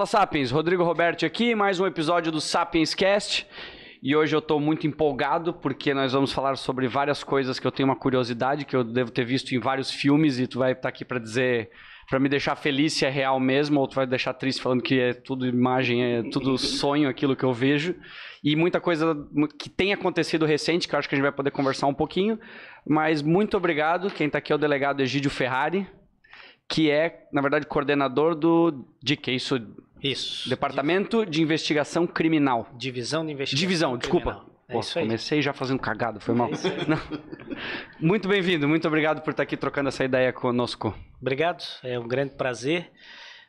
Fala Sapiens, Rodrigo Roberto aqui, mais um episódio do Sapiens Cast. E hoje eu estou muito empolgado porque nós vamos falar sobre várias coisas que eu tenho uma curiosidade que eu devo ter visto em vários filmes e tu vai estar tá aqui para dizer, para me deixar feliz se é real mesmo ou tu vai deixar triste falando que é tudo imagem, é tudo sonho aquilo que eu vejo. E muita coisa que tem acontecido recente que eu acho que a gente vai poder conversar um pouquinho. Mas muito obrigado, quem está aqui é o delegado Egídio Ferrari que é, na verdade, coordenador do de que isso isso. Departamento de, de Investigação Criminal. Divisão de Investigação Divisão, Criminal. desculpa. É Pô, comecei já fazendo cagado, foi é mal. É muito bem-vindo, muito obrigado por estar aqui trocando essa ideia conosco. Obrigado, é um grande prazer.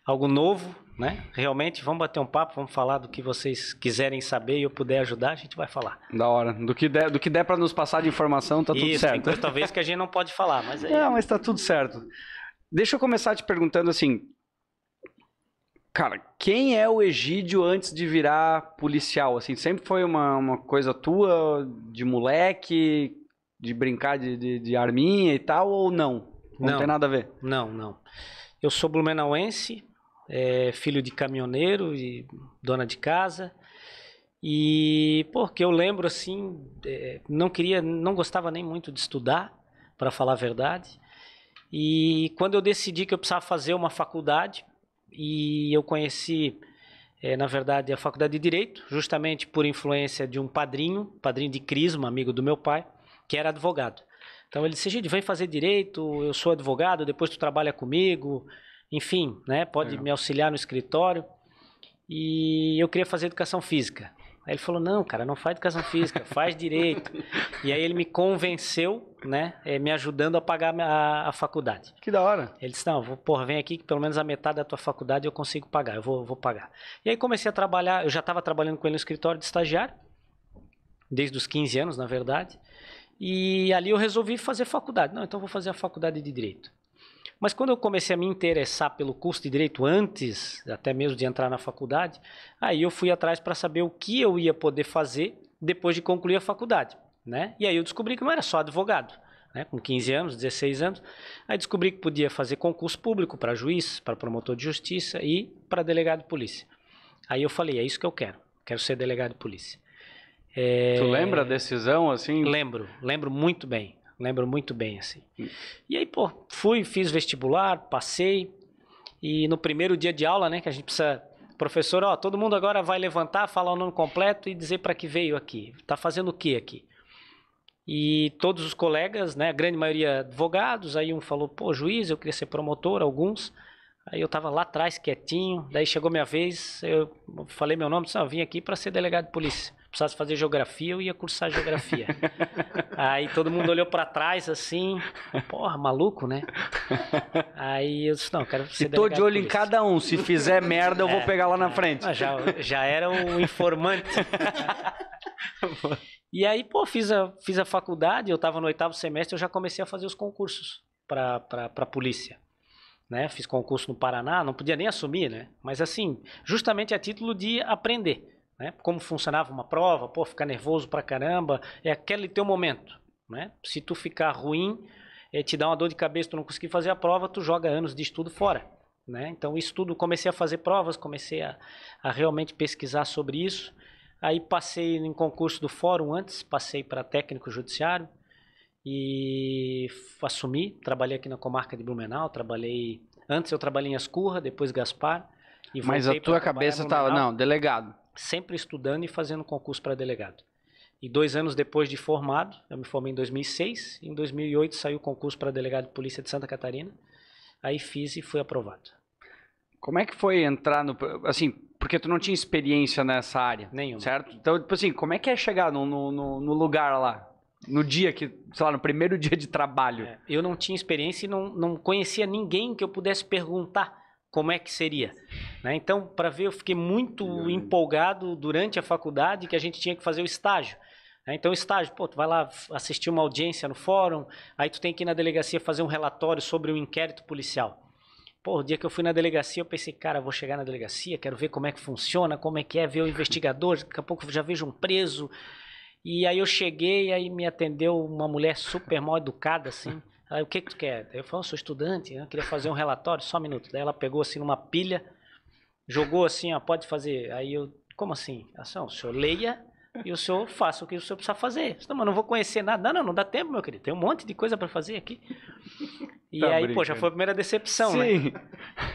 Algo novo, né? Realmente, vamos bater um papo, vamos falar do que vocês quiserem saber e eu puder ajudar, a gente vai falar. Da hora. Do que der, do que der para nos passar de informação, tá Isso, tudo certo. Isso, talvez que a gente não pode falar, mas aí... É não, mas tá tudo certo. Deixa eu começar te perguntando assim, Cara, quem é o Egídio antes de virar policial? Assim, sempre foi uma, uma coisa tua, de moleque, de brincar de, de, de arminha e tal, ou não? não? Não, tem nada a ver? Não, não. Eu sou blumenauense, é, filho de caminhoneiro e dona de casa. E, porque eu lembro assim, é, não queria, não gostava nem muito de estudar, para falar a verdade. E quando eu decidi que eu precisava fazer uma faculdade, e eu conheci, é, na verdade, a faculdade de Direito, justamente por influência de um padrinho, padrinho de Crisma, amigo do meu pai, que era advogado. Então ele disse, gente, vem fazer Direito, eu sou advogado, depois tu trabalha comigo, enfim, né, pode é. me auxiliar no escritório. E eu queria fazer Educação Física. Aí ele falou: não, cara, não faz educação física, faz direito. e aí ele me convenceu, né? Eh, me ajudando a pagar a, a faculdade. Que da hora. Ele disse: não, vou, porra, vem aqui que pelo menos a metade da tua faculdade eu consigo pagar, eu vou, vou pagar. E aí comecei a trabalhar, eu já estava trabalhando com ele no escritório de estagiário, desde os 15 anos, na verdade. E ali eu resolvi fazer faculdade. Não, então vou fazer a faculdade de direito. Mas quando eu comecei a me interessar pelo curso de direito antes, até mesmo de entrar na faculdade, aí eu fui atrás para saber o que eu ia poder fazer depois de concluir a faculdade, né? E aí eu descobri que não era só advogado, né? Com 15 anos, 16 anos, aí descobri que podia fazer concurso público para juiz, para promotor de justiça e para delegado de polícia. Aí eu falei, é isso que eu quero. Quero ser delegado de polícia. É... Tu lembra a é... decisão assim? Lembro, lembro muito bem. Lembro muito bem, assim. Hum. E aí, pô, fui, fiz vestibular, passei. E no primeiro dia de aula, né, que a gente precisa. Professor, ó, todo mundo agora vai levantar, falar o nome completo e dizer para que veio aqui. Tá fazendo o que aqui? E todos os colegas, né, a grande maioria advogados, aí um falou, pô, juiz, eu queria ser promotor, alguns. Aí eu tava lá atrás, quietinho, daí chegou minha vez, eu falei meu nome, disse, ah, vim aqui para ser delegado de polícia precisasse fazer geografia, eu ia cursar geografia. Aí todo mundo olhou para trás assim, porra, maluco, né? Aí eu disse, não, quero ser E tô de olho em cada um, se fizer merda eu é, vou pegar lá na ah, frente. Já, já era um informante. e aí, pô, fiz a, fiz a faculdade, eu tava no oitavo semestre, eu já comecei a fazer os concursos pra, pra, pra polícia. Né? Fiz concurso no Paraná, não podia nem assumir, né? Mas assim, justamente a título de aprender né? Como funcionava uma prova, pô, ficar nervoso pra caramba, é aquele teu momento, né? Se tu ficar ruim, é, te dá uma dor de cabeça, tu não conseguir fazer a prova, tu joga anos de estudo fora, né? Então isso tudo, comecei a fazer provas, comecei a, a realmente pesquisar sobre isso, aí passei em concurso do fórum antes, passei para técnico judiciário, e assumi, trabalhei aqui na comarca de Blumenau, trabalhei antes eu trabalhei em Ascurra, depois Gaspar e Mas a tua cabeça estava não, delegado sempre estudando e fazendo concurso para delegado. E dois anos depois de formado, eu me formei em 2006, em 2008 saiu o concurso para delegado de polícia de Santa Catarina, aí fiz e fui aprovado. Como é que foi entrar no... assim, porque tu não tinha experiência nessa área. Nenhuma. Certo? Então, tipo assim, como é que é chegar no, no, no lugar lá? No dia que, sei lá, no primeiro dia de trabalho. É, eu não tinha experiência e não, não conhecia ninguém que eu pudesse perguntar como é que seria. Né? Então, para ver, eu fiquei muito empolgado durante a faculdade que a gente tinha que fazer o estágio. Né? Então, estágio, pô, tu vai lá assistir uma audiência no fórum, aí tu tem que ir na delegacia fazer um relatório sobre um inquérito policial. Pô, o dia que eu fui na delegacia, eu pensei, cara, vou chegar na delegacia, quero ver como é que funciona, como é que é, ver o investigador, daqui a pouco já vejo um preso. E aí eu cheguei, aí me atendeu uma mulher super mal educada, assim. Aí, o que, que tu quer? Eu falo, sou estudante, né? queria fazer um relatório, só um minuto. Daí ela pegou assim uma pilha, jogou assim, ó, pode fazer. Aí eu, como assim? Ação, o senhor leia e o senhor faça o que o senhor precisa fazer. Não, mas não vou conhecer nada. Não, não, não dá tempo, meu querido. Tem um monte de coisa para fazer aqui. E tá aí, pô, já foi a primeira decepção, né? Sim. né?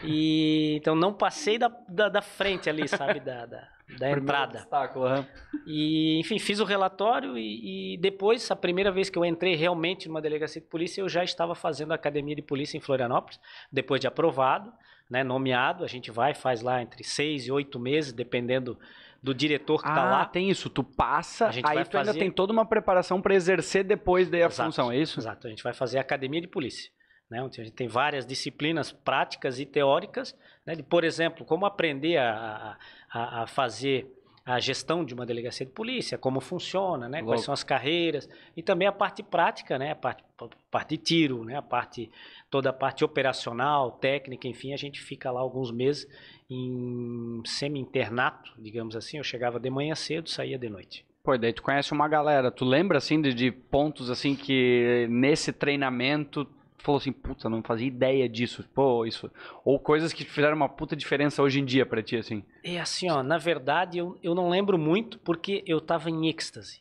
E, então não passei da, da, da frente ali, sabe? Da, da, da entrada. Obstáculo, né? E, enfim, fiz o relatório e, e, depois, a primeira vez que eu entrei realmente numa delegacia de polícia, eu já estava fazendo a academia de polícia em Florianópolis, depois de aprovado, né, nomeado. A gente vai, faz lá entre seis e oito meses, dependendo do diretor que está ah, lá. tem isso. Tu passa, aí tu fazer... ainda tem toda uma preparação para exercer depois daí a Exato. função, é isso? Exato. A gente vai fazer a academia de polícia. Né, onde a gente tem várias disciplinas práticas e teóricas, né, de, por exemplo, como aprender a, a, a, fazer a gestão de uma delegacia de polícia, como funciona, né, quais são as carreiras, e também a parte prática, né, a, parte, a parte de tiro, né, a parte, toda a parte operacional, técnica, enfim, a gente fica lá alguns meses em semi-internato, digamos assim, eu chegava de manhã cedo, saía de noite. Pô, daí tu conhece uma galera, tu lembra, assim, de, de pontos, assim, que nesse treinamento falou assim, puta, não fazia ideia disso, pô, isso. Ou coisas que fizeram uma puta diferença hoje em dia para ti, assim. É assim, ó, na verdade eu, eu não lembro muito porque eu tava em êxtase.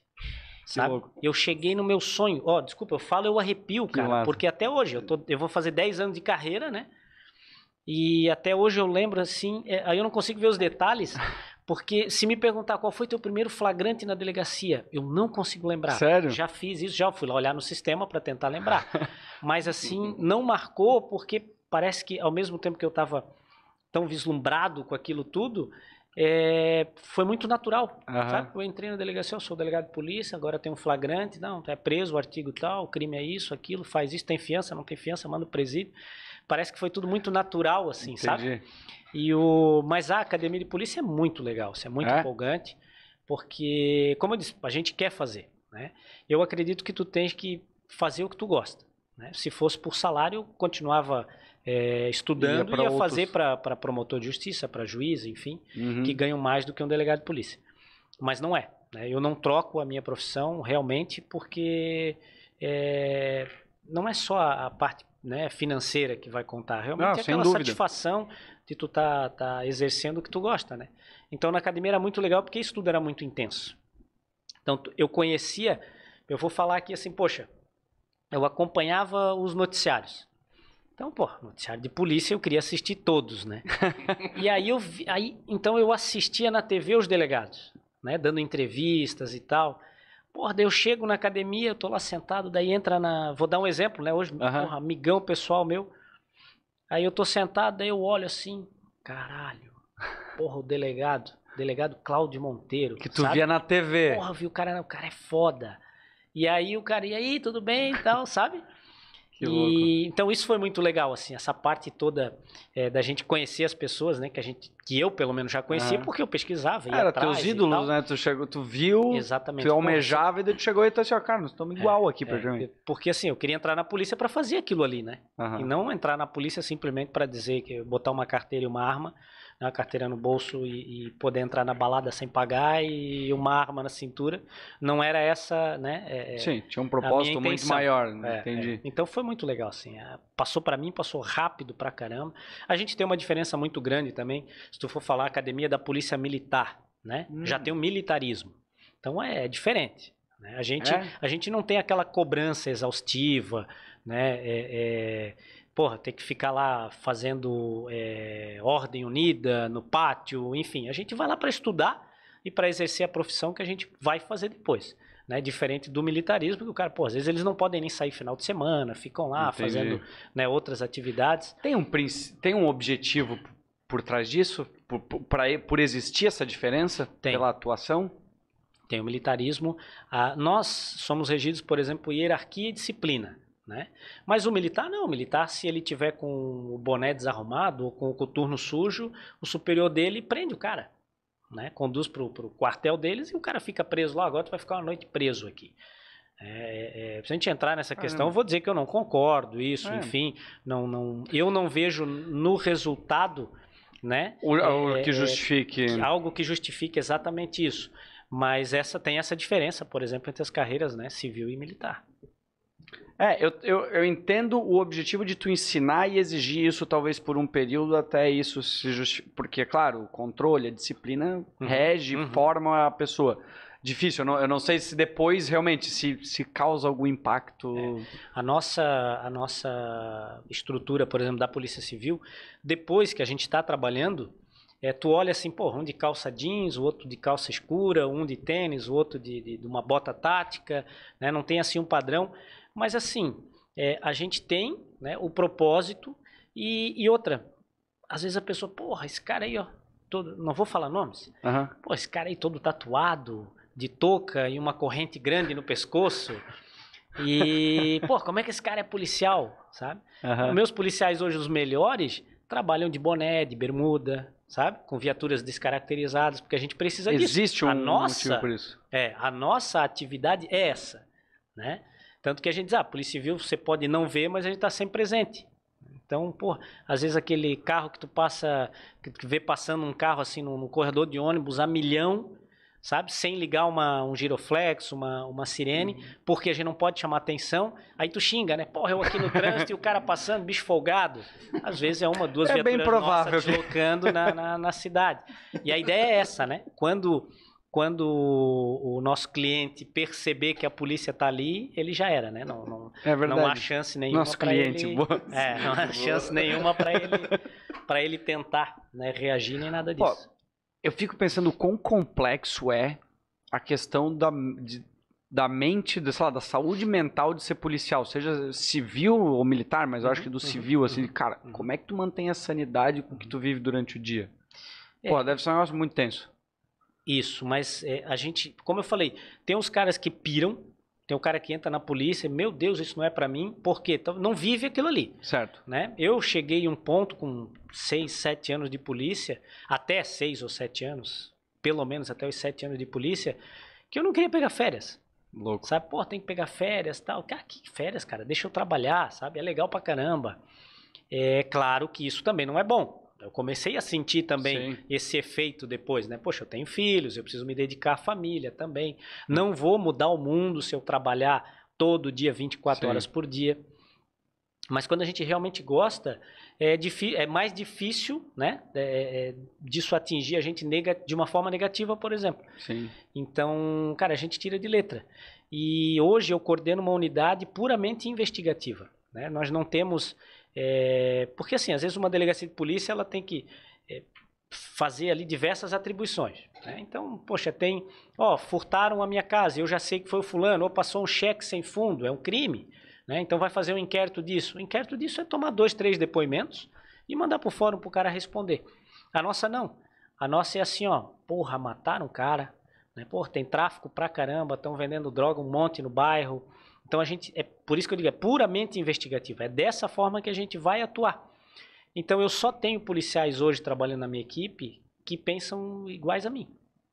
Sabe? Eu cheguei no meu sonho. Ó, oh, desculpa, eu falo, eu arrepio, cara, porque até hoje eu, tô, eu vou fazer 10 anos de carreira, né? E até hoje eu lembro assim, é, aí eu não consigo ver os detalhes, Porque se me perguntar qual foi teu primeiro flagrante na delegacia, eu não consigo lembrar. Sério? Já fiz isso, já fui lá olhar no sistema para tentar lembrar. Mas assim, não marcou porque parece que ao mesmo tempo que eu estava tão vislumbrado com aquilo tudo, é, foi muito natural. Uhum. Sabe? Eu entrei na delegacia, eu sou delegado de polícia, agora tem um flagrante, não, é preso o artigo tal, o crime é isso, aquilo, faz isso, tem fiança, não tem fiança, manda o presídio. Parece que foi tudo muito natural, assim, Entendi. sabe? E o... Mas a academia de polícia é muito legal, isso é muito é? empolgante, porque, como eu disse, a gente quer fazer. Né? Eu acredito que tu tens que fazer o que tu gosta. Né? Se fosse por salário, eu continuava é, estudando e ia, ia fazer para promotor de justiça, para juiz, enfim, uhum. que ganham mais do que um delegado de polícia. Mas não é. Né? Eu não troco a minha profissão realmente porque é, não é só a, a parte né, financeira que vai contar. Realmente não, é aquela dúvida. satisfação de tu tá, tá exercendo o que tu gosta, né? Então na academia era muito legal porque isso tudo era muito intenso. Então eu conhecia, eu vou falar aqui assim, poxa, eu acompanhava os noticiários. Então, pô, noticiário de polícia eu queria assistir todos, né? e aí eu vi, aí então eu assistia na TV os delegados, né, dando entrevistas e tal. Porra, daí eu chego na academia, eu tô lá sentado, daí entra na, vou dar um exemplo, né, hoje, uhum. porra, amigão pessoal meu, Aí eu tô sentado, aí eu olho assim, caralho, porra, o delegado, delegado Cláudio Monteiro. Que tu sabe? via na TV. Porra, vi o cara, o cara é foda. E aí o cara, e aí, tudo bem e tal, sabe? Que e, então isso foi muito legal, assim, essa parte toda é, da gente conhecer as pessoas, né? Que a gente, que eu pelo menos já conhecia, é. porque eu pesquisava. Era atrás, teus ídolos, né? Tu chegou, tu viu, Exatamente. tu almejava e daí tu chegou e tu assim, ó, cara, nós estamos é, igual é, aqui pra é, Porque assim, eu queria entrar na polícia para fazer aquilo ali, né? E não entrar na polícia simplesmente para dizer que botar uma carteira e uma arma né, a carteira no bolso e, e, poder entrar na balada sem pagar e uma arma na cintura. Não era essa, né? É, é Sim, tinha um propósito muito maior, é, é. entendi. É. Então foi muito legal, assim. É, passou para mim, passou rápido pra caramba. A gente tem uma diferença muito grande também, se tu for falar academia da polícia militar, né? Hum. Já tem o militarismo. Então é diferente. Né, a gente, é? a gente não tem aquela cobrança exaustiva, né? É, é, porra, ter que ficar lá fazendo é, ordem unida no pátio, enfim. A gente vai lá para estudar e para exercer a profissão que a gente vai fazer depois. Né? Diferente do militarismo, que o cara, pô, às vezes eles não podem nem sair final de semana, ficam lá Entendi. fazendo né, outras atividades. Tem um, tem um objetivo por trás disso? Por, por, por existir essa diferença tem. pela atuação? Tem o militarismo. Ah, nós somos regidos, por exemplo, hierarquia e disciplina. Né? Mas o militar não, o militar se ele tiver com o boné desarrumado ou com o coturno sujo, o superior dele prende o cara, né? Conduz para o quartel deles e o cara fica preso lá, agora tu vai ficar uma noite preso aqui. É, é, se a gente entrar nessa é. questão, eu vou dizer que eu não concordo isso, é. enfim, não, não, eu não vejo no resultado, né? O, é, algo é, que justifique. algo que justifique exatamente isso. Mas essa tem essa diferença, por exemplo, entre as carreiras, né, civil e militar. É, eu, eu, eu, entendo o objetivo de tu ensinar e exigir isso talvez por um período até isso se justificar. Porque, claro, o controle, a disciplina uhum. rege, uhum. forma a pessoa. Difícil, eu não, eu não, sei se depois realmente se, se causa algum impacto. É. A, nossa, a nossa estrutura, por exemplo, da Polícia Civil, depois que a gente está trabalhando, é, tu olha assim, pô, um de calça jeans, o outro de calça escura, um de tênis, o outro de, de, de uma bota tática, né? não tem assim um padrão. Mas assim, é, a gente tem né, o propósito e, e, outra. Às vezes a pessoa, porra, esse cara aí, ó, todo, não vou falar nomes. Uhum. Pô, esse cara aí todo tatuado, de touca e uma corrente grande no pescoço. E, pô, como é que esse cara é policial, sabe? Uhum. Meus policiais hoje, os melhores, trabalham de boné, de bermuda, sabe? Com viaturas descaracterizadas, porque a gente precisa Existe disso. Existe um a motivo por isso. É, a nossa atividade é essa, né? Tanto que a gente diz, ah, Polícia Civil você pode não ver, mas a gente está sempre presente. Então, pô, às vezes aquele carro que tu passa, que tu vê passando um carro assim no, no corredor de ônibus a milhão, sabe? Sem ligar uma, um giroflex, uma, uma sirene, uhum. porque a gente não pode chamar atenção. Aí tu xinga, né? Porra, eu aqui no trânsito e o cara passando, bicho folgado. Às vezes é uma, duas é viaturas bem provável nossa, deslocando na, na, na cidade. E a ideia é essa, né? Quando quando o nosso cliente perceber que a polícia está ali, ele já era, né? Não, não, é verdade. não há chance nenhuma. Nosso cliente, ele, boa. É, não há chance nenhuma para ele, para ele tentar né, reagir nem nada disso. Pô, eu fico pensando quão complexo é a questão da, de, da mente, de, lá, da saúde mental de ser policial, seja civil ou militar, mas eu acho que do uhum, uhum, civil, assim, uhum, cara, como é que tu mantém a sanidade com que tu vive durante o dia? É. Pô, deve ser um negócio muito tenso. Isso, mas é, a gente, como eu falei, tem uns caras que piram, tem um cara que entra na polícia, meu Deus, isso não é para mim, porque então, não vive aquilo ali. Certo. Né? Eu cheguei em um ponto com seis, sete anos de polícia, até seis ou sete anos, pelo menos até os sete anos de polícia, que eu não queria pegar férias. Louco. Sabe, pô, tem que pegar férias tal. Cara, que férias, cara? Deixa eu trabalhar, sabe? É legal pra caramba. É claro que isso também não é bom eu comecei a sentir também Sim. esse efeito depois, né? Poxa, eu tenho filhos, eu preciso me dedicar à família também. Hum. Não vou mudar o mundo se eu trabalhar todo dia, 24 Sim. horas por dia. Mas quando a gente realmente gosta, é, é mais difícil né, é, é, é disso atingir a gente de uma forma negativa, por exemplo. Sim. Então, cara, a gente tira de letra. E hoje eu coordeno uma unidade puramente investigativa. Né? Nós não temos é, porque assim, às vezes uma delegacia de polícia ela tem que é, fazer ali diversas atribuições. Né? Então, poxa, tem, ó, furtaram a minha casa, eu já sei que foi o fulano, ou passou um cheque sem fundo, é um crime. Né? Então vai fazer um inquérito disso. O inquérito disso é tomar dois, três depoimentos e mandar pro fórum para o cara responder. A nossa não. A nossa é assim, ó, porra, mataram o cara, né? Porra, tem tráfico pra caramba, estão vendendo droga um monte no bairro, então a gente é por isso que eu digo, é puramente investigativa. É dessa forma que a gente vai atuar. Então eu só tenho policiais hoje trabalhando na minha equipe que pensam iguais a mim,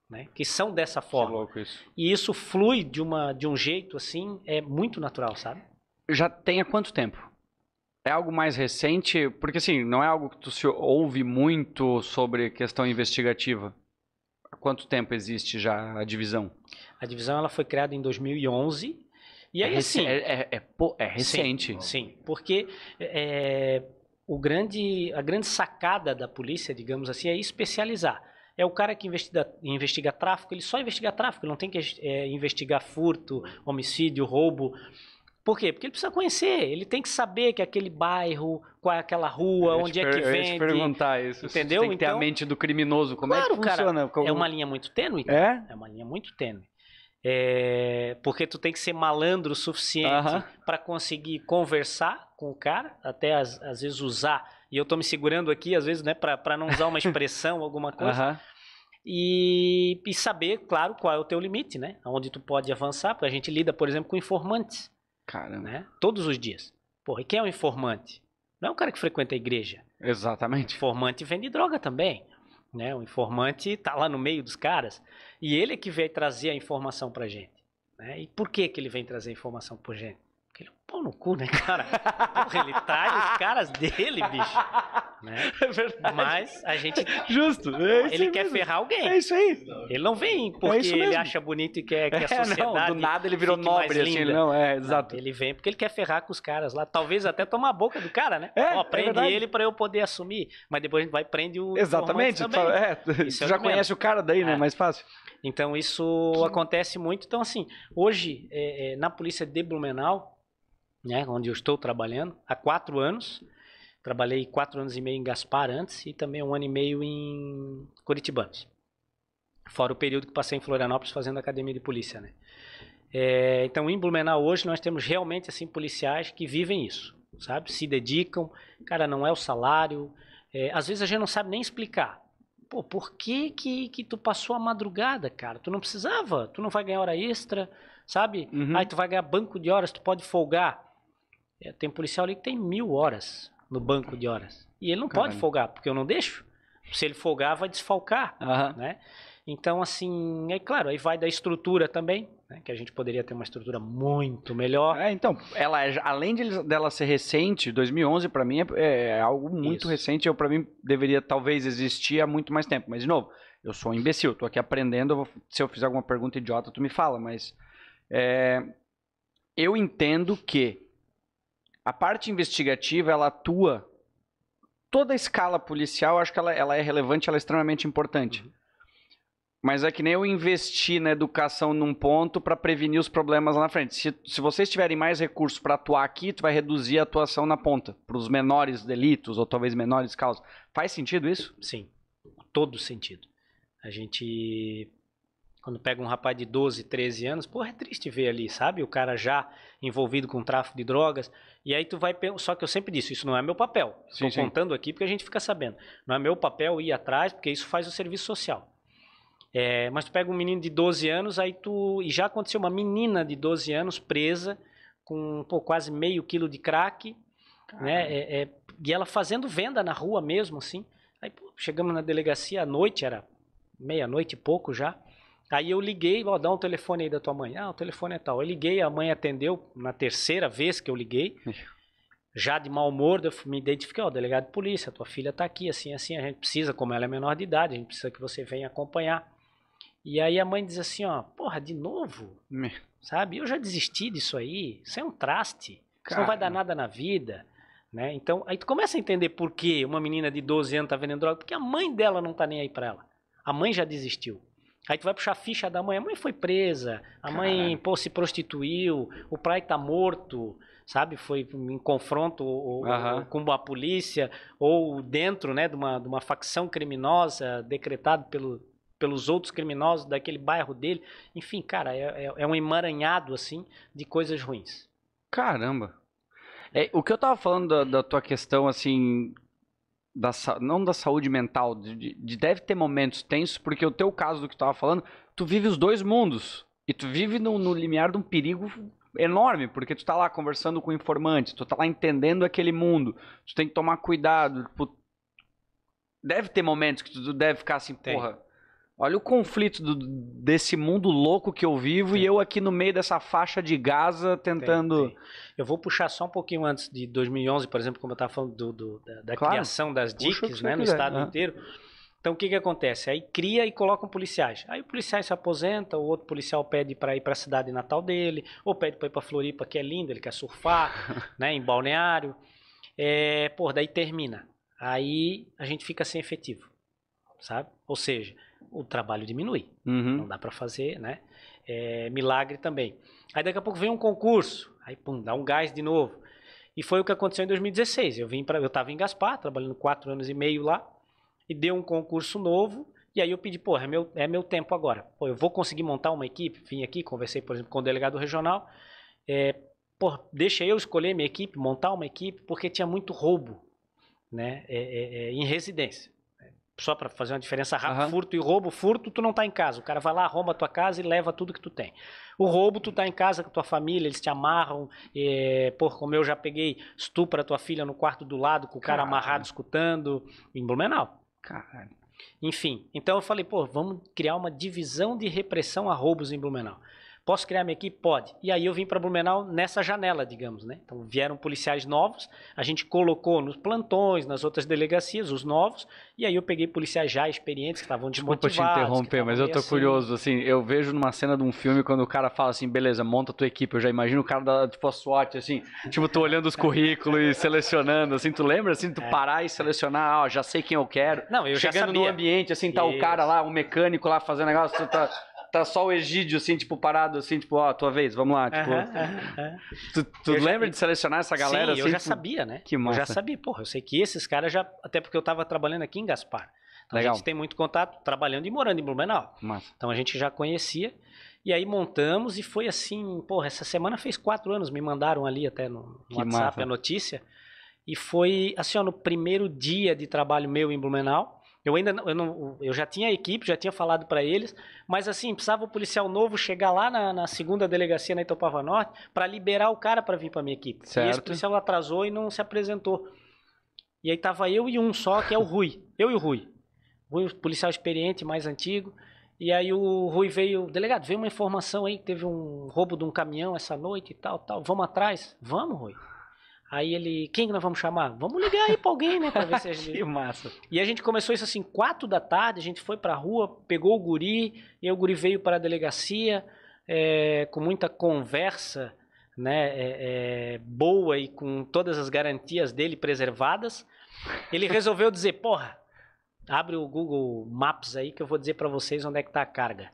né? Que são dessa forma. Que isso. E isso flui de uma de um jeito assim, é muito natural, sabe? Já tem há quanto tempo? É algo mais recente, porque assim, não é algo que tu se ouve muito sobre questão investigativa. Há quanto tempo existe já a divisão? A divisão ela foi criada em 2011 e aí, é assim. É, é, é, é recente. Sim, sim porque é, o grande, a grande sacada da polícia, digamos assim, é especializar. É o cara que investiga, investiga tráfico, ele só investiga tráfico, não tem que é, investigar furto, homicídio, roubo. Por quê? Porque ele precisa conhecer, ele tem que saber que aquele bairro, qual é aquela rua, onde é que vende. Eu ia te perguntar isso. Entendeu? Você tem que ter então, a mente do criminoso. Como claro, é que funciona? Claro, Cara, é uma linha muito tênue. É? É uma linha muito tênue. É, porque tu tem que ser malandro o suficiente uhum. para conseguir conversar com o cara, até às, às, vezes usar. E eu tô me segurando aqui, às vezes, né, para não usar uma expressão, alguma coisa. Uhum. E, e, saber, claro, qual é o teu limite, né? Onde tu pode avançar, porque a gente lida, por exemplo, com informantes. Caramba. Né? Todos os dias. Porra, e quem é o informante? Não é o cara que frequenta a igreja. Exatamente. informante vende droga também. Né? O informante está lá no meio dos caras e ele é que vem trazer a informação para gente. Né? E por que, que ele vem trazer a informação para gente? Porque ele é pau no cu, né, cara? Porra, ele traz os caras dele, bicho. Né? É verdade. Mas a gente. Justo. É ele quer mesmo. ferrar alguém. É isso aí. Ele não vem é porque é ele acha bonito e quer que a é, sociedade. Não, do nada ele virou nobre, assim, não, é, exato. Não, ele vem porque ele quer ferrar com os caras lá. Talvez até tomar a boca do cara, né? É, Ó, é prende ele para eu poder assumir. Mas depois a gente vai prende o. Exatamente. O Você já conhece o cara daí, né? Mais fácil. Então isso que... acontece muito. Então, assim, hoje, na polícia de Blumenau, né, onde eu estou trabalhando, há quatro anos. Trabalhei quatro anos e meio em Gaspar antes e também um ano e meio em Curitibanos. Fora o período que passei em Florianópolis fazendo academia de polícia, né? É, então, em Blumenau hoje nós temos realmente assim policiais que vivem isso, sabe? Se dedicam. Cara, não é o salário. É, às vezes a gente não sabe nem explicar. Pô, por que, que que tu passou a madrugada, cara? Tu não precisava. Tu não vai ganhar hora extra, sabe? Uhum. Aí tu vai ganhar banco de horas, tu pode folgar. É, tem policial ali que tem mil horas no banco de horas. E ele não Caralho. pode folgar, porque eu não deixo. Se ele folgar, vai desfalcar, uhum. né? Então, assim, é claro, aí vai da estrutura também, né? que a gente poderia ter uma estrutura muito melhor. É, então, ela, é, além de, dela ser recente, 2011 para mim é, é, algo muito Isso. recente, eu para mim deveria talvez existir há muito mais tempo. Mas, de novo, eu sou um imbecil, tô aqui aprendendo, vou, se eu fizer alguma pergunta idiota, tu me fala, mas é, eu entendo que a parte investigativa, ela atua. Toda a escala policial, acho que ela, ela é relevante, ela é extremamente importante. Uhum. Mas é que nem eu investir na educação num ponto para prevenir os problemas lá na frente. Se, se vocês tiverem mais recursos para atuar aqui, tu vai reduzir a atuação na ponta, para os menores delitos ou talvez menores causas. Faz sentido isso? Sim, todo sentido. A gente quando pega um rapaz de 12, 13 anos, porra, é triste ver ali, sabe? O cara já envolvido com tráfico de drogas. E aí tu vai. Só que eu sempre disse, isso não é meu papel. Estou contando aqui porque a gente fica sabendo. Não é meu papel ir atrás, porque isso faz o serviço social. É, mas tu pega um menino de 12 anos, aí tu. E já aconteceu uma menina de 12 anos presa com pô, quase meio quilo de crack, Caramba. né? É, é, e ela fazendo venda na rua mesmo, assim. Aí pô, chegamos na delegacia à noite, era meia-noite e pouco já. Aí eu liguei, ó, dá um telefone aí da tua mãe. Ah, o telefone é tal. Eu liguei, a mãe atendeu na terceira vez que eu liguei. Já de mau humor, eu me identifiquei, ó, delegado de polícia, tua filha tá aqui, assim, assim, a gente precisa, como ela é menor de idade, a gente precisa que você venha acompanhar. E aí a mãe diz assim, ó, porra, de novo? Sabe? Eu já desisti disso aí, isso é um traste. Cara. Isso não vai dar nada na vida. Né? Então, aí tu começa a entender por que uma menina de 12 anos tá vendendo droga, porque a mãe dela não tá nem aí para ela. A mãe já desistiu. Aí tu vai puxar a ficha da mãe. A mãe foi presa, a Caralho. mãe pô, se prostituiu, o pai tá morto, sabe? Foi em confronto ou, uhum. com a polícia, ou dentro né, de, uma, de uma facção criminosa decretado pelo, pelos outros criminosos daquele bairro dele. Enfim, cara, é, é, é um emaranhado assim de coisas ruins. Caramba! É, o que eu tava falando da, da tua questão, assim, da, não da saúde mental, de, de, deve ter momentos tensos, porque o teu caso do que tu tava falando, tu vive os dois mundos. E tu vive no, no limiar de um perigo enorme, porque tu tá lá conversando com informantes, tu tá lá entendendo aquele mundo, tu tem que tomar cuidado. Tipo, deve ter momentos que tu deve ficar assim, tem. porra, Olha o conflito do, desse mundo louco que eu vivo tem. e eu aqui no meio dessa faixa de Gaza tentando. Tem, tem. Eu vou puxar só um pouquinho antes de 2011, por exemplo, como eu estava falando do, do, da, da claro. criação das DICs né, no estado né? inteiro. Então o que, que acontece? Aí cria e colocam policiais. Aí o policial se aposenta, o outro policial pede para ir para a cidade natal dele, ou pede para ir para Floripa, que é linda, ele quer surfar, né, em balneário. É, pô, daí termina. Aí a gente fica sem efetivo, sabe? Ou seja, o trabalho diminui. Uhum. Não dá para fazer, né? É, milagre também. Aí daqui a pouco vem um concurso, aí pum, dá um gás de novo. E foi o que aconteceu em 2016. Eu vim para, eu estava em Gaspar, trabalhando quatro anos e meio lá, e deu um concurso novo. E aí eu pedi, pô, é meu, é meu tempo agora. Pô, eu vou conseguir montar uma equipe. Vim aqui, conversei, por exemplo, com o delegado regional. É, pô, deixa eu escolher minha equipe, montar uma equipe, porque tinha muito roubo, né, é, é, é em residência. Só para fazer uma diferença rápida, uhum. furto e roubo. Furto, tu não tá em casa. O cara vai lá, arromba a tua casa e leva tudo que tu tem. O roubo, tu tá em casa com a tua família, eles te amarram. É, por, como eu já peguei, estupra a tua filha no quarto do lado, com o cara Caralho. amarrado escutando, em Blumenau. Caralho. Enfim, então eu falei, pô, vamos criar uma divisão de repressão a roubos em Blumenau. Posso criar minha equipe? Pode. E aí eu vim para Blumenau nessa janela, digamos, né? Então vieram policiais novos, a gente colocou nos plantões, nas outras delegacias, os novos, e aí eu peguei policiais já experientes que estavam desmotivados. Desculpa te interromper, mas eu tô assim... curioso, assim, eu vejo numa cena de um filme quando o cara fala assim, beleza, monta a tua equipe, eu já imagino o cara da, tipo, a SWAT, assim, tipo, tô olhando os currículos e selecionando, assim, tu lembra, assim, tu é. parar e selecionar, ah, ó, já sei quem eu quero. Não, eu Chegando já no ambiente, assim, tá Isso. o cara lá, o um mecânico lá fazendo negócio, tu tá tá só o Egídio, assim, tipo, parado, assim, tipo, ó, oh, tua vez, vamos lá. Tipo, uh -huh, Tu, tu lembra já... de selecionar essa galera? Sim, assim, eu já tipo... sabia, né? Que massa. Eu já sabia, porra, eu sei que esses caras já, até porque eu tava trabalhando aqui em Gaspar. Então Legal. a gente tem muito contato trabalhando e morando em Blumenau. Massa. Então a gente já conhecia. E aí montamos e foi assim, porra, essa semana fez quatro anos, me mandaram ali até no, no WhatsApp massa. a notícia. E foi assim, ó, no primeiro dia de trabalho meu em Blumenau, eu ainda não, eu não, eu já tinha equipe, já tinha falado para eles, mas assim, precisava o policial novo chegar lá na, na segunda delegacia na Itopava Norte para liberar o cara para vir para minha equipe. Certo. E esse policial atrasou e não se apresentou. E aí tava eu e um só, que é o Rui. Eu e o Rui. Rui, policial experiente, mais antigo. E aí o Rui veio, delegado, veio uma informação aí que teve um roubo de um caminhão essa noite e tal, tal. Vamos atrás? Vamos, Rui. Aí ele, quem que nós vamos chamar? Vamos ligar aí pra alguém, né? Pra ver se a gente. que massa. E a gente começou isso assim, quatro da tarde, a gente foi pra rua, pegou o guri, e o guri veio para a delegacia é, com muita conversa, né? É, é, boa e com todas as garantias dele preservadas. Ele resolveu dizer, porra, abre o Google Maps aí que eu vou dizer para vocês onde é que tá a carga.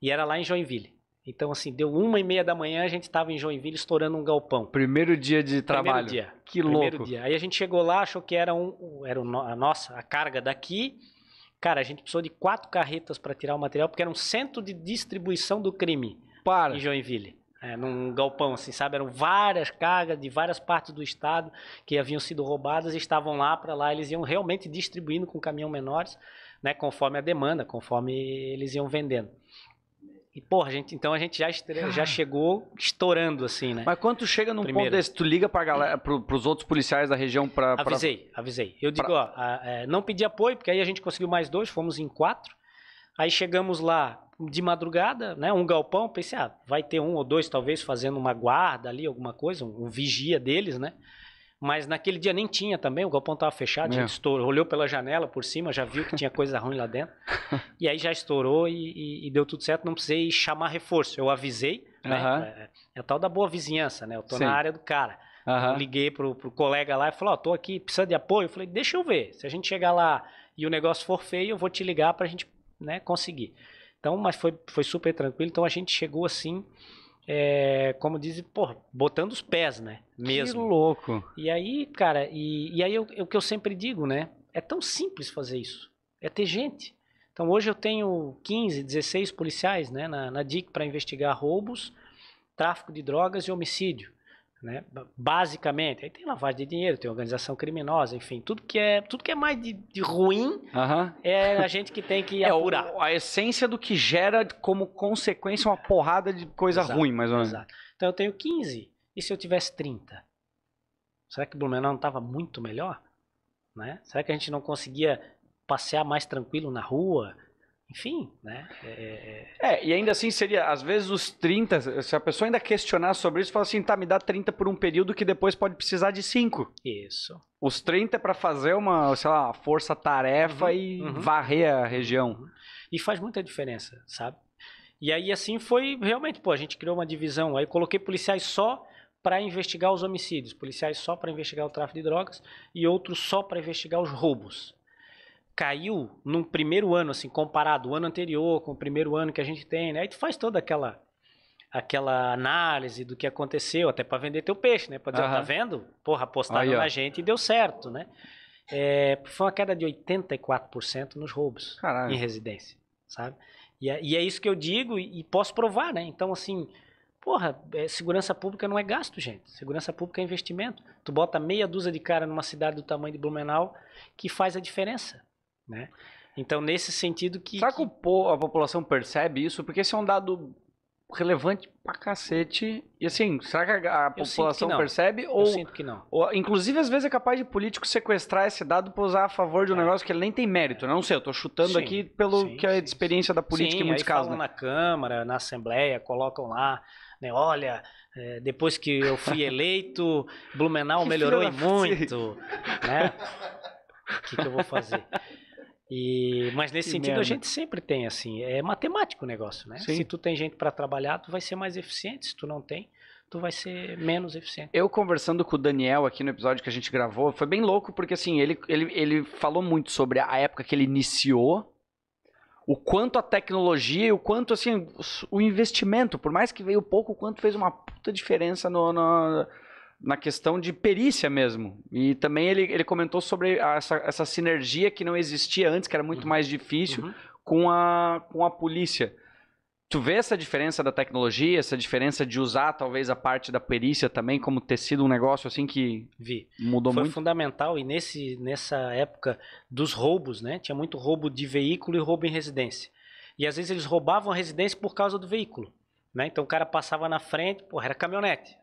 E era lá em Joinville. Então, assim, deu uma e meia da manhã, a gente estava em Joinville estourando um galpão. Primeiro dia de trabalho. Primeiro dia. Que Primeiro louco. Dia. Aí a gente chegou lá, achou que era, um, era a nossa, a carga daqui. Cara, a gente precisou de quatro carretas para tirar o material, porque era um centro de distribuição do crime. Para. Em Joinville. É, num galpão, assim, sabe? Eram várias cargas de várias partes do estado que haviam sido roubadas e estavam lá para lá. Eles iam realmente distribuindo com caminhão menores, né? Conforme a demanda, conforme eles iam vendendo. E, porra, gente, então a gente já, já ah. chegou estourando, assim, né? Mas quando tu chega num Primeiro. ponto desse, tu liga pra galera, pro, pros outros policiais da região pra. pra... Avisei, avisei. Eu digo, pra... ó, a, é, não pedi apoio, porque aí a gente conseguiu mais dois, fomos em quatro. Aí chegamos lá de madrugada, né? Um galpão, pensei, ah, vai ter um ou dois, talvez, fazendo uma guarda ali, alguma coisa, um, um vigia deles, né? Mas naquele dia nem tinha também, o galpão estava fechado, a gente é. estourou, olhou pela janela por cima, já viu que tinha coisa ruim lá dentro. E aí já estourou e, e, e, deu tudo certo, não precisei chamar reforço. Eu avisei, né? É, é, o tal da boa vizinhança, né? Eu tô Sim. na área do cara. Liguei pro, pro colega lá e falou ó, oh, tô aqui, precisa de apoio? Eu falei, deixa eu ver. Se a gente chegar lá e o negócio for feio, eu vou te ligar para a gente né, conseguir. Então, mas foi, foi super tranquilo. Então a gente chegou assim é, como dizem, botando os pés, né? Mesmo. Que louco. E aí, cara, e, e aí é o que eu sempre digo, né? É tão simples fazer isso. É ter gente. Então hoje eu tenho 15, 16 policiais né, na, na DIC para investigar roubos, tráfico de drogas e homicídio. Né? Basicamente, aí tem lavagem de dinheiro, tem organização criminosa, enfim, tudo que é, tudo que é mais de, de ruim é a gente que tem que é apurar. O, a essência do que gera como consequência uma porrada de coisa exato, ruim, mais ou menos. Exato. Então eu tenho 15, e se eu tivesse 30? Será que o Blumenau não estava muito melhor? Né? Será que a gente não conseguia passear mais tranquilo na rua? enfim, né? É é, é... é... e ainda assim seria, às vezes, os 30, se a pessoa ainda questionar sobre isso, fala assim, tá, me dá 30 por um período que depois pode precisar de 5. Isso. Os 30 é pra fazer uma, sei lá, força-tarefa uhum, e uhum. varrer a uhum, região. Uhum. E faz muita diferença, sabe? E aí, assim, foi realmente, pô, a gente criou uma divisão. Aí coloquei policiais só para investigar os homicídios, policiais só para investigar o tráfico de drogas e outros só para investigar os roubos caiu num primeiro ano, assim, comparado o ano anterior com o primeiro ano que a gente tem, né? Aí tu faz toda aquela aquela análise do que aconteceu, até para vender teu peixe, né? Pra dizer, tá vendo? Porra, apostaram Aí, na gente e deu certo, né? É, foi uma queda de 84% nos roubos Caralho. em residência, sabe? E é, e é, isso que eu digo e, e posso provar, né? Então, assim, Porra, é, segurança pública não é gasto, gente. Segurança pública é investimento. Tu bota meia dúzia de cara numa cidade do tamanho de Blumenau que faz a diferença. Né? Então, nesse sentido que... Será que, que a população percebe isso? Porque esse é um dado relevante pra cacete. E assim, será que a, a população que percebe? Ou, Eu sinto que não. Ou, inclusive, às vezes é capaz de político sequestrar esse dado pra usar a favor de um é. negócio que ele nem tem mérito. não sei, eu tô chutando sim, aqui pelo sim, que é a experiência sim, da política em muitos aí casos. né? na Câmara, na Assembleia, colocam lá, né? Olha, é, depois que eu fui eleito, Blumenau melhorou e muito. Né? O que, que eu vou fazer? E, mas nesse que sentido a gente sempre tem assim, é matemático o negócio, né? Sim. Se tu tem gente para trabalhar, tu vai ser mais eficiente, se tu não tem, tu vai ser menos eficiente. Eu conversando com o Daniel aqui no episódio que a gente gravou, foi bem louco porque assim, ele, ele, ele falou muito sobre a época que ele iniciou, o quanto a tecnologia e o quanto assim, o investimento, por mais que veio pouco, o quanto fez uma puta diferença no, no na questão de perícia mesmo. E também ele, ele comentou sobre essa, essa sinergia que não existia antes, que era muito uhum. mais difícil, uhum. com, a, com a polícia. Tu vê essa diferença da tecnologia, essa diferença de usar talvez a parte da perícia também como ter sido um negócio assim que Vi. mudou Foi muito? Foi fundamental e nesse, nessa época dos roubos, né? Tinha muito roubo de veículo e roubo em residência. E às vezes eles roubavam a residência por causa do veículo, né? Então o cara passava na frente, porra, era caminhonete.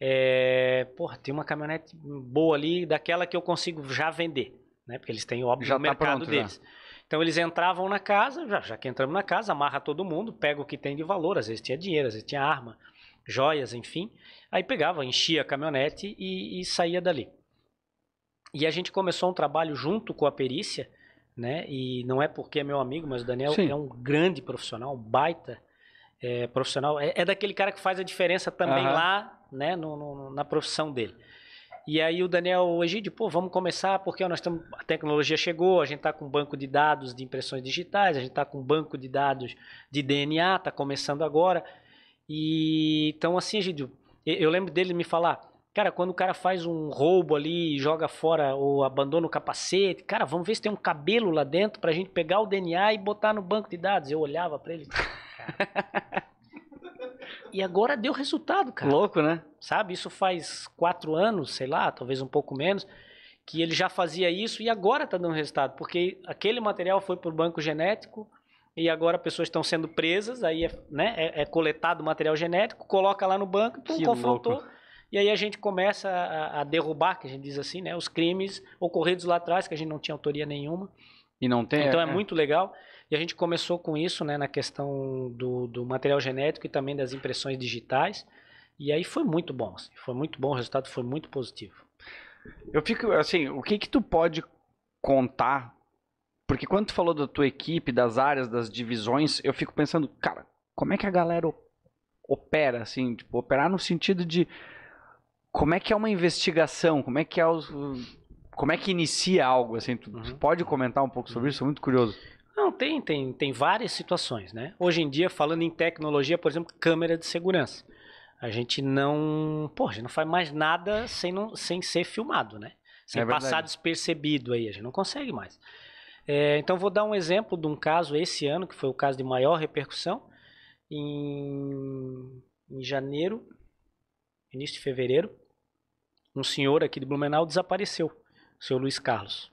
É, porra, tem uma caminhonete boa ali, daquela que eu consigo já vender, né? Porque eles têm, óbvio, já o tá mercado pronto, deles. Já. Então eles entravam na casa, já, já que entramos na casa, amarra todo mundo, pega o que tem de valor, às vezes tinha dinheiro, às vezes tinha arma, joias, enfim. Aí pegava, enchia a caminhonete e, e saía dali. E a gente começou um trabalho junto com a perícia, né? E não é porque é meu amigo, mas o Daniel Sim. é um grande profissional, um baita é, profissional. É, é, daquele cara que faz a diferença também uhum. lá né, no, no, na profissão dele. E aí o Daniel Egídio, pô, vamos começar porque nós estamos, a tecnologia chegou, a gente está com banco de dados de impressões digitais, a gente está com banco de dados de DNA, está começando agora. E então assim, Egídio, eu lembro dele me falar, cara, quando o cara faz um roubo ali, joga fora ou abandona o capacete, cara, vamos ver se tem um cabelo lá dentro para a gente pegar o DNA e botar no banco de dados. Eu olhava para ele. E agora deu resultado, cara. Louco, né? Sabe? Isso faz quatro anos, sei lá, talvez um pouco menos, que ele já fazia isso e agora está dando resultado, porque aquele material foi para o banco genético e agora pessoas estão sendo presas, aí é, né, é, é coletado material genético, coloca lá no banco, pum, confrontou. Louco. E aí a gente começa a, a, derrubar, que a gente diz assim, né, os crimes ocorridos lá atrás, que a gente não tinha autoria nenhuma. E não tem. Então é, é, é. muito legal. E a gente começou com isso né, na questão do, do material genético e também das impressões digitais. E aí foi muito bom, assim, foi muito bom, o resultado foi muito positivo. Eu fico assim, o que que tu pode contar? Porque quando tu falou da tua equipe, das áreas, das divisões, eu fico pensando, cara, como é que a galera opera assim, tipo, operar no sentido de como é que é uma investigação, como é que é os como é que inicia algo assim? Tu uhum. pode comentar um pouco sobre uhum. isso? Sou muito curioso. Não, tem, tem, tem várias situações, né? Hoje em dia, falando em tecnologia, por exemplo, câmera de segurança. A gente não. Pô, a gente não faz mais nada sem, não, sem ser filmado, né? Sem é passar despercebido aí. A gente não consegue mais. É, então, vou dar um exemplo de um caso esse ano, que foi o caso de maior repercussão. Em, em janeiro, início de fevereiro, um senhor aqui de Blumenau desapareceu, o senhor Luiz Carlos.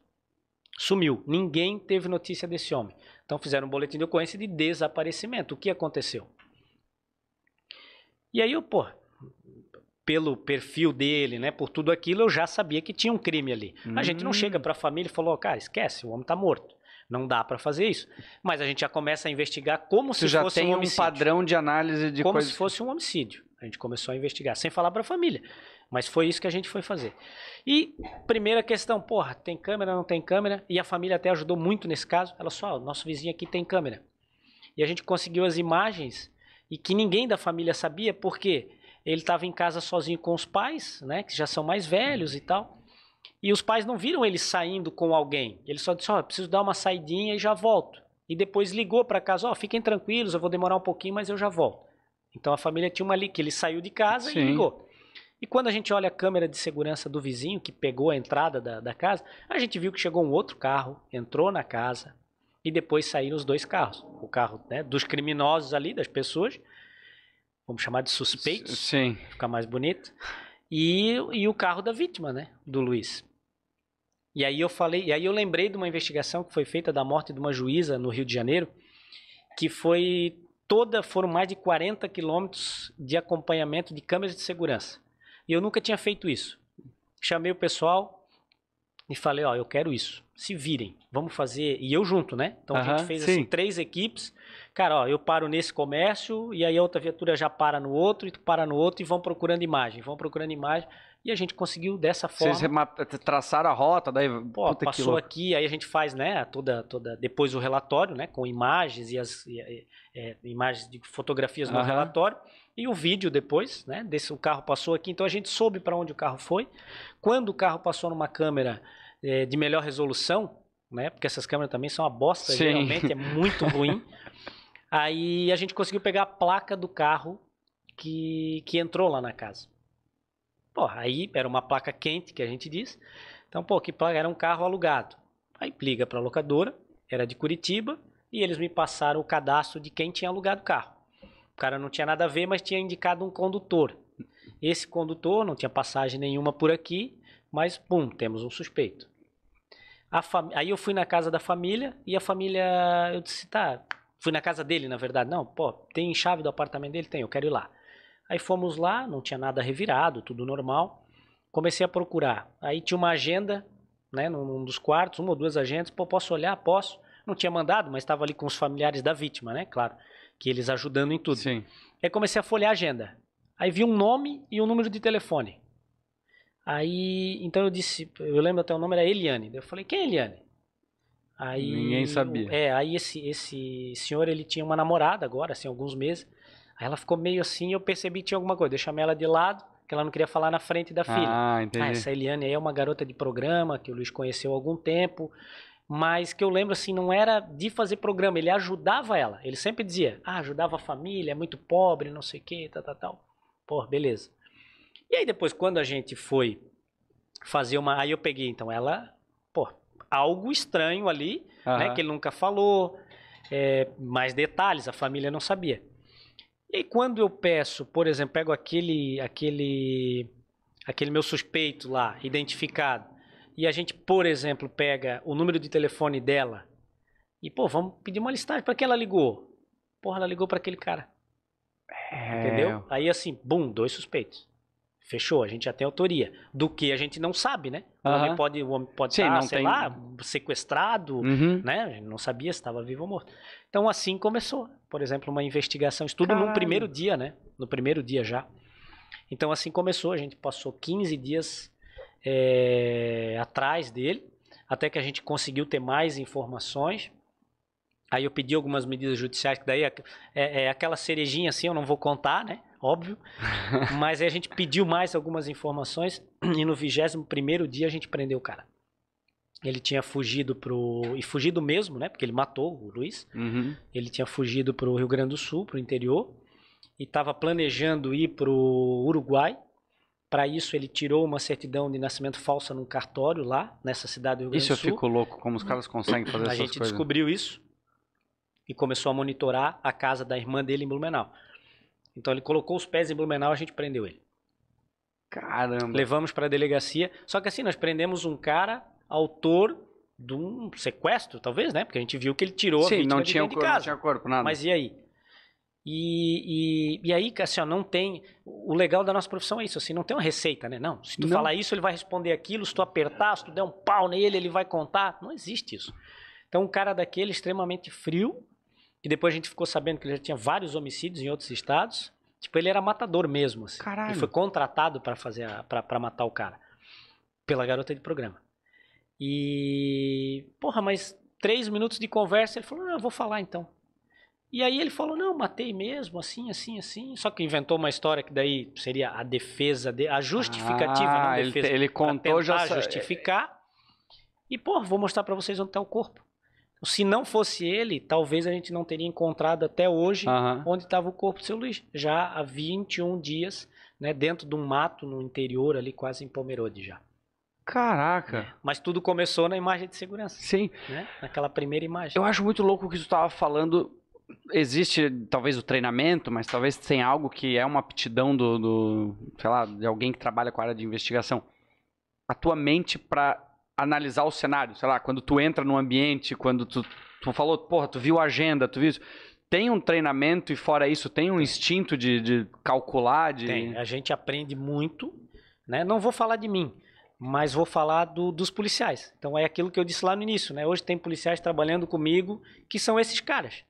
Sumiu. Ninguém teve notícia desse homem. Então fizeram um boletim de ocorrência de desaparecimento. O que aconteceu? E aí eu, pô, pelo perfil dele, né, por tudo aquilo, eu já sabia que tinha um crime ali. A gente não hum. chega para a família e falou, oh, cara, esquece, o homem tá morto. Não dá para fazer isso. Mas a gente já começa a investigar como se já fosse tem um, homicídio. um padrão de análise de como coisa... se fosse um homicídio. A gente começou a investigar, sem falar para a família. Mas foi isso que a gente foi fazer. E primeira questão, porra, tem câmera, não tem câmera? E a família até ajudou muito nesse caso. Ela só, o nosso vizinho aqui tem câmera. E a gente conseguiu as imagens e que ninguém da família sabia porque ele estava em casa sozinho com os pais, né, que já são mais velhos e tal. E os pais não viram ele saindo com alguém. Ele só disse: "Ó, oh, preciso dar uma saidinha e já volto". E depois ligou para casa: "Ó, oh, fiquem tranquilos, eu vou demorar um pouquinho, mas eu já volto". Então a família tinha uma ali que ele saiu de casa Sim. e ligou. E quando a gente olha a câmera de segurança do vizinho que pegou a entrada da, da casa, a gente viu que chegou um outro carro, entrou na casa e depois saíram os dois carros. O carro né, dos criminosos ali, das pessoas, vamos chamar de suspeitos, Sim. ficar mais bonito, e, e o carro da vítima, né, do Luiz. E aí eu falei, e aí eu lembrei de uma investigação que foi feita da morte de uma juíza no Rio de Janeiro, que foi toda foram mais de 40 quilômetros de acompanhamento de câmeras de segurança. E eu nunca tinha feito isso. Chamei o pessoal e falei, ó, eu quero isso. Se virem, vamos fazer. E eu junto, né? Então uh -huh, a gente fez sim. assim, três equipes. Cara, ó, eu paro nesse comércio e aí a outra viatura já para no outro e tu para no outro e vão procurando imagem, vão procurando imagem. E a gente conseguiu dessa forma. Vocês traçaram a rota, daí Pô, passou aqui, aí a gente faz, né, toda, toda, depois o relatório, né, com imagens e as e, e, é, imagens de fotografias no uhum. relatório e o vídeo depois, né, desse o carro passou aqui. Então a gente soube para onde o carro foi, quando o carro passou numa câmera é, de melhor resolução, né, porque essas câmeras também são uma bosta, Sim. geralmente é muito ruim. Aí a gente conseguiu pegar a placa do carro que, que entrou lá na casa. Pô, aí era uma placa quente que a gente diz. Então, pô, que placa era um carro alugado. Aí liga para a locadora, era de Curitiba, e eles me passaram o cadastro de quem tinha alugado o carro. O cara não tinha nada a ver, mas tinha indicado um condutor. Esse condutor não tinha passagem nenhuma por aqui, mas pum, temos um suspeito. Fam... Aí eu fui na casa da família e a família, eu disse, tá, fui na casa dele, na verdade. Não, pô, tem chave do apartamento dele? Tem, eu quero ir lá. Aí fomos lá, não tinha nada revirado, tudo normal. Comecei a procurar. Aí tinha uma agenda, né, num dos quartos, uma ou duas agendas. Pô, posso olhar? Posso. Não tinha mandado, mas estava ali com os familiares da vítima, né? Claro, que eles ajudando em tudo. Sim. Aí comecei a folhear a agenda. Aí vi um nome e um número de telefone. Aí, então eu disse, eu lembro até o nome era Eliane. Eu falei, quem é Eliane? Aí, Ninguém sabia. É, aí esse, esse senhor, ele tinha uma namorada agora, assim, alguns meses. Aí ela ficou meio assim, eu percebi que tinha alguma coisa. Eu chamei ela de lado, que ela não queria falar na frente da filha. Ah, entendi. Ah, essa Eliane aí é uma garota de programa que o Luiz conheceu há algum tempo, mas que eu lembro assim, não era de fazer programa, ele ajudava ela. Ele sempre dizia: "Ah, ajudava a família, é muito pobre, não sei o quê, tal, tal, tal". Pô, beleza. E aí depois quando a gente foi fazer uma, aí eu peguei então ela, pô, algo estranho ali, uhum. né, que ele nunca falou, é, mais detalhes, a família não sabia. E quando eu peço, por exemplo, pego aquele, aquele, aquele meu suspeito lá, identificado, e a gente, por exemplo, pega o número de telefone dela e, pô, vamos pedir uma listagem para que ela ligou. Porra, ela ligou para aquele cara. É... Entendeu? Aí assim, bum, dois suspeitos. Fechou, a gente já tem autoria. Do que a gente não sabe, né? O homem pode, o homem pode Sim, estar, tá, sei tem... lá, sequestrado, uhum. né? A gente não sabia se estava vivo ou morto. Então, assim começou, por exemplo, uma investigação. Estudo no primeiro dia, né? No primeiro dia já. Então, assim começou. A gente passou 15 dias é, atrás dele, até que a gente conseguiu ter mais informações. Aí eu pedi algumas medidas judiciais, que daí é, é, é aquela cerejinha assim, eu não vou contar, né? óbvio. Mas aí a gente pediu mais algumas informações e no 21 dia a gente prendeu o cara. Ele tinha fugido pro. E fugido mesmo, né? Porque ele matou o Luiz. Uhum. Ele tinha fugido pro Rio Grande do Sul, pro interior. E estava planejando ir pro Uruguai. Para isso, ele tirou uma certidão de nascimento falsa num cartório lá, nessa cidade do Rio Grande do Sul. Isso eu fico louco, como os caras conseguem fazer a essas coisas. A gente descobriu isso e começou a monitorar a casa da irmã dele em Blumenau. Então ele colocou os pés em Blumenau, a gente prendeu ele. Caramba. Levamos para a delegacia. Só que assim, nós prendemos um cara, autor de um sequestro, talvez, né? Porque a gente viu que ele tirou Sim, a não tinha de, de corpo, casa. Não tinha corpo, nada. Mas e aí? E, e, e aí, assim, ó, não tem. O legal da nossa profissão é isso, assim, não tem uma receita, né? Não. Se tu não. falar isso, ele vai responder aquilo. Se tu apertar, se tu der um pau nele, ele vai contar. Não existe isso. Então, um cara daquele extremamente frio, que depois a gente ficou sabendo que ele já tinha vários homicídios em outros estados. Tipo, ele era matador mesmo. Assim. Caralho. Ele foi contratado para fazer para matar o cara pela garota de programa. E porra, mas três minutos de conversa ele falou, Não, ah, eu vou falar então. E aí ele falou, não, matei mesmo, assim, assim, assim. Só que inventou uma história que daí seria a defesa, de, a justificativa, ah, não defesa. Ele, ele contou pra tentar já justificar. E porra, vou mostrar para vocês onde tá o corpo. Se não fosse ele, talvez a gente não teria encontrado até hoje uhum. onde estava o corpo do seu Luiz, já há 21 dias, né, dentro de um mato no interior ali, quase em Pomerode já. Caraca! Né? Mas tudo começou na imagem de segurança. Sim. Né? Naquela primeira imagem. Eu acho muito louco o que você estava falando. Existe talvez o treinamento, mas talvez tem algo que é uma aptidão do, do sei lá, de alguém que trabalha com a área de investigação. A tua mente para analisar o cenário, sei lá, quando tu entra no ambiente, quando tu, tu falou, porra, tu viu a agenda, tu viu isso. Tem um treinamento e fora isso, tem um instinto de, de calcular? De... Tem, a gente aprende muito, né? Não vou falar de mim, mas vou falar do, dos policiais. Então é aquilo que eu disse lá no início, né? Hoje tem policiais trabalhando comigo que são esses caras,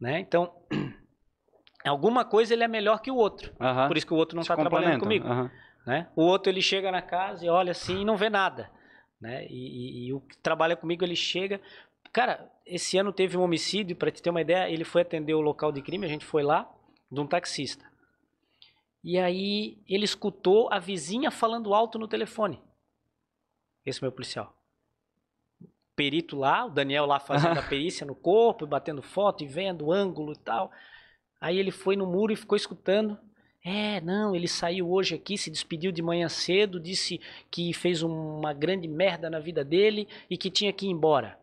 né? Então, alguma coisa ele é melhor que o outro. Uh -huh. Por isso que o outro não está trabalhando comigo, uh -huh. né? O outro ele chega na casa e olha assim e não vê nada né? E, e, e o que trabalha comigo, ele chega... Cara, esse ano teve um homicídio, para te ter uma ideia, ele foi atender o local de crime, a gente foi lá, de um taxista. E aí ele escutou a vizinha falando alto no telefone. Esse meu policial. Perito lá, o Daniel lá fazendo a perícia no corpo, batendo foto e vendo ângulo e tal. Aí ele foi no muro e ficou escutando. É, não, ele saiu hoje aqui, se despediu de manhã cedo, disse que fez uma grande merda na vida dele e que tinha que ir embora.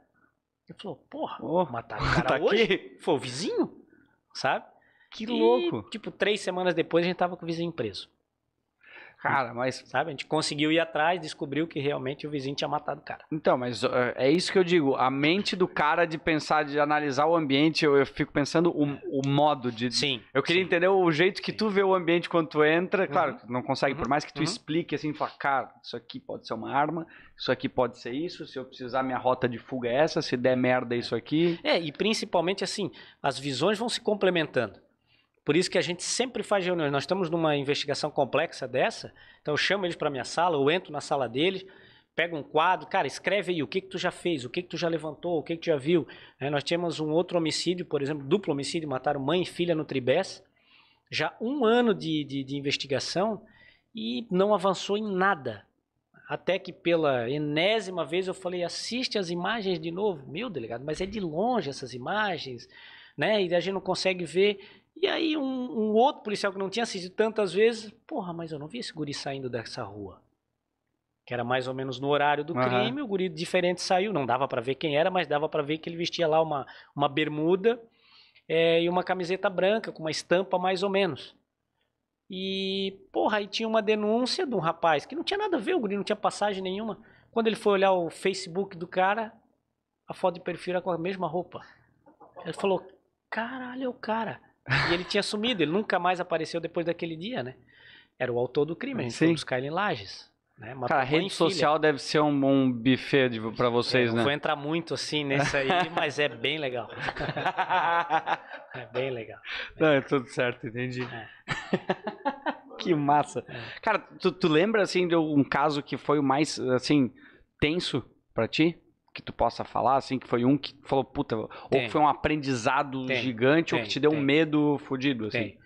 Ele falou, porra, oh, matar o cara tá hoje? Aqui? Foi o vizinho, sabe? Que e, louco. Tipo, três semanas depois a gente tava com o vizinho preso cara, mas. Sabe? A gente conseguiu ir atrás, descobriu que realmente o vizinho tinha matado o cara. Então, mas uh, é isso que eu digo. A mente do cara de pensar, de analisar o ambiente, eu, eu fico pensando o, o, modo de. Sim. Eu queria sim. entender o jeito que sim. tu vê o ambiente quando tu entra. Uhum. Claro, não consegue, uhum. por mais que tu uhum. explique assim, fala, cara, isso aqui pode ser uma arma, isso aqui pode ser isso, se eu precisar, minha rota de fuga é essa, se der merda, é isso aqui. É, e principalmente assim, as visões vão se complementando. Por isso que a gente sempre faz reuniões. Nós estamos numa investigação complexa dessa, então eu chamo eles para minha sala, eu entro na sala deles, pego um quadro, cara, escreve aí o que, que tu já fez, o que, que tu já levantou, o que, que tu já viu. É, nós tínhamos um outro homicídio, por exemplo, duplo homicídio, mataram mãe e filha no Tribes. Já um ano de, de, de investigação e não avançou em nada. Até que pela enésima vez eu falei, assiste as imagens de novo. Meu delegado, mas é de longe essas imagens, né? E a gente não consegue ver. E aí um, um, outro policial que não tinha assistido tantas vezes, porra, mas eu não vi esse guri saindo dessa rua. Que era mais ou menos no horário do uhum. crime, o guri diferente saiu, não dava para ver quem era, mas dava para ver que ele vestia lá uma, uma bermuda é, e uma camiseta branca com uma estampa mais ou menos. E, porra, aí tinha uma denúncia de um rapaz que não tinha nada a ver, o guri não tinha passagem nenhuma. Quando ele foi olhar o Facebook do cara, a foto de perfil era com a mesma roupa. Ele falou, caralho, é o cara. E ele tinha sumido, ele nunca mais apareceu depois daquele dia, né? Era o autor do crime, a gente Sim. foi buscar ele em Lages. Né? Cara, a rede social deve ser um bom buffet para vocês, é, né? Não vou entrar muito assim nessa aí, mas é bem legal. é bem legal. não, é tudo certo, entendi. É. que massa. É. Cara, tu, tu lembra assim de um caso que foi o mais assim tenso para ti? que tu possa falar, assim, que foi um que falou, puta, tem. ou que foi um aprendizado tem. gigante, tem. ou que te deu um medo fodido, assim?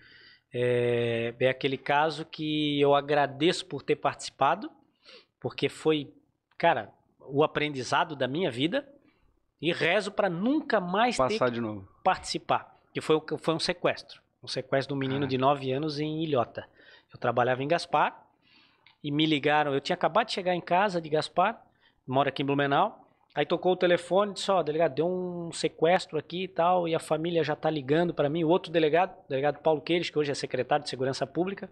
É, é aquele caso que eu agradeço por ter participado, porque foi, cara, o aprendizado da minha vida e rezo para nunca mais Passar ter de novo. participar. Que foi, foi um sequestro. Um sequestro de um menino de 9 anos em Ilhota. Eu trabalhava em Gaspar e me ligaram. Eu tinha acabado de chegar em casa de Gaspar, moro aqui em Blumenau, Aí tocou o telefone, disse, ó, oh, delegado, deu um sequestro aqui e tal, e a família já tá ligando para mim. O outro delegado, o delegado Paulo Queires, que hoje é secretário de Segurança Pública,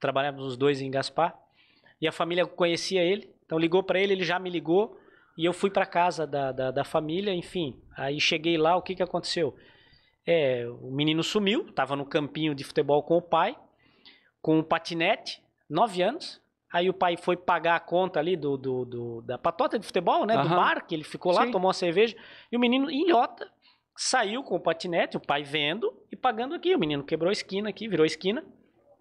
trabalhamos os dois em Gaspar, e a família conhecia ele, então ligou para ele, ele já me ligou, e eu fui para casa da, da, da, família, enfim. Aí cheguei lá, o que que aconteceu? É, o menino sumiu, tava no campinho de futebol com o pai, com um patinete, nove anos, Aí o pai foi pagar a conta ali do, do, do da patota de futebol, né? Uhum. Do bar, que ele ficou lá, Sim. tomou uma cerveja. E o menino, ilhota, saiu com o patinete, o pai vendo e pagando aqui. O menino quebrou a esquina aqui, virou a esquina.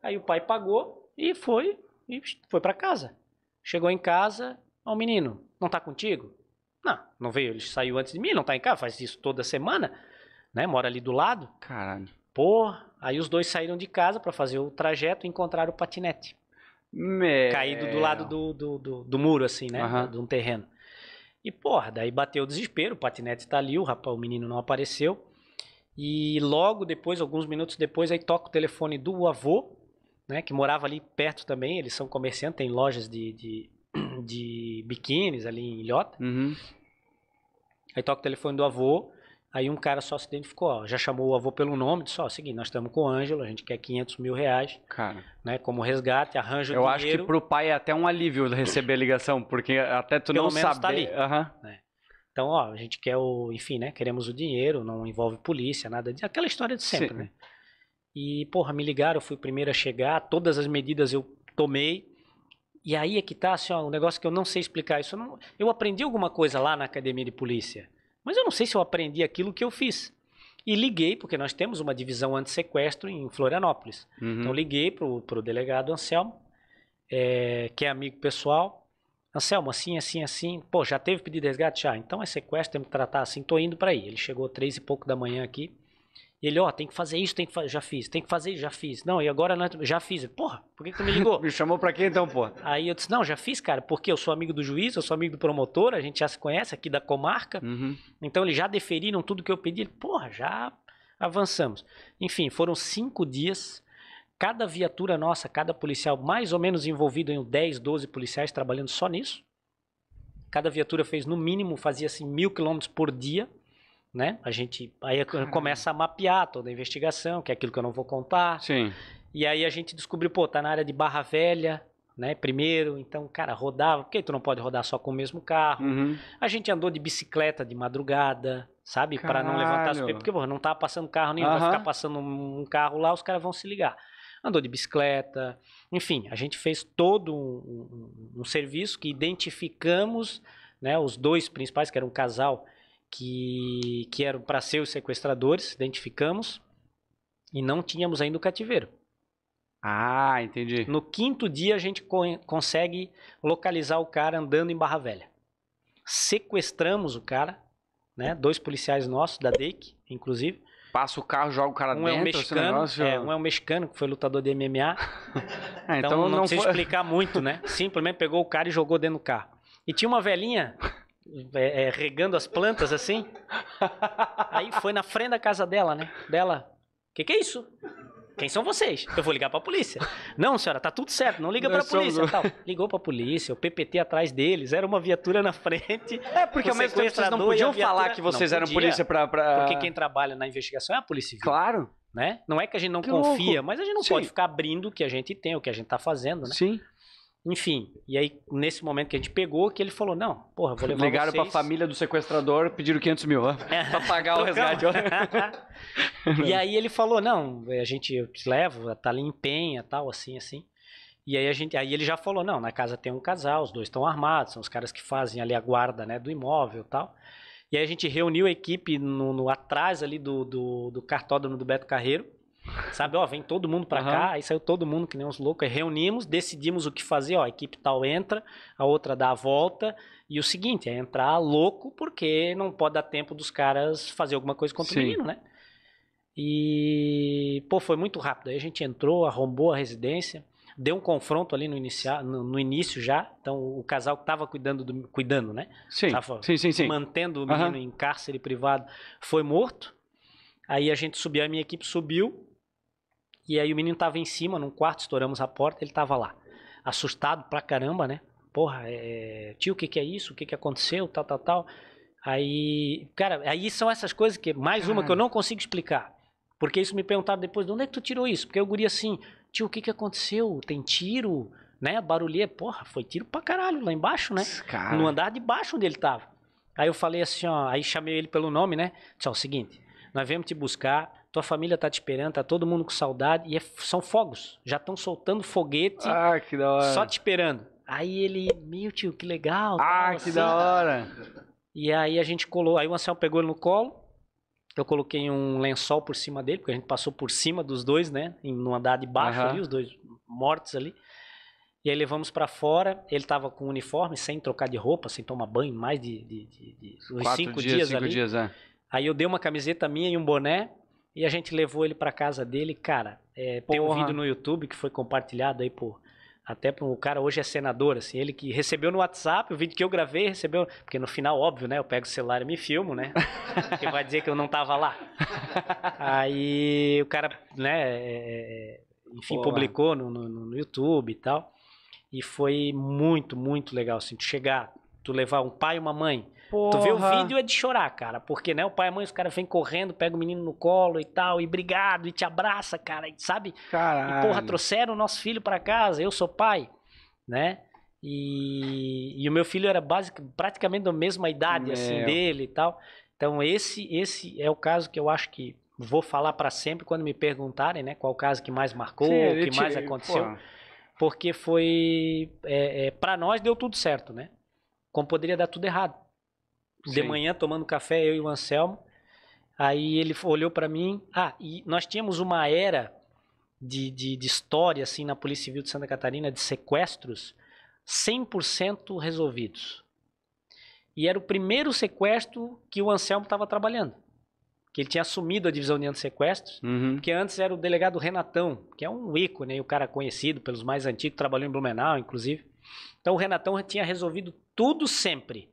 Aí o pai pagou e foi e foi para casa. Chegou em casa, ó, o menino, não tá contigo? Não, não veio, ele saiu antes de mim, não tá em casa, faz isso toda semana, né? Mora ali do lado. Caralho. Porra, aí os dois saíram de casa para fazer o trajeto e encontraram o patinete. Me... Caído do lado do, do, do, do muro, assim, né? Uhum. De um terreno. E, porra, daí bateu o desespero, o patinete tá ali, o rapaz, o menino não apareceu. E logo depois, alguns minutos depois, aí toca o telefone do avô, né? Que morava ali perto também, eles são comerciantes, tem lojas de, de, de biquínis ali em Ilhota. Uhum. Aí toca o telefone do avô Aí um cara só se identificou, ó, já chamou o avô pelo nome, disse, ó, seguinte, nós estamos com o Ângelo, a gente quer 500 mil reais, cara. né, como resgate, arranjo o dinheiro. Eu acho que pro pai é até um alívio receber a ligação, porque até tu pelo não menos tá saber. Tá ali, uhum. né? Então, ó, a gente quer o, enfim, né, queremos o dinheiro, não envolve polícia, nada disso, aquela história de sempre, Sim. né. E, porra, me ligaram, eu fui o primeiro a chegar, todas as medidas eu tomei, e aí é que tá, assim, ó, um negócio que eu não sei explicar, isso eu, não, eu aprendi alguma coisa lá na academia de polícia, mas eu não sei se eu aprendi aquilo que eu fiz. E liguei, porque nós temos uma divisão anti-sequestro em Florianópolis. Uhum. Então liguei para o delegado Anselmo, é, que é amigo pessoal. Anselmo, assim, assim, assim. Pô, já teve pedido de resgate? Já. Então é sequestro, temos que tratar assim. Tô indo para aí. Ele chegou três e pouco da manhã aqui. E ele, ó, oh, tem que fazer isso, tem que fazer, já fiz, tem que fazer isso, já fiz. Não, e agora nós, já fiz. Porra, por que, que tu me ligou? me chamou pra quê então, porra? Aí eu disse, não, já fiz, cara, porque eu sou amigo do juiz, eu sou amigo do promotor, a gente já se conhece aqui da comarca. Uhum. Então eles já deferiram tudo que eu pedi. Ele, porra, já avançamos. Enfim, foram cinco dias. Cada viatura nossa, cada policial, mais ou menos envolvido em 10, 12 policiais trabalhando só nisso. Cada viatura fez, no mínimo, fazia assim mil quilômetros por dia né? A gente aí é Caramba. começa a mapear toda a investigação, que é aquilo que eu não vou contar. Sim. E aí a gente descobriu, pô, tá na área de Barra Velha, né? Primeiro, então, cara, rodava, porque tu não pode rodar só com o mesmo carro. Uhum. A gente andou de bicicleta de madrugada, sabe? para não levantar os pés, porque pô, não tava tá passando carro nenhum, uhum. vai ficar passando um carro lá, os caras vão se ligar. Andou de bicicleta, enfim, a gente fez todo um, um, um serviço que identificamos, né, os dois principais, que era um casal que, que eram para ser os sequestradores, identificamos, e não tínhamos ainda o cativeiro. Ah, entendi. No quinto dia a gente co consegue localizar o cara andando em Barra Velha. Sequestramos o cara, né? Dois policiais nossos, da DEIC, inclusive. Passa o carro, joga o cara um dentro. É um mexicano, negócio, é, um é um mexicano que foi lutador de MMA. então, então, não, não precisa foi... explicar muito, né? Simplesmente pegou o cara e jogou dentro do carro. E tinha uma velhinha é, é, regando as plantas assim. Aí foi na frente da casa dela, né? Dela. O que, que é isso? Quem são vocês? Eu vou ligar pra polícia. Não, senhora, tá tudo certo. Não liga Nós pra é somos... polícia. Tal. Ligou pra polícia, o PPT atrás deles, era uma viatura na frente. É, porque ao mesmo tempo vocês não podiam falar que vocês eram polícia pra, pra, Porque quem trabalha na investigação é a polícia civil. Claro. Né? Não é que a gente não que confia, louco. mas a gente não Sim. pode ficar abrindo o que a gente tem, o que a gente tá fazendo, né? Sim. Enfim, e aí nesse momento que a gente pegou, que ele falou, não, porra, vou levar Ligaram vocês... pra família do sequestrador, pediram 500 mil, para é. pra pagar o resgate. e aí ele falou, não, a gente, eu te levo, tá ali em penha, tal, assim, assim. E aí, a gente, aí ele já falou, não, na casa tem um casal, os dois estão armados, são os caras que fazem ali a guarda, né, do imóvel tal. E aí a gente reuniu a equipe no, no atrás ali do, do, do cartódromo do Beto Carreiro, Sabe, ó, vem todo mundo para uhum. cá, aí saiu todo mundo que nem uns loucos, aí reunimos, decidimos o que fazer, ó, a equipe tal entra, a outra dá a volta, e o seguinte, é entrar louco porque não pode dar tempo dos caras fazer alguma coisa contra Sim. o menino, né? E, pô, foi muito rápido, aí a gente entrou, arrombou a residência, deu um confronto ali no, inicia, no, no, início já. Então, o casal que estava cuidando, do, cuidando, né? Sim, tava sim, sim, sim. Mantendo o menino uhum. em cárcere privado, foi morto. Aí a gente subiu, a minha equipe subiu, e aí o menino tava em cima, num quarto, estouramos a porta, ele tava lá. Assustado pra caramba, né? Porra, é, é... tio, o que que é isso? O que que aconteceu? Tal, tal, tal. Aí, cara, aí são essas coisas que, mais uma que eu não consigo explicar. Porque isso me perguntaram depois, de onde é que tu tirou isso? Porque eu guria assim, tio, o que que aconteceu? Tem tiro? Né? Barulheira, porra, foi tiro pra caralho lá embaixo, né? Cara. No andar de baixo onde ele tava. Aí eu falei assim, ó, aí chamei ele pelo nome, né? Disse, ó, é o seguinte, nós viemos te buscar, tua família tá te esperando, tá todo mundo com saudade, e é, são fogos. Já estão soltando foguete. Ah, que da hora. Só te esperando. Aí ele, meu tio, que legal. Ah, que da assim. hora. E aí a gente colou, aí o Anselmo pegou ele no colo, eu coloquei um lençol por cima dele, porque a gente passou por cima dos dois, né? Em um andar de baixo uhum. ali, os dois mortos ali. E aí levamos para fora. Ele tava com uniforme, sem trocar de roupa, sem tomar banho, mais de, de, de, de uns Quatro cinco dias, dias cinco ali. Dias, é. Aí eu dei uma camiseta minha e um boné. E a gente levou ele para casa dele, cara. É, tem um vídeo no YouTube que foi compartilhado aí por até para o cara hoje é senador, assim, ele que recebeu no WhatsApp o vídeo que eu gravei, recebeu, porque no final, óbvio, né, eu pego o celular e me filmo, né, que vai dizer que eu não tava lá. Aí o cara, né, é, é, é enfim, publicou no, no, no YouTube e tal, e foi muito, muito legal, assim, tu chegar, tu levar um pai e uma mãe, Porra. Tu vê o vídeo é de chorar, cara. Porque, né, o pai e a mãe, os caras vêm correndo, pegam o menino no colo e tal, e obrigado, e te abraça, cara, e, sabe? Caralho. E, porra, trouxeram o nosso filho para casa, eu sou pai, né? E, e o meu filho era basic, praticamente da mesma idade, assim, meu. assim, dele e tal. Então, esse, esse é o caso que eu acho que vou falar para sempre quando me perguntarem, né? Qual o caso que mais marcou, o que mais aconteceu. Porra. Porque foi. É, é para nós deu tudo certo, né? Como poderia dar tudo errado. Sim. de manhã tomando café, eu e o Anselmo. Aí ele olhou para mim. Ah, e nós tínhamos uma era de, de, de, história assim na Polícia Civil de Santa Catarina de sequestros 100% resolvidos. E era o primeiro sequestro que o Anselmo estava trabalhando. Que ele tinha assumido a divisão de antissequestros, uhum. que antes era o delegado Renatão, que é um ícone, né, o cara conhecido pelos mais antigos, trabalhou em Blumenau, inclusive. Então o Renatão tinha resolvido tudo sempre.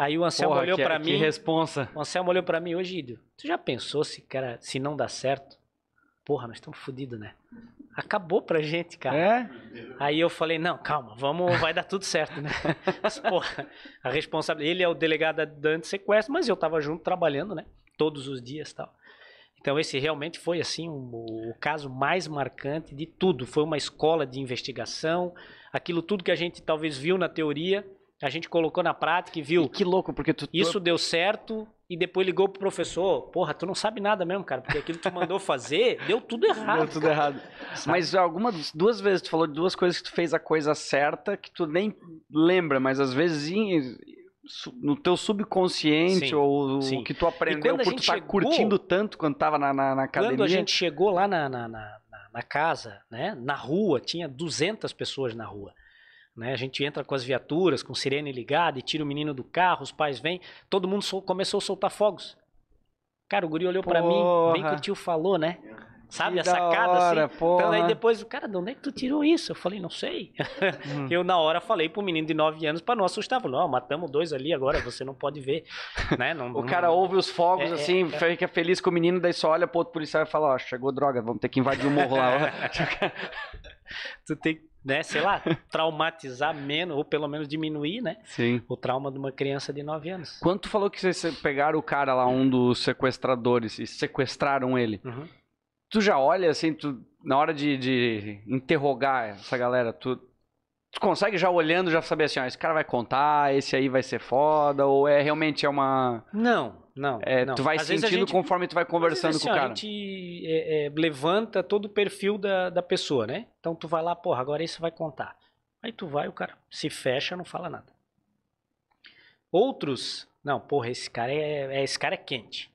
Aí o Anselmo Porra, olhou é para mim. Que responsa. O Anselmo olhou para mim hoje, Ídio. Tu já pensou se, cara, se não dá certo? Porra, nós estamos fodidos, né? Acabou pra gente, cara. É? Aí eu falei, não, calma, vamos, vai dar tudo certo, né? Mas, porra, a responsabilidade. Ele é o delegado da antissequestro, mas eu tava junto trabalhando, né? Todos os dias tal. Então, esse realmente foi, assim, um, o caso mais marcante de tudo. Foi uma escola de investigação. Aquilo tudo que a gente talvez viu na teoria a gente colocou na prática e viu. E que louco, porque tu. Isso deu certo. E depois ligou pro professor, porra, tu não sabe nada mesmo, cara, porque aquilo que tu mandou fazer deu tudo errado. Deu tudo cara. errado. Mas algumas duas vezes tu falou de duas coisas que tu fez a coisa certa que tu nem lembra, mas às vezes no teu subconsciente sim, ou sim. o que tu aprendeu por tu tá estar curtindo tanto quando estava na, na, na, academia? Quando a gente chegou lá na, na, na, casa, né, na rua, tinha 200 pessoas na rua. Né? A gente entra com as viaturas, com sirene ligada e tira o menino do carro, os pais vêm, todo mundo começou a soltar fogos. Cara, o guri olhou para mim, bem que o tio falou, né? Sabe, que a sacada hora, assim. Então, porra. Então, aí depois o cara, de onde é que tu tirou isso? Eu falei, não sei. Hum. Eu na hora falei pro menino de 9 anos para não assustar. Falei, não, matamos dois ali agora, você não pode ver. né? Não, o cara não... ouve os fogos é, é, assim, é, fica feliz com o menino, daí só olha pro outro policial e fala, ó, oh, chegou droga, vamos ter que invadir o morro lá. tu tem que né, sei lá, traumatizar menos, ou pelo menos diminuir, né? Sim. O trauma de uma criança de 9 anos. Quando tu falou que vocês pegaram o cara lá, um dos sequestradores, e sequestraram ele, uhum. tu já olha assim, tu, na hora de, de interrogar essa galera, tu, Tu consegue já olhando, já saber assim, ó, esse cara vai contar, esse aí vai ser foda, ou é realmente é uma. Não, não. É, não. Tu vai às sentindo gente, conforme tu vai conversando assim, com o cara. A gente é, é, levanta todo o perfil da, da pessoa, né? Então tu vai lá, porra, agora esse vai contar. Aí tu vai, o cara se fecha, não fala nada. Outros, não, porra, esse cara é, é esse cara é quente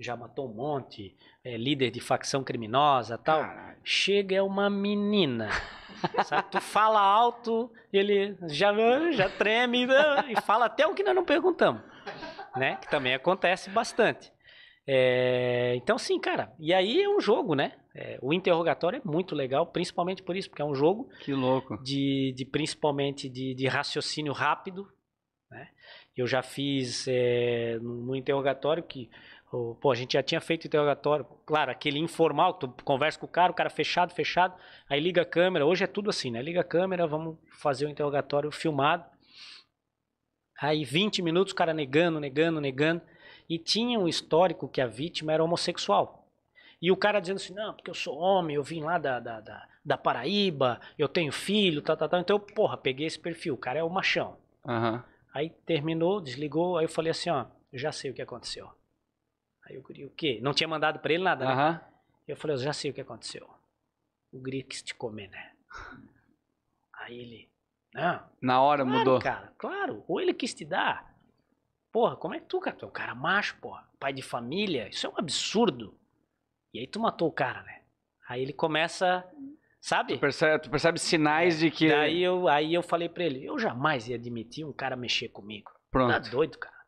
já matou um monte, é líder de facção criminosa tal. Caralho. Chega é uma menina. sabe? Tu fala alto, ele já, já treme né? e fala até o que nós não perguntamos. Né? Que também acontece bastante. É, então, sim, cara. E aí é um jogo, né? É, o interrogatório é muito legal, principalmente por isso, porque é um jogo. Que louco. De, de principalmente de, de raciocínio rápido. Né? Eu já fiz é, no, no interrogatório que pô, a gente já tinha feito interrogatório, claro, aquele informal, tu conversa com o cara, o cara fechado, fechado, aí liga a câmera, hoje é tudo assim, né? Liga a câmera, vamos fazer o interrogatório filmado. Aí 20 minutos o cara negando, negando, negando. E tinha um histórico que a vítima era homossexual. E o cara dizendo assim, não, porque eu sou homem, eu vim lá da, da, da, da Paraíba, eu tenho filho, tal, tá, tal, tá, tal. Tá. Então, eu, porra, peguei esse perfil, o cara é o machão. Uhum. Aí terminou, desligou, aí eu falei assim, ó, já sei o que aconteceu. Aí o guri, o quê? Não tinha mandado pra ele nada, né? Aham. Eu falei, eu já sei o que aconteceu. O guri quis te comer, né? Aí ele, não. Na hora claro, mudou. cara, claro. Ou ele quis te dar. Porra, como é que tu, cara? Tu é um cara macho, porra. Pai de família. Isso é um absurdo. E aí tu matou o cara, né? Aí ele começa, sabe? Tu percebe, tu percebe sinais é. de que... Daí eu, aí eu falei pra ele, eu jamais ia admitir um cara mexer comigo. Pronto. Tá doido, cara.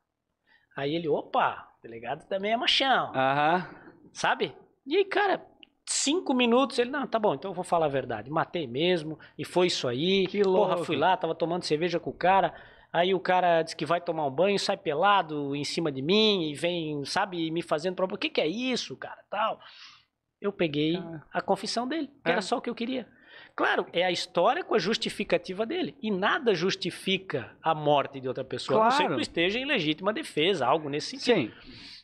Aí ele, opa, delegado tá também é machão. Aham. Sabe? E aí, cara, cinco minutos, ele, não, tá bom, então eu vou falar a verdade. Matei mesmo, e foi isso aí. Que louco. Porra, fui lá, tava tomando cerveja com o cara. Aí o cara diz que vai tomar um banho, sai pelado em cima de mim e vem, sabe, me fazendo problema. O que, que é isso, cara? Tal. Eu peguei ah. a confissão dele, que é. era só o que eu queria. Claro, é a história com a justificativa dele. E nada justifica a morte de outra pessoa, claro. a não ser que esteja em legítima defesa, algo nesse sentido. Sim.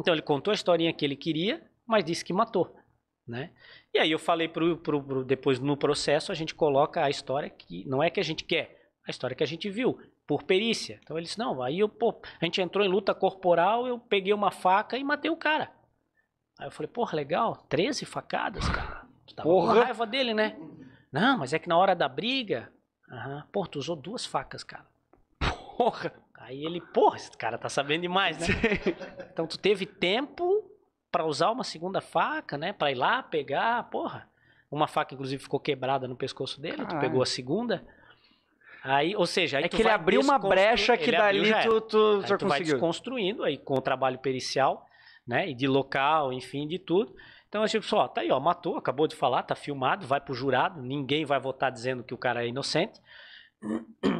Então ele contou a historinha que ele queria, mas disse que matou. Né? E aí eu falei pro, pro, pro, depois no processo a gente coloca a história que não é que a gente quer, a história que a gente viu por perícia. Então ele disse não, aí eu pô, a gente entrou em luta corporal, eu peguei uma faca e matei o cara. Aí eu falei, porra, legal, 13 facadas, cara. Tu tava Porra. com raiva dele, né? Não, mas é que na hora da briga. Uhum. Pô, tu usou duas facas, cara. Porra! Aí ele, porra, esse cara tá sabendo demais, né? então tu teve tempo para usar uma segunda faca, né? Pra ir lá pegar, porra. Uma faca, inclusive, ficou quebrada no pescoço dele, Caralho. tu ah, pegou é. a segunda. Aí, ou seja, aí é que ele abriu uma brecha que dali tu, tu, tu, aí tu conseguiu. vai desconstruindo aí com o trabalho pericial, né? E de local, enfim, de tudo. Então gente tipo ó, tá aí, ó, matou, acabou de falar, tá filmado, vai pro jurado, ninguém vai votar dizendo que o cara é inocente.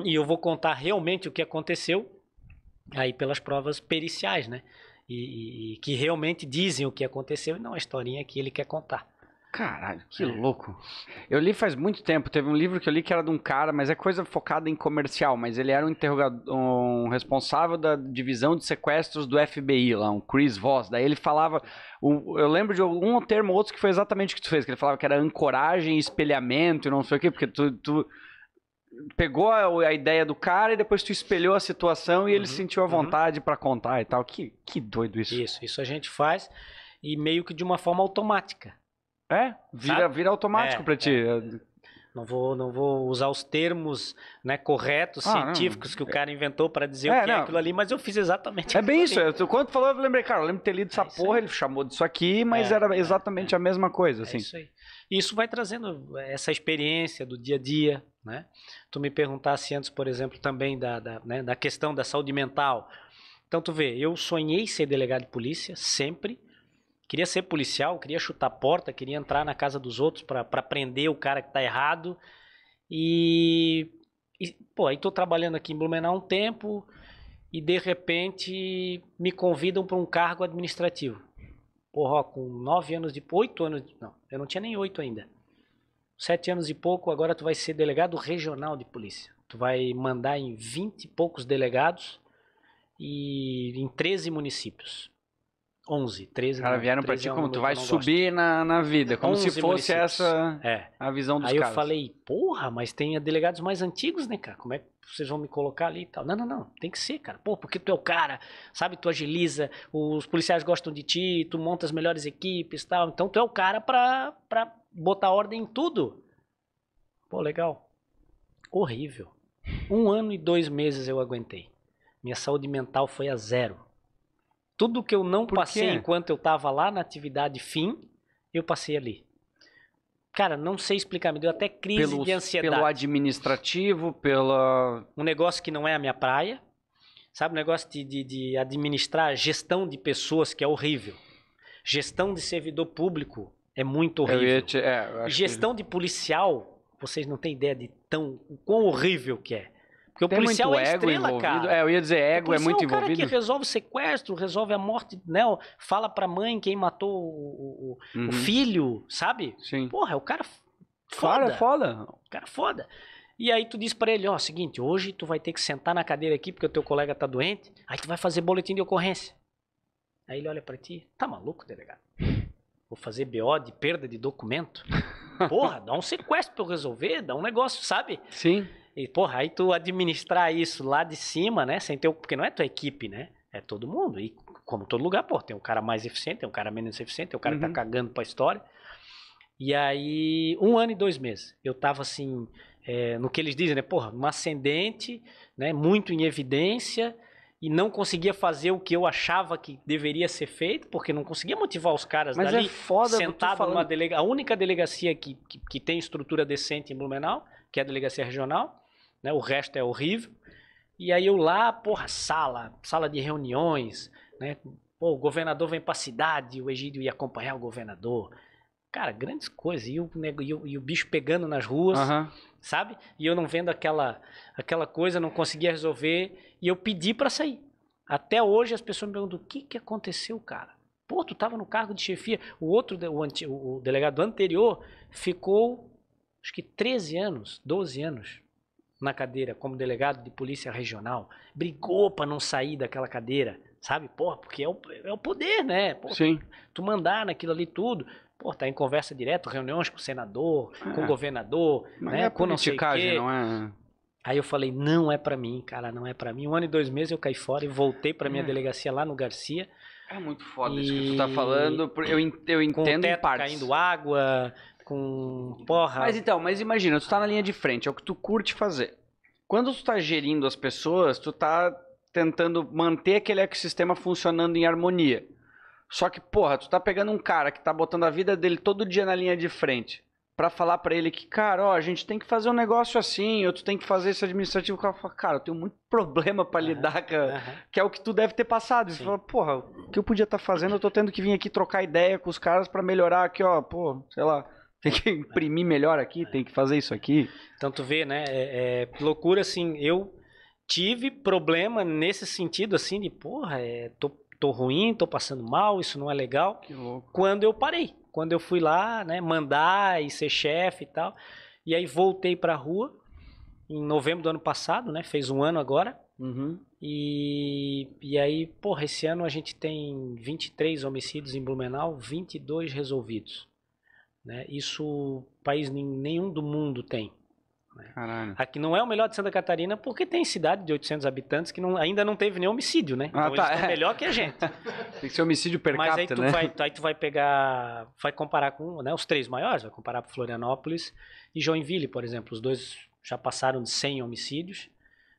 E eu vou contar realmente o que aconteceu aí pelas provas periciais, né? E, e que realmente dizem o que aconteceu e não a historinha que ele quer contar. Caralho, que é. louco. Eu li faz muito tempo, teve um livro que eu li que era de um cara, mas é coisa focada em comercial, mas ele era um interrogador, um responsável da divisão de sequestros do FBI lá, um Chris Voss. Daí ele falava, eu lembro de um termo ou outro que foi exatamente o que tu fez, que ele falava que era ancoragem, espelhamento e não sei o quê, porque tu, tu pegou a, a, ideia do cara e depois tu espelhou a situação e uhum, ele sentiu a uhum. vontade uhum. para contar e tal. Que, que doido isso. Isso, isso a gente faz e meio que de uma forma automática. É, vira, vira automático é, para ti. É. Não vou, não vou usar os termos né, corretos, ah, científicos, não. que o cara inventou para dizer é, o que é não. é aquilo ali, mas eu fiz exatamente É bem isso. Eu, quando falou, eu lembrei, cara, eu lembro de ter lido essa é porra, ele chamou disso aqui, mas é, era é, exatamente é. a mesma coisa. Assim. isso aí. E isso vai trazendo essa experiência do dia a dia. Né? Tu me perguntasse antes, por exemplo, também da, da, né, da questão da saúde mental. Então, tu vê, eu sonhei ser delegado de polícia sempre Queria ser policial, queria chutar porta, queria entrar na casa dos outros para prender o cara que tá errado. E, e, pô, aí tô trabalhando aqui em Blumenau um tempo e de repente me convidam para um cargo administrativo. Porra, ó, com nove anos de. oito anos. De, não, eu não tinha nem oito ainda. Sete anos e pouco, agora tu vai ser delegado regional de polícia. Tu vai mandar em vinte e poucos delegados e em 13 municípios. 11, 13 Cara, vieram pra ti é como tu vai subir na, na vida, como se fosse essa é. a visão dos Aí caras. Aí eu falei, porra, mas tem delegados mais antigos, né, cara? Como é que vocês vão me colocar ali e tal? Não, não, não, tem que ser, cara. Pô, porque tu é o cara, sabe? Tu agiliza, os policiais gostam de ti, tu monta as melhores equipes e tal. Então tu é o cara pra, pra botar ordem em tudo. Pô, legal. Horrível. Um ano e dois meses eu aguentei. Minha saúde mental foi a zero. Tudo que eu não Por passei quê? enquanto eu estava lá na atividade fim, eu passei ali. Cara, não sei explicar, me deu até crise pelo, de ansiedade. Pelo administrativo, pela. Um negócio que não é a minha praia. Sabe, o um negócio de, de, de administrar gestão de pessoas, que é horrível. Gestão de servidor público é muito horrível. Te, é, gestão que... de policial, vocês não têm ideia de tão, o quão horrível que é. Porque o Tem policial muito é ego estrela, envolvido. cara. É, eu ia dizer ego, é, é muito envolvido. O cara que resolve o sequestro, resolve a morte, né? Fala pra mãe quem matou o, o, uhum. o filho, sabe? Sim. Porra, é o cara é foda. Cara, foda. O cara é foda. E aí tu diz para ele, ó, oh, seguinte, hoje tu vai ter que sentar na cadeira aqui porque o teu colega tá doente, aí tu vai fazer boletim de ocorrência. Aí ele olha para ti, tá maluco, delegado? Vou fazer BO de perda de documento? Porra, dá um sequestro pra eu resolver, dá um negócio, sabe? Sim. E, porra, aí tu administrar isso lá de cima, né? Sem ter Porque não é tua equipe, né? É todo mundo. E como todo lugar, pô, tem um cara mais eficiente, tem um cara menos eficiente, tem um cara uhum. que tá uhum. cagando pra história. E aí, um ano e dois meses, eu tava assim, é, no que eles dizem, né? Porra, um ascendente, né? Muito em evidência e não conseguia fazer o que eu achava que deveria ser feito, porque não conseguia motivar os caras Mas é dali, é foda sentado numa delegacia, a única delegacia que, que, que tem estrutura decente em Blumenau, que é a delegacia regional, né? O resto é horrível. E aí eu lá, porra, sala, sala de reuniões, né? Pô, o governador vem pra cidade, o Egídio ia acompanhar o governador. Cara, grandes coisas. E o, e o, e o bicho pegando nas ruas, uhum. sabe? E eu não vendo aquela, aquela coisa, não conseguia resolver. E eu pedi para sair. Até hoje as pessoas me perguntam, o que que aconteceu, cara? Pô, tu tava no cargo de chefia. O outro, o, o delegado anterior, ficou acho que 13 anos, 12 anos na cadeira como delegado de polícia regional, brigou para não sair daquela cadeira, sabe? Porra, porque é o, é o poder, né? Porra, Sim. Tu mandar naquilo ali tudo. Pô, tá em conversa direto, reuniões com o senador, é. com o governador, Mas né? É com não sei quê. não é. Aí eu falei, não é para mim, cara, não é para mim. Um ano e dois meses eu caí fora e voltei para minha é. delegacia lá no Garcia. É muito foda e... isso que tu tá falando. Eu, eu entendo com o teto em partes. caindo água, com porra. Mas então, mas imagina, tu tá na linha de frente, é o que tu curte fazer. Quando tu tá gerindo as pessoas, tu tá tentando manter aquele ecossistema funcionando em harmonia. Só que, porra, tu tá pegando um cara que tá botando a vida dele todo dia na linha de frente para falar para ele que, cara, ó, a gente tem que fazer um negócio assim, ou tu tem que fazer esse administrativo. O cara fala, cara, eu tenho muito problema para lidar, uhum, cara, que é o que tu deve ter passado. Você fala, porra, o que eu podia estar tá fazendo? Eu tô tendo que vir aqui trocar ideia com os caras para melhorar aqui, ó, pô, sei lá tem que né? imprimir melhor aqui, é. tem que fazer isso aqui. Tanto ver, vê, né? É, é, loucura, assim, eu tive problema nesse sentido, assim, de porra, é, tô, tô ruim, tô passando mal, isso não é legal. Que louco. Quando eu parei, quando eu fui lá, né, mandar e ser chefe e tal. E aí voltei pra rua em novembro do ano passado, né? Fez um ano agora. Uhum. E, e aí, porra, esse ano a gente tem 23 homicídios em Blumenau, 22 resolvidos. Né? Isso país nenhum do mundo tem. Né? Aqui não é o melhor de Santa Catarina porque tem cidade de 800 habitantes que não, ainda não teve nenhum homicídio, né? Ah, então tá. eles é. melhor que a gente. tem que ser homicídio per Mas capita, aí tu, né? vai, aí tu vai pegar, vai comparar com né, os três maiores, vai comparar com Florianópolis e Joinville, por exemplo. Os dois já passaram de 100 homicídios.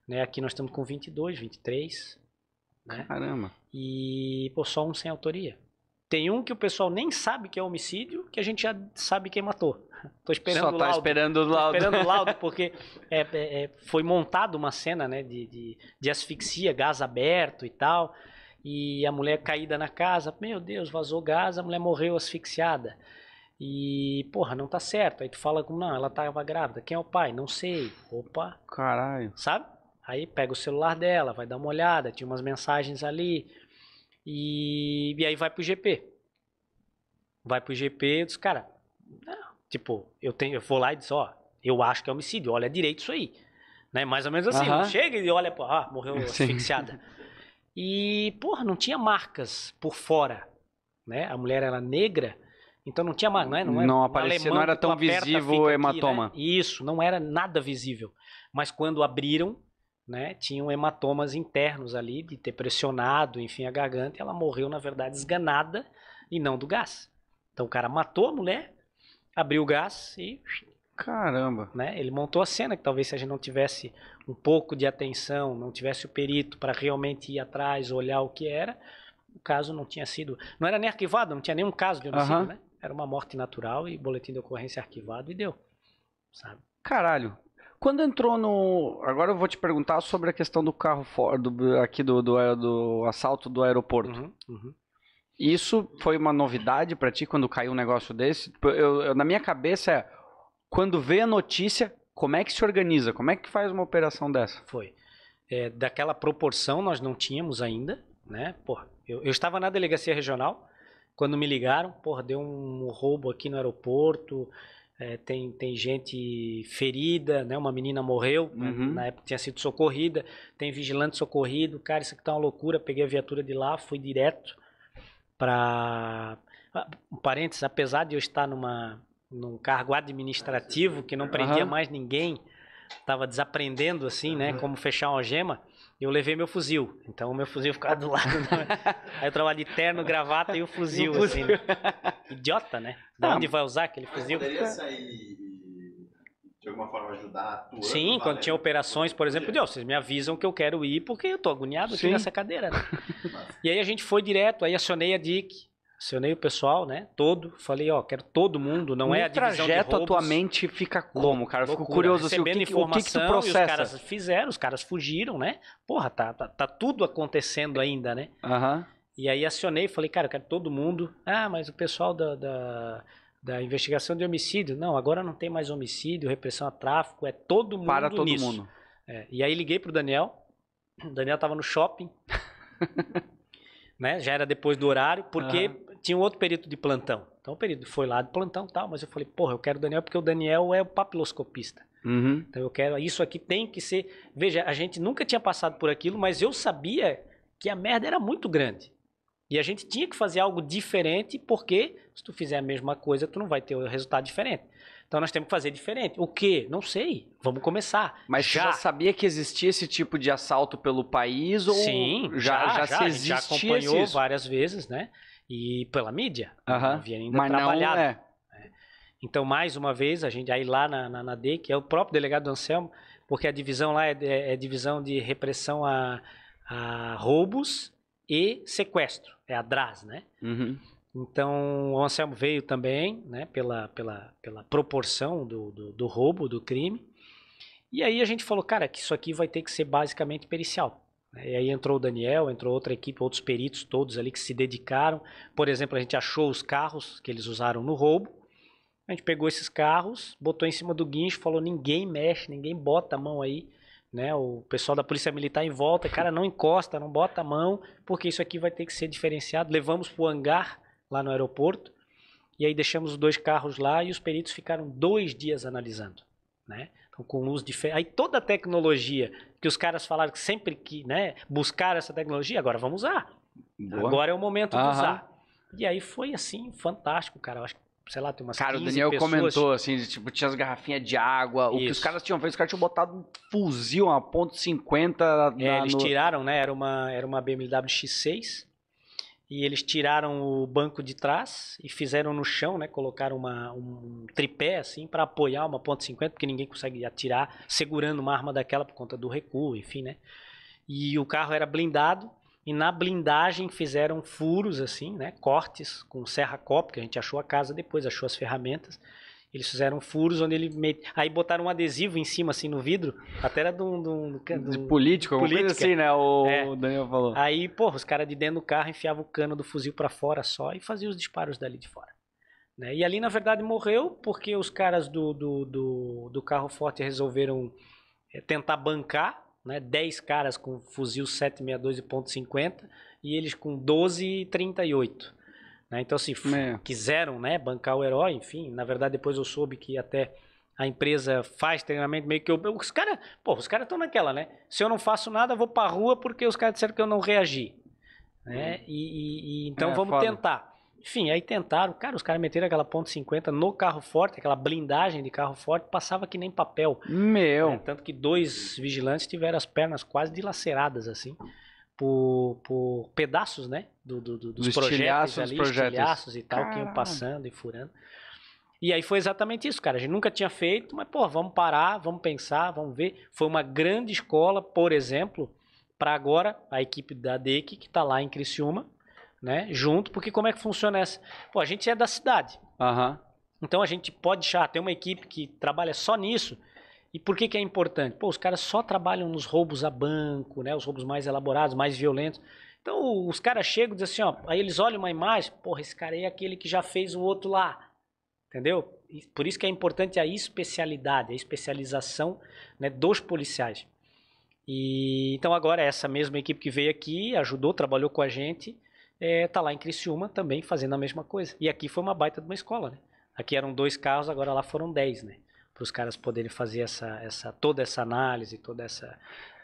Né? Aqui nós estamos com 22, 23. Né? Caramba. E pô, só um sem autoria. Tem um que o pessoal nem sabe que é homicídio, que a gente já sabe quem matou. Tô esperando Só tá o laudo. esperando o laudo. Tô esperando o laudo, porque é, é, é, foi montada uma cena né, de, de, de asfixia, gás aberto e tal. E a mulher caída na casa, meu Deus, vazou gás, a mulher morreu asfixiada. E, porra, não tá certo. Aí tu fala como, não, ela tava grávida. Quem é o pai? Não sei. Opa. Caralho. Sabe? Aí pega o celular dela, vai dar uma olhada, tinha umas mensagens ali. E, e aí vai pro GP. Vai pro GP, eu disse, cara, não. tipo, eu, tenho, eu vou lá e disse, ó, eu acho que é homicídio, olha direito isso aí. Né? Mais ou menos assim, uh -huh. chega e olha, pô, ah, morreu Sim. asfixiada. E, porra, não tinha marcas por fora, né? A mulher era negra, então não tinha marcas, não, é? não é não aparecia, não era tão aperta, visível o hematoma. Aqui, né? Isso, não era nada visível. Mas quando abriram, né, tinham hematomas internos ali de ter pressionado, enfim, a garganta. E ela morreu, na verdade, esganada e não do gás. Então o cara matou a mulher, abriu o gás e. Caramba! Né, ele montou a cena que talvez se a gente não tivesse um pouco de atenção, não tivesse o perito para realmente ir atrás, olhar o que era, o caso não tinha sido. Não era nem arquivado, não tinha nenhum caso de homicídio, uhum. né? Era uma morte natural e boletim de ocorrência arquivado e deu. Sabe? Caralho! Quando entrou no. Agora eu vou te perguntar sobre a questão do carro fora. do, aqui do, do, do assalto do aeroporto. Uhum, uhum. Isso foi uma novidade para ti quando caiu um negócio desse? Eu, eu, na minha cabeça é quando vê a notícia, como é que se organiza? Como é que faz uma operação dessa? Foi. É, daquela proporção nós não tínhamos ainda, né? Porra, eu, eu estava na delegacia regional quando me ligaram, porra, deu um roubo aqui no aeroporto. É, tem, tem gente ferida, né? Uma menina morreu, né? uhum. na época tinha sido socorrida, tem vigilante socorrido, cara, isso aqui tá uma loucura, peguei a viatura de lá, fui direto para ah, um parênteses, apesar de eu estar numa num cargo administrativo que não prendia uhum. mais ninguém, estava desaprendendo assim, né, como fechar uma gema eu levei meu fuzil. Então o meu fuzil ficava do lado. Aí eu trabalhava de terno, gravata e o fuzil, o assim. Né? Idiota, né? Da onde vai usar aquele fuzil? Poderia sair de alguma forma ajudar atuando. Sim, valendo. quando tinha operações, por exemplo, de, oh, vocês me avisam que eu quero ir porque eu tô agoniado Sim. aqui nessa cadeira. Né? e aí a gente foi direto, aí acionei a Dick Acionei o pessoal, né? Todo. Falei, ó, quero todo mundo, não no é a divisão trajeto, de roubos. a tua mente fica como, cara? Eu fico curioso assim, o que, que, o que, que tu processa? os caras fizeram, os caras fugiram, né? Porra, tá, tá, tá tudo acontecendo ainda, né? Uhum. E aí acionei, falei, cara, eu quero todo mundo. Ah, mas o pessoal da, da, da investigação de homicídio. Não, agora não tem mais homicídio, repressão a tráfico, é todo mundo Para todo nisso. mundo. É, e aí liguei pro Daniel. O Daniel tava no shopping. né? Já era depois do horário, porque uhum tinha um outro perito de plantão. Então o perito foi lá de plantão tal, mas eu falei, porra, eu quero o Daniel porque o Daniel é o papiloscopista. Uhum. Então eu quero, isso aqui tem que ser. Veja, a gente nunca tinha passado por aquilo, mas eu sabia que a merda era muito grande. E a gente tinha que fazer algo diferente, porque se tu fizer a mesma coisa, tu não vai ter o um resultado diferente. Então nós temos que fazer diferente. O que? Não sei. Vamos começar. Mas já, já sabia que existia esse tipo de assalto pelo país ou Sim, já já, já, já, já acompanhou isso? várias vezes, né? e pela mídia. Uhum. Né? Não havia ainda Mas trabalhado. Não, é. Né? Então, mais uma vez, a gente aí lá na, na, na que é o próprio delegado do Anselmo, porque a divisão lá é, é, é divisão de repressão a, a, roubos e sequestro, é a DRAS, né? Uhum. Então, o Anselmo veio também, né, pela, pela, pela proporção do, do, do roubo, do crime. E aí a gente falou, cara, que isso aqui vai ter que ser basicamente pericial. E aí entrou o Daniel, entrou outra equipe, outros peritos todos ali que se dedicaram. Por exemplo, a gente achou os carros que eles usaram no roubo. A gente pegou esses carros, botou em cima do guincho, falou: ninguém mexe, ninguém bota a mão aí. Né? O pessoal da Polícia Militar em volta, cara, não encosta, não bota a mão, porque isso aqui vai ter que ser diferenciado. Levamos para o hangar lá no aeroporto. E aí deixamos os dois carros lá e os peritos ficaram dois dias analisando. Né? Então, com luz diferente. Aí toda a tecnologia que os caras falaram que sempre que, né, buscar essa tecnologia, agora vamos usar. Boa. Agora é o momento Aham. de usar. E aí foi assim, fantástico, cara. Eu acho que sei lá, tem umas Cara, o Daniel pessoas. comentou assim, tipo, tinha as garrafinhas de água, Isso. o que os caras tinham feito, os caras tinham botado um fuzil, uma ponto .50 é, na, É, eles no... tiraram, né? Era uma, era uma BMW X6 e eles tiraram o banco de trás e fizeram no chão, né? Colocaram uma, um tripé assim para apoiar uma ponta 50, porque ninguém consegue atirar segurando uma arma daquela por conta do recuo, enfim, né? E o carro era blindado e na blindagem fizeram furos assim, né? Cortes com serra cop, que a gente achou a casa depois, achou as ferramentas eles fizeram furos onde ele. Met... Aí botaram um adesivo em cima, assim, no vidro. Até era de um. De, um, de um... político, alguma coisa assim, né? O é. Daniel falou. Aí, porra, os caras de dentro do carro enfiavam o cano do fuzil para fora só e faziam os disparos dali de fora. Né? E ali, na verdade, morreu porque os caras do, do, do, do carro forte resolveram eh, tentar bancar, né? 10 caras com fuzil 762 e .50 e eles com 12 e 38. Né? Então, se assim, é. quiseram né, bancar o herói, enfim, na verdade, depois eu soube que até a empresa faz treinamento meio que eu, os caras, pô, os caras estão naquela, né? Se eu não faço nada, eu vou para rua porque os caras disseram que eu não reagi, né? Hum. E, e, e, então é, vamos foda. tentar. Enfim, aí tentaram, cara, os caras meteram aquela ponto 50 no carro forte, aquela blindagem de carro forte, passava que nem papel. Meu. Né? Tanto que dois vigilantes tiveram as pernas quase dilaceradas assim, por, por pedaços, né? do, do, do, dos, dos projetos ali, projetos. e tal, Caramba. que iam passando e furando. E aí foi exatamente isso, cara. A gente nunca tinha feito, mas, pô, vamos parar, vamos pensar, vamos ver. Foi uma grande escola, por exemplo, para agora a equipe da DEC, que está lá em Criciúma, né? Junto, porque como é que funciona essa? Pô, a gente é da cidade. Uhum. Então a gente pode deixar, tem uma equipe que trabalha só nisso. E por que, que é importante? Pô, os caras só trabalham nos roubos a banco, né? Os roubos mais elaborados, mais violentos. Então os caras chegam e dizem assim, ó, aí eles olham uma imagem, porra, esse cara aí é aquele que já fez o outro lá. Entendeu? E por isso que é importante a especialidade, a especialização né, dos policiais. E então agora é essa mesma equipe que veio aqui, ajudou, trabalhou com a gente, está é, lá em Criciúma também fazendo a mesma coisa. E aqui foi uma baita de uma escola, né? Aqui eram dois carros, agora lá foram dez, né? Para os caras poderem fazer essa, essa, toda essa análise, toda essa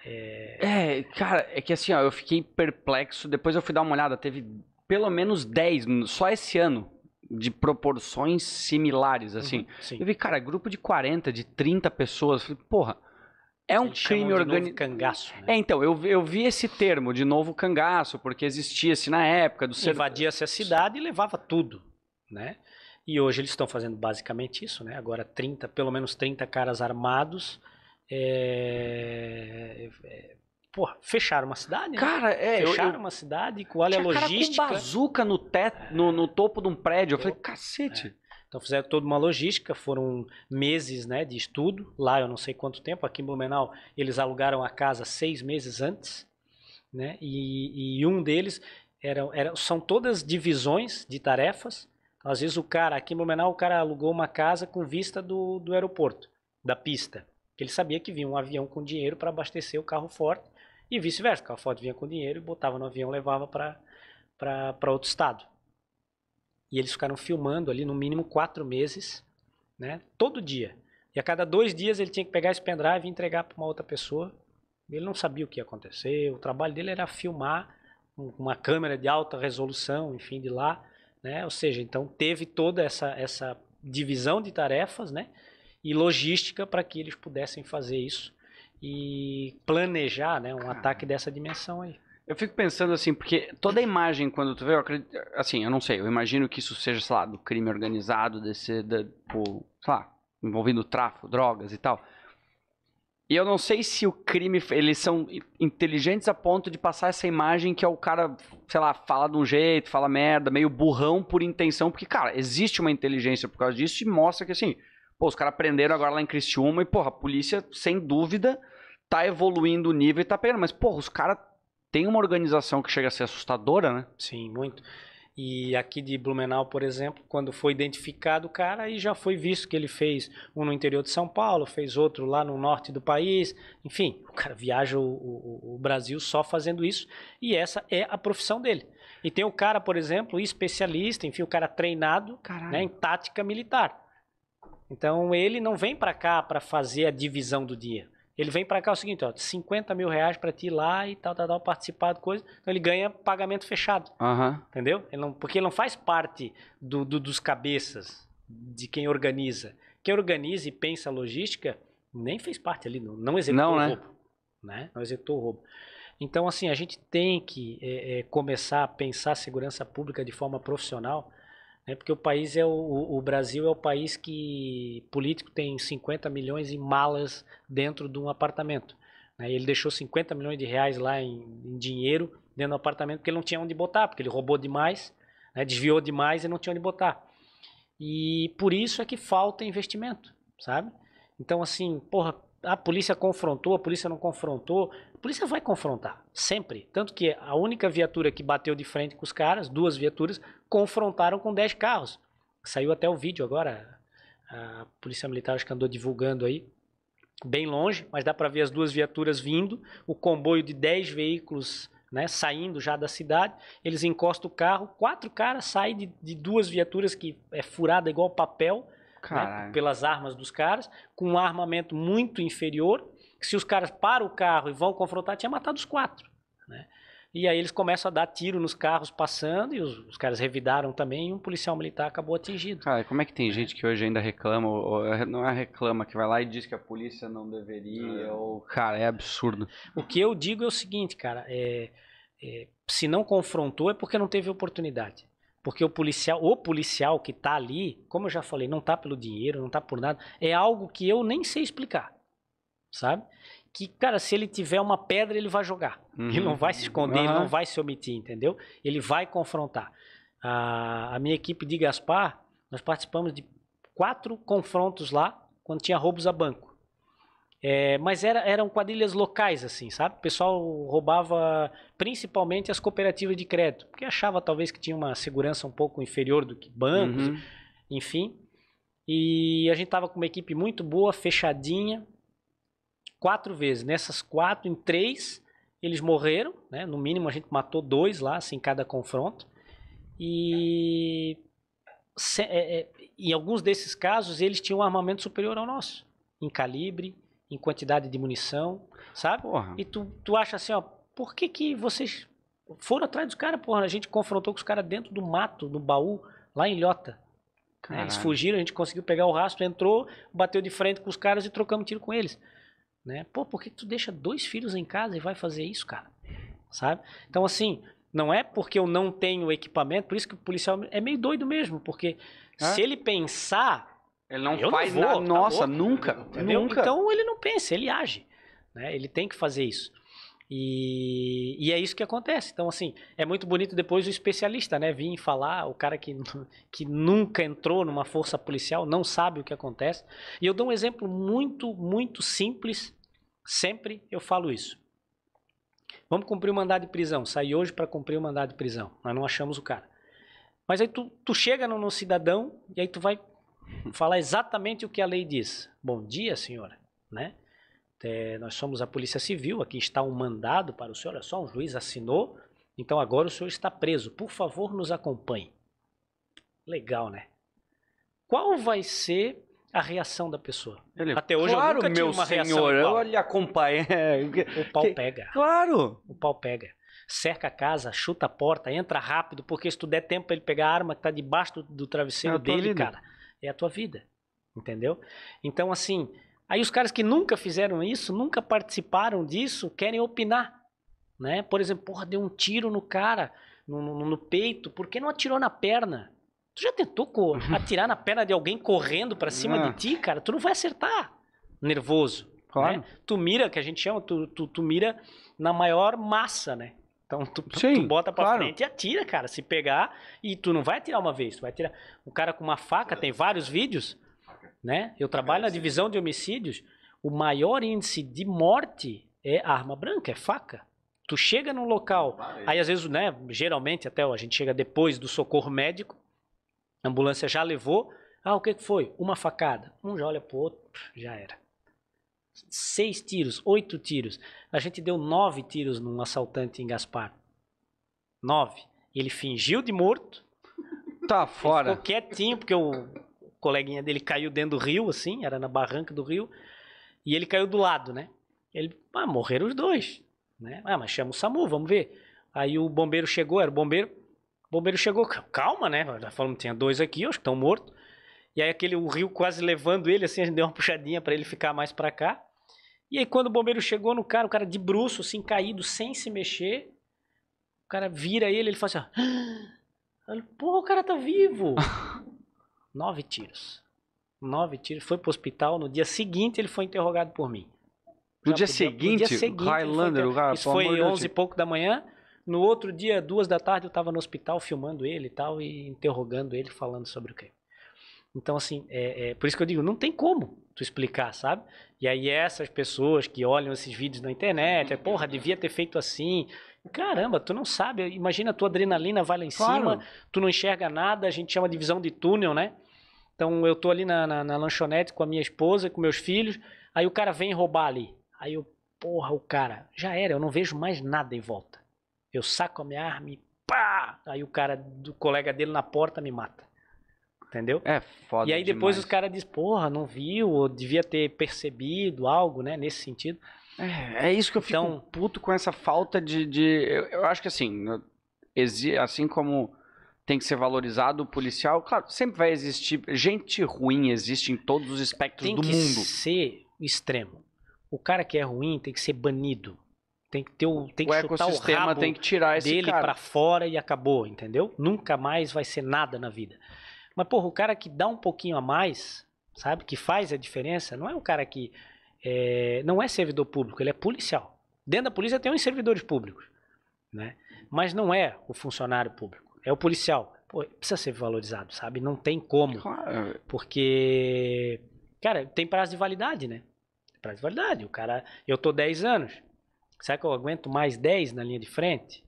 é... é, cara, é que assim, ó, eu fiquei perplexo. Depois eu fui dar uma olhada, teve pelo menos 10, só esse ano, de proporções similares, uhum, assim. Uhum, eu vi, cara, grupo de 40, de 30 pessoas. Falei, porra, é um Eles crime organizado. Né? É, então, eu, eu vi esse termo, de novo cangaço, porque existia-se na época do ser... Invadia-se a cidade e levava tudo, né? E hoje eles estão fazendo basicamente isso, né? Agora 30, pelo menos 30 caras armados é, é, porra, fecharam uma cidade? Né? é. Fecharam eu, uma cidade, qual é a logística? Cara com bazuca no, teto, no, no topo de um prédio. Eu, eu falei, é. cacete. É. Então fizeram toda uma logística, foram meses né, de estudo. Lá eu não sei quanto tempo, aqui em Blumenau eles alugaram a casa seis meses antes. Né, e, e um deles era, era, são todas divisões de tarefas. Às vezes o cara, aqui em Blumenau, o cara alugou uma casa com vista do, do aeroporto, da pista. Porque ele sabia que vinha um avião com dinheiro para abastecer o carro forte e vice-versa. O carro forte vinha com dinheiro e botava no avião levava para outro estado. E eles ficaram filmando ali no mínimo quatro meses, né? Todo dia. E a cada dois dias ele tinha que pegar esse pendrive e entregar para uma outra pessoa. Ele não sabia o que ia acontecer. O trabalho dele era filmar com uma câmera de alta resolução, enfim, de lá, né? Ou seja, então teve toda essa essa divisão de tarefas, né? e logística para que eles pudessem fazer isso e planejar né, um Cara. ataque dessa dimensão aí. Eu fico pensando assim, porque toda imagem, quando tu vê, eu acredito, assim, eu não sei, eu imagino que isso seja, sei lá, do crime organizado, desse, da, por, sei lá, envolvendo tráfico, drogas e tal. E eu não sei se o crime, eles são inteligentes a ponto de passar essa imagem que é o cara, sei lá, fala de um jeito, fala merda, meio burrão por intenção, porque, cara, existe uma inteligência por causa disso e mostra que, assim, Pô, os caras prenderam agora lá em Criciúma e, porra, a polícia, sem dúvida, tá evoluindo o nível e tá pegando. Mas, porra, os caras têm uma organização que chega a ser assustadora, né? Sim, muito. E aqui de Blumenau, por exemplo, quando foi identificado o cara, aí já foi visto que ele fez um no interior de São Paulo, fez outro lá no norte do país. Enfim, o cara viaja o, o, o Brasil só fazendo isso e essa é a profissão dele. E tem o cara, por exemplo, especialista, enfim, o cara treinado né, em tática militar. Então ele não vem para cá para fazer a divisão do dia. Ele vem para cá é o seguinte, ó, 50 mil reais para ti lá e tal, tal, tal, participar de coisa. Então ele ganha pagamento fechado. Uhum. Entendeu? Ele não, porque ele não faz parte do, do, dos cabeças de quem organiza. Quem organiza e pensa logística nem fez parte ali, não, não executou não, né? o roubo. Né? Não executou o roubo. Então, assim, a gente tem que é, é, começar a pensar a segurança pública de forma profissional né? porque o país é o, o Brasil é o país que político tem 50 milhões em malas dentro de um apartamento. Né? Ele deixou 50 milhões de reais lá em, em dinheiro dentro do apartamento porque ele não tinha onde botar, porque ele roubou demais, né? desviou demais e não tinha onde botar. E por isso é que falta investimento, sabe? Então, assim, porra, a polícia confrontou, a polícia não confrontou. A polícia vai confrontar, sempre. Tanto que a única viatura que bateu de frente com os caras, duas viaturas, confrontaram com 10 carros. Saiu até o vídeo agora, a Polícia Militar acho que andou divulgando aí, bem longe, mas dá para ver as duas viaturas vindo, o comboio de 10 veículos né, saindo já da cidade, eles encostam o carro, quatro caras saem de, de duas viaturas que é furada igual papel, né, pelas armas dos caras, com um armamento muito inferior, que se os caras param o carro e vão confrontar, tinha matado os quatro. Né? E aí eles começam a dar tiro nos carros passando e os, os caras revidaram também e um policial militar acabou atingido. Cara, como é que tem é. gente que hoje ainda reclama, ou, é, não é reclama, que vai lá e diz que a polícia não deveria, é. ou, cara, é absurdo. O que eu digo é o seguinte, cara, é, é, se não confrontou é porque não teve oportunidade. Porque o policial, o policial que está ali, como eu já falei, não está pelo dinheiro, não está por nada, é algo que eu nem sei explicar, sabe? que, cara, se ele tiver uma pedra, ele vai jogar. Uhum. Ele não vai se esconder, uhum. ele não vai se omitir, entendeu? Ele vai confrontar. A, a minha equipe de Gaspar, nós participamos de quatro confrontos lá, quando tinha roubos a banco. É, mas era, eram quadrilhas locais, assim, sabe? O pessoal roubava principalmente as cooperativas de crédito, porque achava talvez que tinha uma segurança um pouco inferior do que bancos, uhum. enfim. E a gente estava com uma equipe muito boa, fechadinha, quatro vezes. Nessas quatro, em três, eles morreram, né? No mínimo a gente matou dois lá, assim, cada confronto. E se, é, é, em alguns desses casos eles tinham um armamento superior ao nosso, em calibre, em quantidade de munição, sabe? Porra. E tu, tu acha assim, ó, por que que vocês foram atrás dos caras, porra? A gente confrontou com os caras dentro do mato, no baú, lá em Lhota. Né? Eles fugiram, a gente conseguiu pegar o rastro, entrou, bateu de frente com os caras e trocamos tiro com eles. Né? Pô, por que tu deixa dois filhos em casa e vai fazer isso, cara? Sabe? Então, assim, não é porque eu não tenho equipamento, por isso que o policial é meio doido mesmo, porque é? se ele pensar. Ele não faz não vou, nada. Tá Nossa, nunca, entendeu? nunca. Então ele não pensa, ele age. Né? Ele tem que fazer isso. E, e é isso que acontece. Então, assim, é muito bonito depois o especialista, né? Vir falar, o cara que, que nunca entrou numa força policial, não sabe o que acontece. E eu dou um exemplo muito, muito simples. Sempre eu falo isso. Vamos cumprir o mandado de prisão. Saí hoje para cumprir o mandado de prisão. Nós não achamos o cara. Mas aí tu, tu chega no, no cidadão e aí tu vai falar exatamente o que a lei diz. Bom dia, senhora, né? É, nós somos a Polícia Civil, aqui está um mandado para o senhor, olha só, um juiz assinou, então agora o senhor está preso. Por favor, nos acompanhe. Legal, né? Qual vai ser a reação da pessoa? Ele, Até hoje claro, eu nunca tive uma senhor, reação igual. Olha, acompanha. O pau que, pega. Claro. O pau pega. Cerca a casa, chuta a porta, entra rápido, porque se tu der tempo para ele pegar a arma que tá debaixo do, do travesseiro é dele, cara, é a tua vida. Entendeu? Então, assim, Aí os caras que nunca fizeram isso, nunca participaram disso, querem opinar. Né? Por exemplo, porra, deu um tiro no cara, no, no, no peito, por que não atirou na perna? Tu já tentou uhum. atirar na perna de alguém correndo para cima de ah. ti, cara? Tu não vai acertar nervoso. Né? Claro. Né? Tu mira, que a gente chama, tu, tu, tu mira na maior massa, né? Então tu, Sim, tu bota pra claro. frente e atira, cara. Se pegar, e tu não vai atirar uma vez, tu vai atirar. O cara com uma faca, é. tem vários vídeos, né? Eu trabalho é, na divisão de homicídios, o maior índice de morte é arma branca, é faca. Tu chega num local, aí às vezes, né, geralmente até ó, a gente chega depois do socorro médico, a ambulância já levou, ah, o que foi? Uma facada. Um já olha pro outro, já era. Seis tiros, oito tiros. A gente deu nove tiros num assaltante em Gaspar. Nove. Ele fingiu de morto. Tá fora. Ele ficou quietinho, porque o coleguinha dele caiu dentro do rio, assim, era na barranca do rio, e ele caiu do lado, né? Ele, ah, morreram os dois, né? Ah, mas chama o SAMU, vamos ver. Aí o bombeiro chegou, era o bombeiro, o bombeiro chegou, calma, né? Já que tinha dois aqui, acho que estão mortos. E aí aquele, o rio quase levando ele, assim, a gente deu uma puxadinha para ele ficar mais para cá. E aí quando o bombeiro chegou no cara, o cara de bruço, assim, caído, sem se mexer, o cara vira ele, ele fala assim, ó, ah! Pô, o cara tá vivo! Nove tiros. Nove tiros. Foi pro hospital. No dia seguinte, ele foi interrogado por mim. No dia, podia, seguinte, no dia seguinte, Highlander, foi, o cara, Isso foi 11 e pouco da manhã. No outro dia, duas da tarde, eu estava no hospital filmando ele e tal, e interrogando ele, falando sobre o crime. Então, assim, é, é, por isso que eu digo, não tem como tu explicar, sabe? E aí essas pessoas que olham esses vídeos na internet, é, porra, devia ter feito assim, Caramba, tu não sabe. Imagina a tua adrenalina vai lá em claro. cima, tu não enxerga nada, a gente chama de visão de túnel, né? Então eu tô ali na, na, na lanchonete com a minha esposa, com meus filhos, aí o cara vem roubar ali. Aí eu, porra, o cara, já era, eu não vejo mais nada em volta. Eu saco a minha arma e pá! Aí o cara do colega dele na porta me mata. Entendeu? É foda. E aí depois demais. os caras dizem, porra, não viu, ou devia ter percebido algo, né? Nesse sentido. É, é isso que eu então, fico puto com essa falta de. de eu, eu acho que assim, assim como tem que ser valorizado o policial, claro, sempre vai existir. Gente ruim existe em todos os espectros do mundo. Tem que ser extremo. O cara que é ruim tem que ser banido. Tem que ter o, tem o que chutar o rabo tem que tirar esse dele para fora e acabou, entendeu? Nunca mais vai ser nada na vida. Mas porra, o cara que dá um pouquinho a mais, sabe, que faz a diferença, não é o cara que é, não é servidor público, ele é policial. Dentro da polícia tem uns servidores públicos, né? mas não é o funcionário público, é o policial. Pô, precisa ser valorizado, sabe? Não tem como. Porque, cara, tem prazo de validade, né? Prazo de validade. O cara, eu tô 10 anos. Será que eu aguento mais 10 na linha de frente?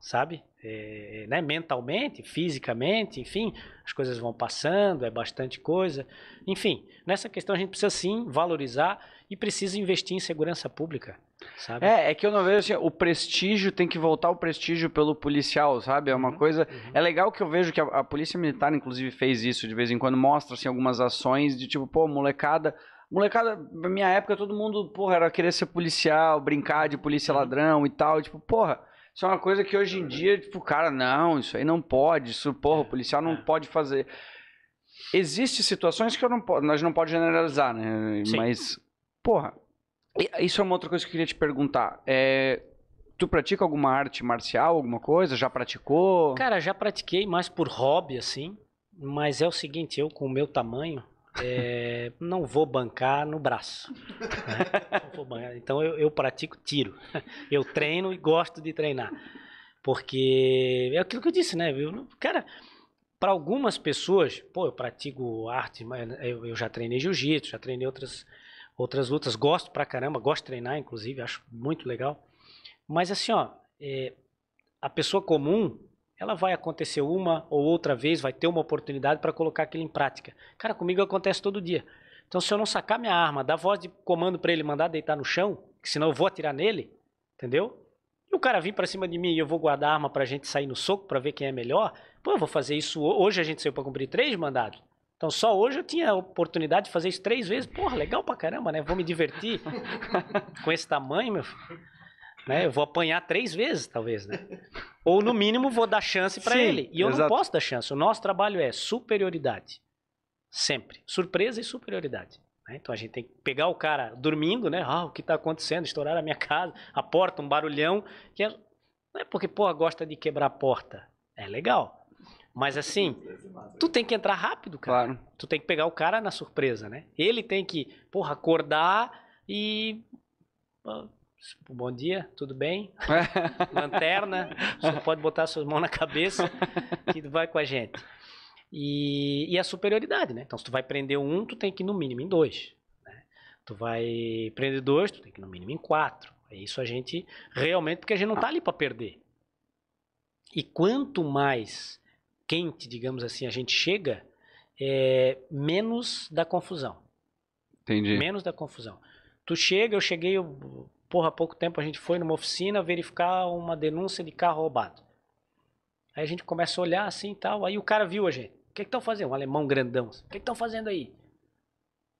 Sabe? é, né, mentalmente, fisicamente, enfim, as coisas vão passando, é bastante coisa. Enfim, nessa questão a gente precisa sim valorizar e precisa investir em segurança pública, sabe? É, é que eu não vejo assim, o prestígio tem que voltar o prestígio pelo policial, sabe? É uma uhum, coisa, uhum. é legal que eu vejo que a, a, polícia militar inclusive fez isso de vez em quando, mostra assim algumas ações de tipo, pô, molecada, molecada, na minha época todo mundo, porra, era querer ser policial, brincar de polícia uhum. ladrão e tal, e, tipo, porra, isso é uma coisa que hoje em é dia, tipo, cara, não, isso aí não pode, isso, porra, o é, policial não é. pode fazer. Existem situações que eu não posso, nós não pode generalizar, né? Sim. Mas, porra, isso é uma outra coisa que eu queria te perguntar. É, tu pratica alguma arte marcial, alguma coisa? Já praticou? Cara, já pratiquei mais por hobby, assim. Mas é o seguinte, eu com o meu tamanho, é, não vou bancar no braço. Né? Bancar. Então eu, eu, pratico tiro. Eu treino e gosto de treinar. Porque é aquilo que eu disse, né? Eu, cara, para algumas pessoas, pô, eu pratico arte, eu, eu já treinei jiu-jitsu, já treinei outras, outras lutas, gosto pra caramba, gosto de treinar, inclusive, acho muito legal. Mas assim, ó, é, a pessoa comum, ela vai acontecer uma ou outra vez, vai ter uma oportunidade para colocar aquilo em prática. Cara, comigo acontece todo dia. Então, se eu não sacar minha arma, dar voz de comando para ele mandar deitar no chão, que senão eu vou atirar nele, entendeu? E o cara vir para cima de mim e eu vou guardar a arma para a gente sair no soco para ver quem é melhor, pô, eu vou fazer isso. Hoje a gente saiu para cumprir três mandados. Então, só hoje eu tinha a oportunidade de fazer isso três vezes. Porra, legal pra caramba, né? Vou me divertir com esse tamanho, meu filho. Né? Eu vou apanhar três vezes, talvez, né? Ou no mínimo vou dar chance para ele. E eu exato. não posso dar chance. O nosso trabalho é superioridade. Sempre. Surpresa e superioridade. Né? Então a gente tem que pegar o cara dormindo, né? Ah, o que está acontecendo? Estouraram a minha casa, a porta, um barulhão. Que é... Não é porque, porra, gosta de quebrar a porta. É legal. Mas assim, tu tem que entrar rápido, cara. Claro. Tu tem que pegar o cara na surpresa, né? Ele tem que, porra, acordar e ah, Tipo, bom dia, tudo bem? Lanterna, você pode botar suas mãos na cabeça que vai com a gente. E, e, a superioridade, né? Então, se tu vai prender um, tu tem que ir no mínimo em dois. Né? Tu vai prender dois, tu tem que ir no mínimo em quatro. É isso a gente realmente, porque a gente não tá ali para perder. E quanto mais quente, digamos assim, a gente chega, é, menos da confusão. Entendi. Menos da confusão. Tu chega, eu cheguei, eu porra, há pouco tempo a gente foi numa oficina verificar uma denúncia de carro roubado. Aí a gente começa a olhar assim e tal, aí o cara viu a gente. O que estão fazendo? Um alemão grandão. O que estão fazendo aí?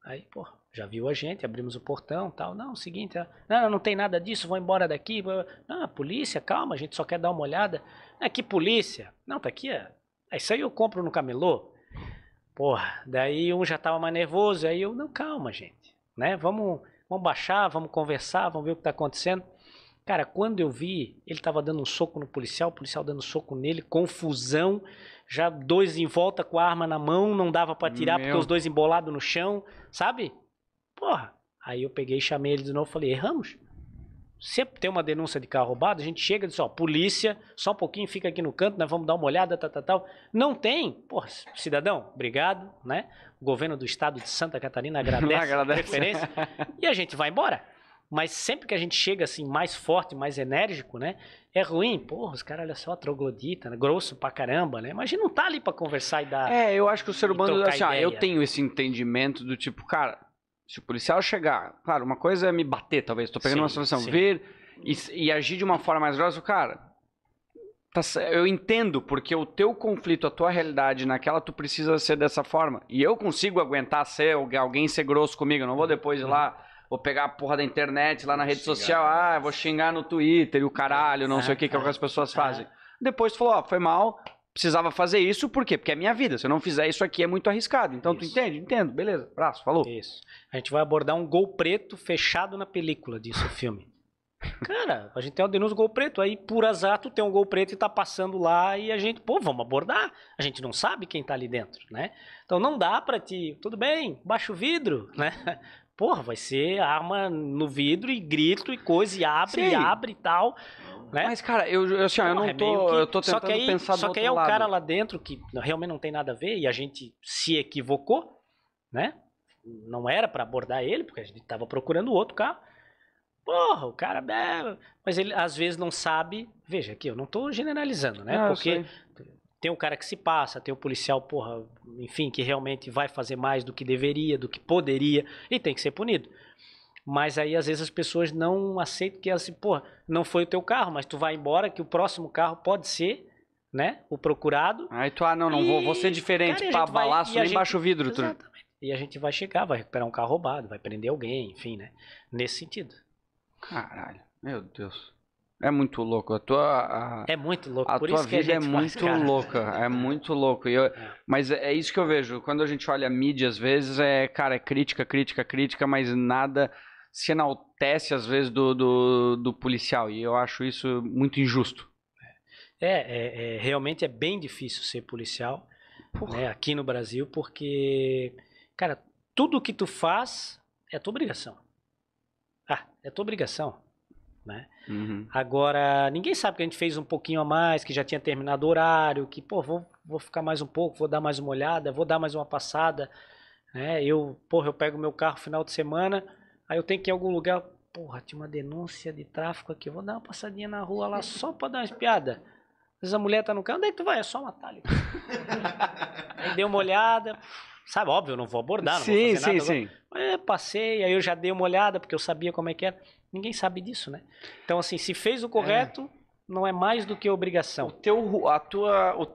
Aí, porra, já viu a gente, abrimos o portão tal. Não, o seguinte, não, não tem nada disso, vou embora daqui. Não, polícia, calma, a gente só quer dar uma olhada. Ah, que polícia? Não, tá aqui, é. Isso aí eu compro no camelô. Porra, daí um já tava mais nervoso, aí eu, não, calma, gente, né? Vamos Vamos baixar, vamos conversar, vamos ver o que está acontecendo. Cara, quando eu vi, ele estava dando um soco no policial, o policial dando um soco nele, confusão, já dois em volta com a arma na mão, não dava para tirar Meu. porque os dois embolados no chão, sabe? Porra. Aí eu peguei, chamei ele de novo, falei: "Erramos" sempre tem uma denúncia de carro roubado, a gente chega e diz, ó, polícia, só um pouquinho, fica aqui no canto, nós vamos dar uma olhada, tal, tal, tal. Não tem, pô, cidadão, obrigado, né? O governo do estado de Santa Catarina agradece, agradece. a referência e a gente vai embora. Mas sempre que a gente chega assim, mais forte, mais enérgico, né? É ruim. Porra, os caras, olha só, troglodita, né? grosso pra caramba, né? Imagina não tá ali pra conversar e dar. É, eu acho que o ser humano, assim, ah, eu tenho esse entendimento do tipo, cara, se o policial chegar, claro, uma coisa é me bater, talvez, estou pegando sim, uma situação, sim. vir e, e, agir de uma forma mais grossa, cara, tá, eu entendo, porque o teu conflito, a tua realidade naquela, tu precisa ser dessa forma. E eu consigo aguentar ser alguém ser grosso comigo, eu não vou depois ir uhum. lá, vou pegar a porra da internet lá na vou rede xingar, social, né? ah, vou xingar no Twitter, e o caralho, não é, sei o que, que algumas pessoas é. fazem. É. Depois tu falou, ó, oh, foi mal, precisava fazer isso, por quê? Porque é minha vida. Se eu não fizer isso aqui, é muito arriscado. Então, isso. tu entende? Entendo. Beleza. Braço, falou. Isso. A gente vai abordar um gol preto fechado na película disso, o filme. Cara, a gente tem o denúncio gol preto, aí por azar tu tem um gol preto e tá passando lá e a gente, pô, vamos abordar. A gente não sabe quem tá ali dentro, né? Então não dá pra ti, tudo bem, baixa o vidro, né? Porra, vai ser arma no vidro e grito e coisa e abre Sim. e abre e tal. Né? Mas, cara, eu, eu, assim, eu não é tô, que, eu tô tentando só que aí, pensar Só que aí é o lado. cara lá dentro que realmente não tem nada a ver e a gente se equivocou, né? Não era para abordar ele, porque a gente tava procurando outro carro. Porra, o cara. É... Mas ele às vezes não sabe. Veja aqui, eu não tô generalizando, né? Ah, porque tem o cara que se passa, tem o policial, porra, enfim, que realmente vai fazer mais do que deveria, do que poderia, e tem que ser punido. Mas aí às vezes as pessoas não aceitam que assim, pô, não foi o teu carro, mas tu vai embora que o próximo carro pode ser, né, o procurado. Aí tu, ah, não, não e... vou, vou ser diferente, pá, balaço, nem gente... o vidro. Exatamente. Tu... E a gente vai chegar, vai recuperar um carro roubado, vai prender alguém, enfim, né, nesse sentido. Caralho, meu Deus. É muito louco. A tua. A, é muito louco. A Por tua vida a é muito cara. louca. É muito louco. Eu, é. mas é, é isso que eu vejo. Quando a gente olha a mídia, às vezes, é, cara, é crítica, crítica, crítica, mas nada se enaltece às vezes do, do, do policial e eu acho isso muito injusto. É, é, é realmente é bem difícil ser policial né, aqui no Brasil porque, cara, tudo que tu faz é tua obrigação. Ah, é tua obrigação. Né? Uhum. Agora, ninguém sabe que a gente fez um pouquinho a mais, que já tinha terminado o horário, que, pô, vou, vou ficar mais um pouco, vou dar mais uma olhada, vou dar mais uma passada. Né? Eu, porra, eu pego meu carro final de semana, Aí eu tenho que ir em algum lugar, porra, tinha uma denúncia de tráfico aqui, vou dar uma passadinha na rua lá só pra dar uma espiada Às vezes a mulher tá no carro, onde é que tu vai? É só matar atalho. aí dei uma olhada, sabe, óbvio, eu não vou abordar, não sim, vou fazer nada. Sim, sim, Mas passei, aí eu já dei uma olhada, porque eu sabia como é que era. Ninguém sabe disso, né? Então, assim, se fez o correto, é. não é mais do que obrigação. O teu, a tua, o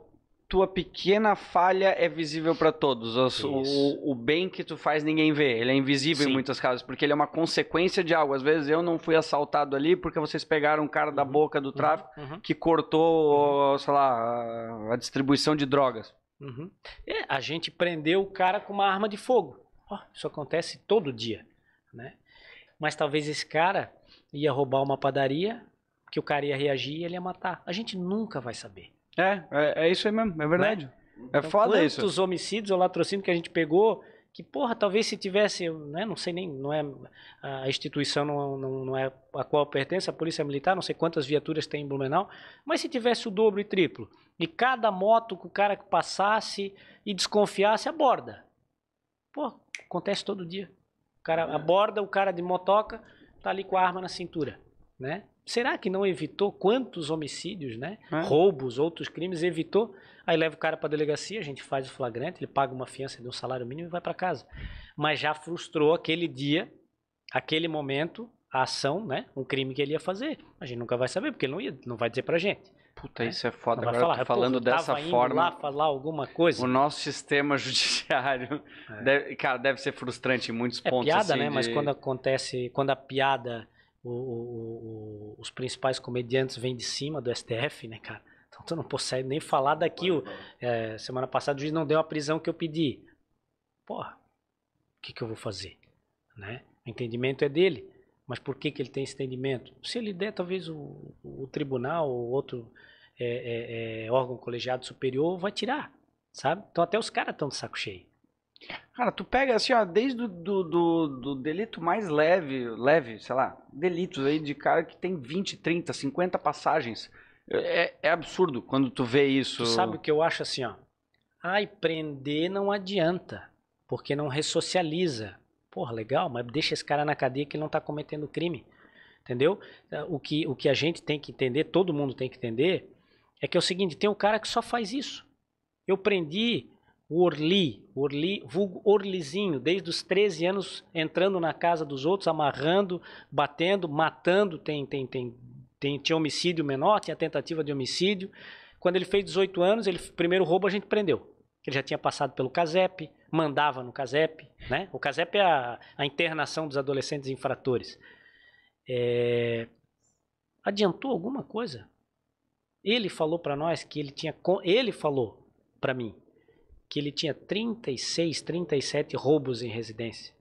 tua pequena falha é visível para todos. o, o, bem que tu faz ninguém vê. Ele é invisível Sim. em muitas casos, porque ele é uma consequência de algo. Às vezes eu não fui assaltado ali porque vocês pegaram um cara da uhum. boca do uhum. tráfico uhum. que cortou, uhum. sei lá, a distribuição de drogas. Uhum. É, a gente prendeu o cara com uma arma de fogo. Oh, isso acontece todo dia, né? Mas talvez esse cara ia roubar uma padaria, que o cara ia reagir e ele ia matar. A gente nunca vai saber. É, é, é isso aí mesmo, é né? verdade. Né? Então, é foda quantos isso. Quantos homicídios ou latrocínio que a gente pegou que, porra, talvez se tivesse, né, não sei nem, não é a instituição, não, não, não é a qual pertence, a Polícia Militar, não sei quantas viaturas tem em Blumenau, mas se tivesse o dobro e triplo, e cada moto que o cara que passasse e desconfiasse, aborda. Pô, acontece todo dia. O cara é. aborda, o cara de motoca tá ali com a arma na cintura, né? será que não evitou quantos homicídios, né? É. Roubos, outros crimes, evitou. Aí leva o cara para a delegacia, a gente faz o flagrante, ele paga uma fiança de um salário mínimo e vai para casa. Mas já frustrou aquele dia, aquele momento, a ação, né? Um crime que ele ia fazer. A gente nunca vai saber, porque ele não, ia, não vai dizer para gente. Puta, né? isso é foda. Agora falar. eu tô falando eu dessa forma. Lá falar alguma coisa. O nosso sistema judiciário, é. deve, cara, deve ser frustrante em muitos é pontos. É piada, assim, né? De... Mas quando acontece, quando a piada o, o, o, os principais comediantes vêm de cima do STF, né, cara? Então tu não consegue nem falar daquilo. É, semana passada o juiz não deu a prisão que eu pedi. Porra, o que, que eu vou fazer? Né? O entendimento é dele. Mas por que, que ele tem esse entendimento? Se ele der, talvez o, o tribunal ou outro é, é, é, órgão colegiado superior vai tirar, sabe? Então até os caras estão de saco cheio. Cara, tu pega assim, ó, desde do, do, do, delito mais leve, leve, sei lá, delitos aí de cara que tem 20, 30, 50 passagens. É, é absurdo quando tu vê isso. Tu sabe o que eu acho assim, ó? Ai, prender não adianta, porque não ressocializa. Porra, legal, mas deixa esse cara na cadeia que ele não tá cometendo crime. Entendeu? O que, o que a gente tem que entender, todo mundo tem que entender, é que é o seguinte, tem um cara que só faz isso. Eu prendi o Orli, Orli, vulgo Orlizinho, desde os 13 anos entrando na casa dos outros, amarrando, batendo, matando, tem, tem, tem, tem tinha homicídio menor, tinha tentativa de homicídio. Quando ele fez 18 anos, ele primeiro roubo a gente prendeu. Ele já tinha passado pelo CASEP, mandava no CASEP, né? O CASEP é a, a internação dos adolescentes infratores. É... Adiantou alguma coisa? Ele falou para nós que ele tinha, ele falou para mim que ele tinha 36, 37 roubos em residência.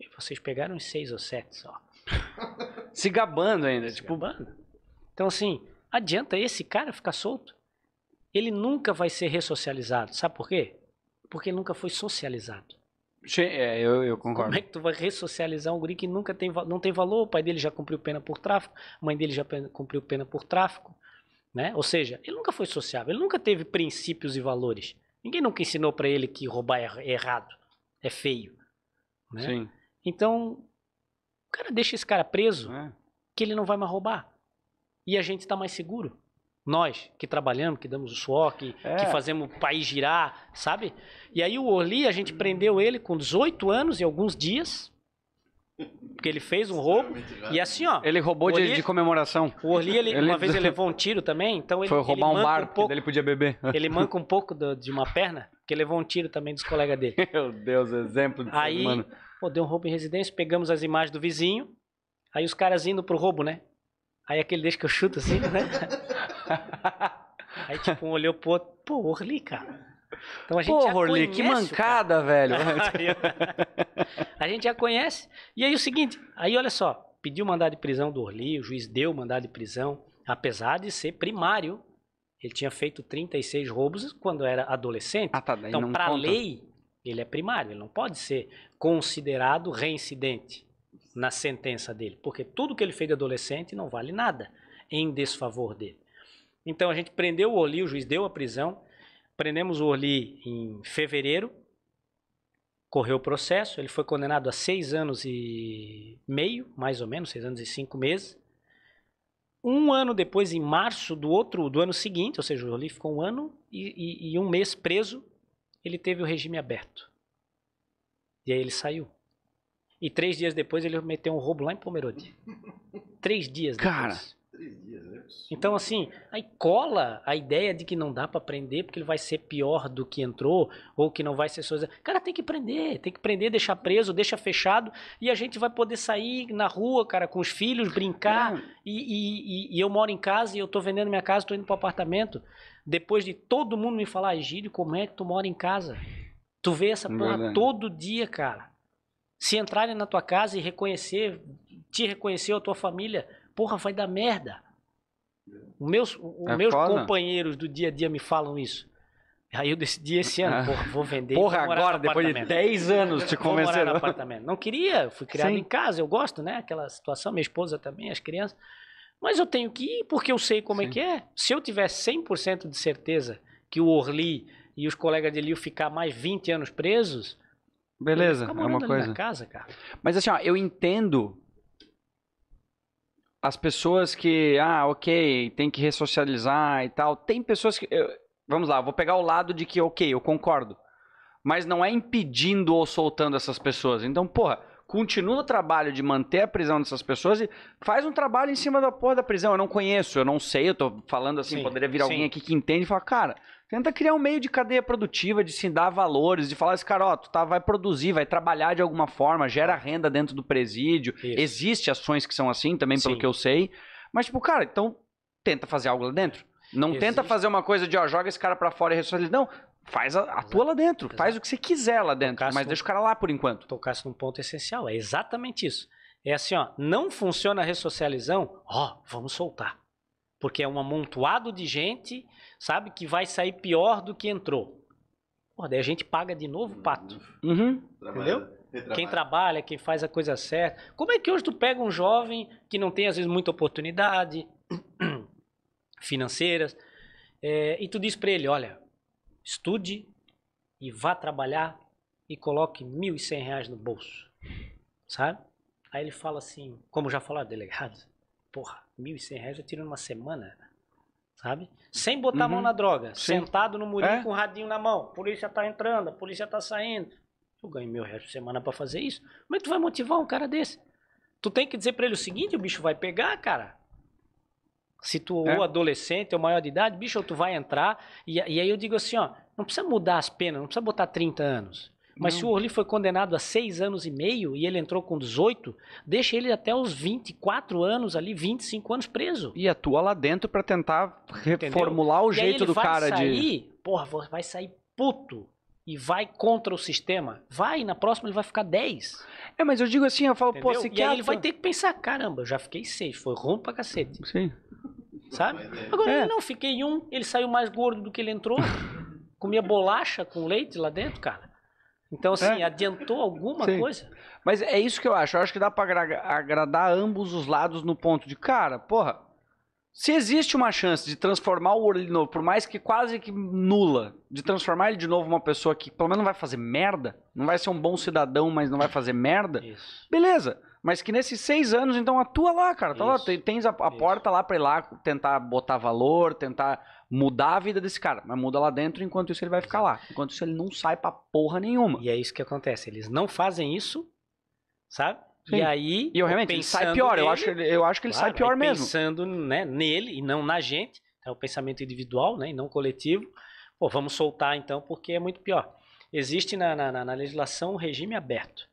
E vocês pegaram uns 6 ou 7 só. Se gabando ainda, Se tipo. Gabando. Então, assim, adianta esse cara ficar solto? Ele nunca vai ser ressocializado. Sabe por quê? Porque nunca foi socializado. É, eu, eu, concordo. Como é que tu vai ressocializar um guri que nunca tem, não tem valor? O pai dele já cumpriu pena por tráfico, a mãe dele já cumpriu pena por tráfico. Né? Ou seja, ele nunca foi sociável, ele nunca teve princípios e valores. Ninguém nunca ensinou para ele que roubar é, é errado, é feio. Né? Sim. Então, o cara deixa esse cara preso, é. que ele não vai mais roubar. E a gente está mais seguro. Nós, que trabalhamos, que damos o suor, que, é. que fazemos o país girar, sabe? E aí o Orly a gente prendeu ele com 18 anos e alguns dias porque ele fez um roubo. É e assim, ó. Ele roubou Orly, de, de, comemoração. O Orly, ele, ele, uma vez ele levou um tiro também, então ele. Foi roubar ele um bar, um pouco, ele podia beber. Ele manca um pouco do, de uma perna, porque levou um tiro também dos colegas dele. Meu Deus, exemplo de Aí, mano. pô, deu um roubo em residência, pegamos as imagens do vizinho, aí os caras indo pro roubo, né? Aí aquele deixa que eu chuto assim, né? aí tipo, um olhou pro outro, pô, Orly, cara. Então a gente Porra, já Orly, conhece, que mancada, cara. velho. a gente já conhece. E aí o seguinte, aí olha só, pediu mandado de prisão do Orly, o juiz deu mandado de prisão, apesar de ser primário. Ele tinha feito 36 roubos quando era adolescente. Ah, tá, então, para a lei, ele é primário, ele não pode ser considerado reincidente na sentença dele, porque tudo que ele fez de adolescente não vale nada em desfavor dele. Então a gente prendeu o Orly, o juiz deu a prisão, prendemos o Orli em fevereiro, correu o processo, ele foi condenado a seis anos e meio, mais ou menos, seis anos e cinco meses. Um ano depois, em março do outro, do ano seguinte, ou seja, o Orli ficou um ano e, e, e um mês preso, ele teve o regime aberto. E aí ele saiu. E três dias depois ele meteu um roubo lá em Pomerode. três dias depois. Cara, três dias. Então, assim, aí cola a ideia de que não dá para prender porque ele vai ser pior do que entrou ou que não vai ser sozinho. Cara, tem que prender, tem que prender, deixar preso, deixa fechado e a gente vai poder sair na rua, cara, com os filhos, brincar. E, e, e, eu moro em casa e eu tô vendendo minha casa, tô indo pro apartamento. Depois de todo mundo me falar, Egílio, como é que tu mora em casa? Tu vê essa porra todo dia, cara. Se entrarem na tua casa e reconhecer, te reconhecer ou a tua família, porra, vai dar merda. Os meus, é meus companheiros do dia a dia me falam isso. Aí eu decidi esse ano, porra, vou vender. Porra, vou agora, depois de 10 anos te convenceram. Vou morar no apartamento. Não queria, fui criado Sim. em casa, eu gosto, né? Aquela situação, minha esposa também, as crianças. Mas eu tenho que ir porque eu sei como é Sim. é que é. Se eu tiver 100% de certeza que o Orli e os colegas dele iam ficar mais 20 anos presos, Beleza, é uma coisa. casa, cara. Mas assim, ó, eu entendo as pessoas que, ah, ok, tem que ressocializar e tal. Tem pessoas que. Eu, vamos lá, vou pegar o lado de que, ok, eu concordo. Mas não é impedindo ou soltando essas pessoas. Então, porra, continua o trabalho de manter a prisão dessas pessoas e faz um trabalho em cima da porra da prisão. Eu não conheço, eu não sei, eu tô falando assim, sim, poderia vir sim. alguém aqui que entende e falar, cara, Tenta criar um meio de cadeia produtiva, de se dar valores, de falar esse assim, cara, ó, tu tá, vai produzir, vai trabalhar de alguma forma, gera renda dentro do presídio. Isso. Existe ações que são assim também, Sim. pelo que eu sei. Mas, tipo, cara, então tenta fazer algo lá dentro. Não Existe. tenta fazer uma coisa de, ó, joga esse cara para fora e ressuscita ele. Não, faz a, atua lá dentro. Exato. Faz o que você quiser lá dentro, tocasse mas deixa o cara lá por enquanto. Tocasse num ponto essencial, é exatamente isso. É assim, ó, não funciona a ressocialização, ó, vamos soltar. Porque é um amontoado de gente sabe que vai sair pior do que entrou. Pô, daí a gente paga de novo o uhum. pato. Uhum, entendeu? Trabalha. Quem trabalha, quem faz a coisa certa. Como é que hoje tu pega um jovem que não tem, às vezes, muita oportunidade financeiras, é, e tu diz para ele, olha, estude e vá trabalhar e coloque mil e cem reais no bolso, sabe? Aí ele fala assim, como já falaram, delegado, porra, mil e cem reais eu tiro numa semana, sabe? Sem botar uhum. a mão uhum. na droga, Sim. sentado no murinho é? com o radinho na mão, polícia tá entrando, a polícia tá saindo. Eu ganho meu resto de semana para fazer isso. Como é que tu vai motivar um cara desse? Tu tem que dizer para ele o seguinte, o bicho vai pegar, cara. Se tu é. ou adolescente ou maior de idade, bicho, ou tu vai entrar. E, e aí eu digo assim, ó, não precisa mudar as penas, não precisa botar 30 anos. Mas não. se o Orly foi condenado a seis anos e meio e ele entrou com 18, deixa ele até os 24 anos ali, 25 anos preso. E atua lá dentro para tentar reformular Entendeu? o jeito do cara sair, de. Porra, vai sair puto e vai contra o sistema. Vai, na próxima ele vai ficar 10. É, mas eu digo assim, eu falo, Entendeu? pô, você quer. ele vai ter que pensar, caramba, eu já fiquei seis, foi ruim pra cacete. Sim. Sabe? Agora é. ele não, fiquei um, ele saiu mais gordo do que ele entrou. comia bolacha com leite lá dentro, cara. Então, assim, é. adiantou alguma Sim. coisa? Mas é isso que eu acho. Eu acho que dá para agradar ambos os lados no ponto de, cara, porra, se existe uma chance de transformar o novo por mais que quase que nula, de transformar ele de novo uma pessoa que pelo menos não vai fazer merda, não vai ser um bom cidadão, mas não vai fazer merda, isso. beleza. Mas que nesses seis anos, então atua lá, cara. Tá lá, tens a, a porta lá pra ir lá tentar botar valor, tentar mudar a vida desse cara, mas muda lá dentro, enquanto isso ele vai ficar lá. Enquanto isso ele não sai pra porra nenhuma. E é isso que acontece, eles não fazem isso, sabe? Sim. E aí. E eu realmente, ele sai pior, nele, eu, acho, eu acho que ele claro, sai pior mesmo. Pensando né, nele e não na gente, é o pensamento individual né, e não coletivo. Pô, vamos soltar então, porque é muito pior. Existe na, na, na legislação um regime aberto.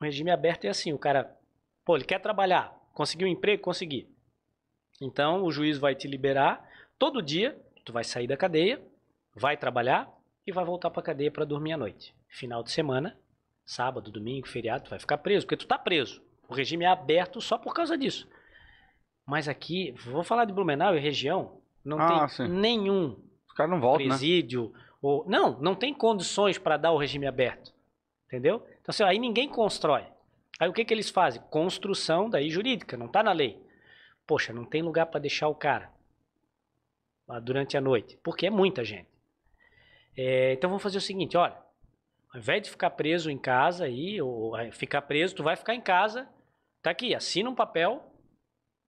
O regime aberto é assim: o cara, pô, ele quer trabalhar, conseguiu um emprego, consegui. Então o juiz vai te liberar Todo dia, tu vai sair da cadeia, vai trabalhar e vai voltar para a cadeia para dormir à noite. Final de semana, sábado, domingo, feriado, tu vai ficar preso, porque tu tá preso. O regime é aberto só por causa disso. Mas aqui, vou falar de Blumenau e região, não ah, tem sim. nenhum Os cara não volta, né? presídio. Né? Ou, não, não tem condições para dar o regime aberto. Entendeu? Então, assim, aí ninguém constrói. Aí o que, que eles fazem? Construção daí jurídica, não tá na lei. Poxa, não tem lugar para deixar o cara durante a noite, porque é muita gente. É, então vamos fazer o seguinte, olha, ao invés de ficar preso em casa aí, ou é, ficar preso, tu vai ficar em casa, tá aqui, assina um papel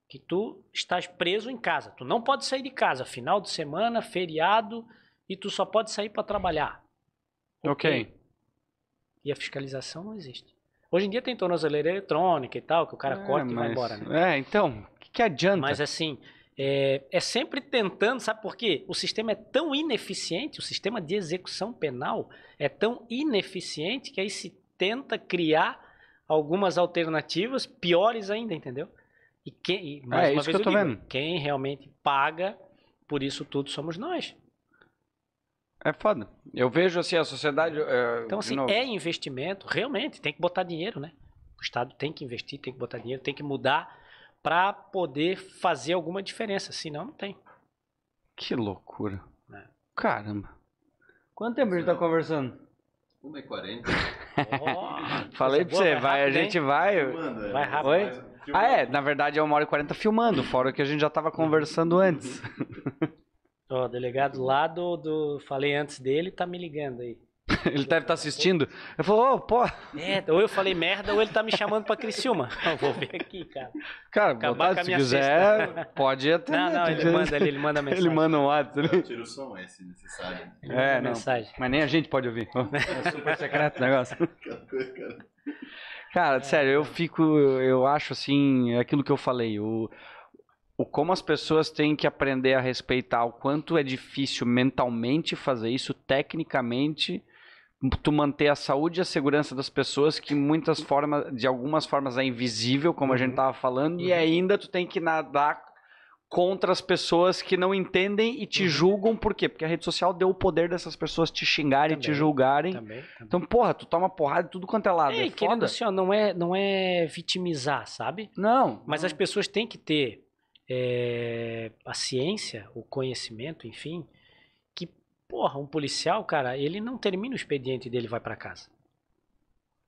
que tu estás preso em casa. Tu não pode sair de casa, final de semana, feriado, e tu só pode sair para trabalhar. ok. E a fiscalização não existe. Hoje em dia tem tornozeleira eletrônica e tal, que o cara é, corta mas... e vai embora, né? É, então, o que, que adianta? Mas assim, é, é sempre tentando, sabe por quê? O sistema é tão ineficiente, o sistema de execução penal é tão ineficiente que aí se tenta criar algumas alternativas piores ainda, entendeu? E quem, e é, mais é, uma vez eu, eu digo, quem realmente paga por isso tudo somos nós. É foda. Eu vejo assim a sociedade. É, então, assim, é investimento, realmente, tem que botar dinheiro, né? O Estado tem que investir, tem que botar dinheiro, tem que mudar para poder fazer alguma diferença. Senão, não tem. Que loucura. É. Caramba. Quanto tempo a gente tá conversando? 1h40. Oh, Falei pra você, é. vai, vai rápido, a gente hein? vai. vai rápido. Oi? ah, é, na verdade é 1 h 40 filmando, fora o que a gente já tava conversando antes. Ó, oh, delegado lá do, do. Falei antes dele, tá me ligando aí. ele deve estar tá assistindo. Eu falei, ô, oh, pô. É, ou eu falei merda, ou ele tá me chamando pra Criciúma. Eu vou ver aqui, cara. Cara, Acabar se quiser, cesta. pode até. Não, não, ele manda, ele, ele manda mensagem. Ele manda um WhatsApp. Eu tiro o som, é se necessário. Ele é, não. Mensagem. Mas nem a gente pode ouvir. É super secreto o negócio. Cara, é. sério, eu fico, eu acho assim, é aquilo que eu falei, o como as pessoas têm que aprender a respeitar o quanto é difícil mentalmente fazer isso, tecnicamente tu manter a saúde e a segurança das pessoas que muitas formas, de algumas formas é invisível, como uhum. a gente estava uhum. falando, uhum. e ainda tu tem que nadar contra as pessoas que não entendem e te uhum. julgam, por quê? Porque a rede social deu o poder dessas pessoas te xingarem, também, te julgarem. Também, também. Então, porra, tu toma porrada de tudo quanto é lado. É, é foda. Assim, não é, não é vitimizar, sabe? Não. Mas não. as pessoas têm que ter é, a ciência, o conhecimento, enfim, Porra, um policial, cara, ele não termina o expediente dele vai para casa.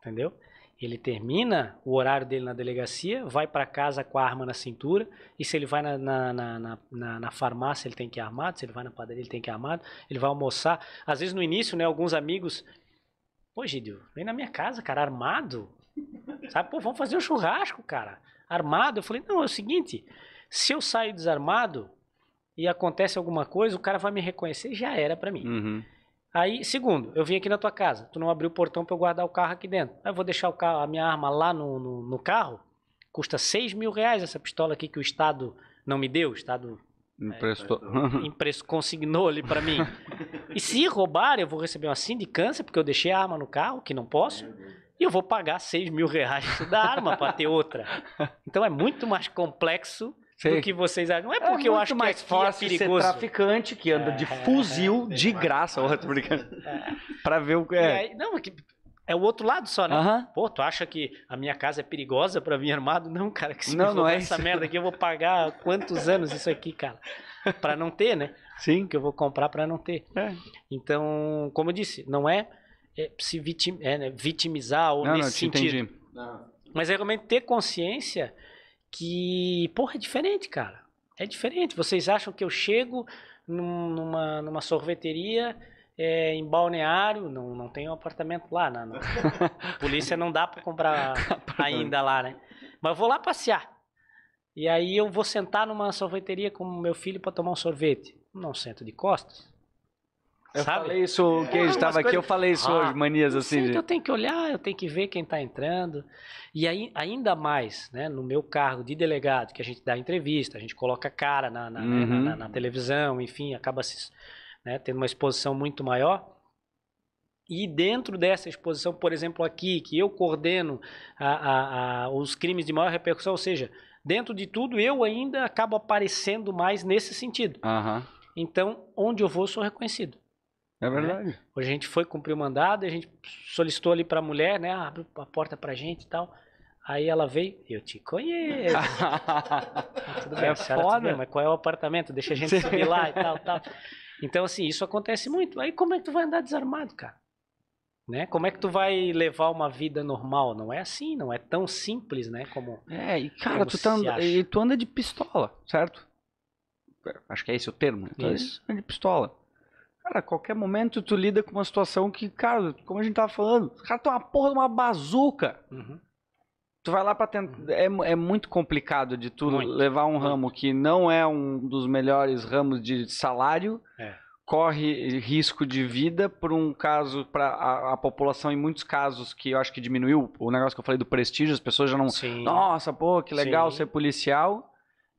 Entendeu? Ele termina o horário dele na delegacia, vai para casa com a arma na cintura, e se ele vai na, na, na, na, na farmácia, ele tem que ir armado, se ele vai na padaria, ele tem que ir armado, ele vai almoçar. Às vezes no início, né, alguns amigos. Pô, Gidio, vem na minha casa, cara, armado. Sabe, pô, vamos fazer um churrasco, cara. Armado. Eu falei, não, é o seguinte, se eu saio desarmado, e acontece alguma coisa, o cara vai me reconhecer, já era para mim. Uhum. Aí, segundo, eu vim aqui na tua casa, tu não abriu o portão para eu guardar o carro aqui dentro. Aí eu vou deixar o carro, a minha arma lá no, no, no, carro, custa 6 mil reais essa pistola aqui que o Estado não me deu, o Estado... É, Emprestou. É, consignou ali para mim. e se roubar, eu vou receber uma sindicância, porque eu deixei a arma no carro, que não posso, e eu vou pagar 6 mil reais da arma para ter outra. Então é muito mais complexo Sei. do que vocês acham. Não é, é porque é eu acho mais que fácil é ser traficante que anda é, de é, fuzil de graça, ó, tô brincando. Pra ver o que é. Não, que é o outro lado só, né? Uhum. Pô, tu acha que a minha casa é perigosa para vir armado? Não, cara, que se não, não é essa isso. merda aqui, eu vou pagar quantos anos isso aqui, cara? Para não ter, né? Sim. Que eu vou comprar para não ter. É. Então, como eu disse, não é, é se vitim, é, né, vitimizar ou não, nesse não, sentido. Entendi. Mas é realmente ter consciência que, porra, é diferente, cara. É diferente. Vocês acham que eu chego numa, numa sorveteria é, em balneário, não, não tem um apartamento lá, né não. polícia não dá para comprar ainda lá, né? Mas eu vou lá passear. E aí eu vou sentar numa sorveteria com meu filho para tomar um sorvete. Não sento de costas. Eu sabe? falei isso, quem é, estava aqui, coisas... eu falei isso ah, hoje, manias assim. Sim, de... Eu tenho que olhar, eu tenho que ver quem está entrando. E aí, ainda mais, né, no meu cargo de delegado, que a gente dá entrevista, a gente coloca cara na, na, né, uhum. na, na televisão, enfim, acaba se, né, tendo uma exposição muito maior. E dentro dessa exposição, por exemplo, aqui, que eu coordeno a, a, a, os crimes de maior repercussão, ou seja, dentro de tudo, eu ainda acabo aparecendo mais nesse sentido. Uhum. Então, onde eu vou, sou reconhecido. É né? verdade. Né? Hoje a gente foi cumprir o mandado, a gente solicitou ali para a mulher, né? Abre a porta para gente e tal. Aí ela veio, eu te conheço. tudo bem, é senhora, foda. Tudo bem, mas qual é o apartamento? Deixa a gente subir lá e tal, tal. Então, assim, isso acontece muito. Aí como é que tu vai andar desarmado, cara? Né? Como é que tu vai levar uma vida normal? Não é assim, não é tão simples, né? Como, é, e cara, tu, tá e tu anda de pistola, certo? Acho que é esse o termo. é isso. anda de pistola. Cara, a qualquer momento tu lida com uma situação que, cara, como a gente tava falando, os caras têm uma porra de uma bazuca. Uhum. Tu vai lá pra tentar. Uhum. É, é muito complicado de tu muito. levar um ramo que não é um dos melhores ramos de salário. É corre risco de vida por um caso para a, a, população em muitos casos que eu acho que diminuiu o negócio que eu falei do prestígio as pessoas já não Sim. nossa pô que legal Sim. ser policial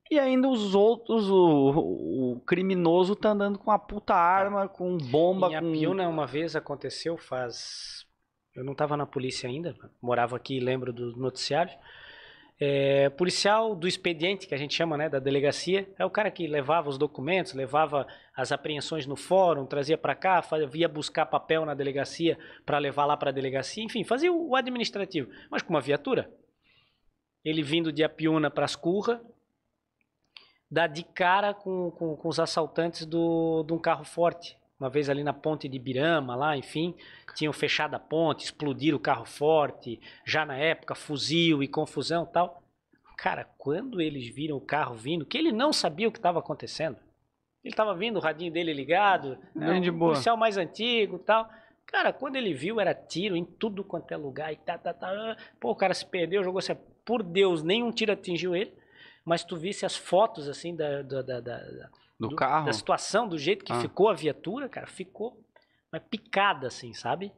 e ainda os outros, o, o criminoso tá andando com a puta arma, com bomba. Em Apiúna, com... uma vez aconteceu, faz. Eu não tava na polícia ainda, morava aqui, lembro do noticiário. É, policial do expediente, que a gente chama, né, da delegacia, é o cara que levava os documentos, levava as apreensões no fórum, trazia para cá, fazia, via buscar papel na delegacia para levar lá para a delegacia, enfim, fazia o administrativo, mas com uma viatura. Ele vindo de Apiúna para Ascurra, dar de cara com, com, com os assaltantes do, de um carro forte. Uma vez ali na ponte de Birama, lá, enfim, tinham fechado a ponte, explodiram o carro forte, já na época, fuzil e confusão tal. Cara, quando eles viram o carro vindo, que ele não sabia o que estava acontecendo. Ele estava vindo, o radinho dele ligado, né, de boa o policial mais antigo tal. Cara, quando ele viu, era tiro em tudo quanto é lugar e tá, tá, tá. Pô, o cara se perdeu, jogou. Por Deus, nenhum tiro atingiu ele mas tu visse as fotos assim da, da, da, da do, do, carro, da situação, do jeito que ah. ficou a viatura, cara, ficou picada assim, sabe?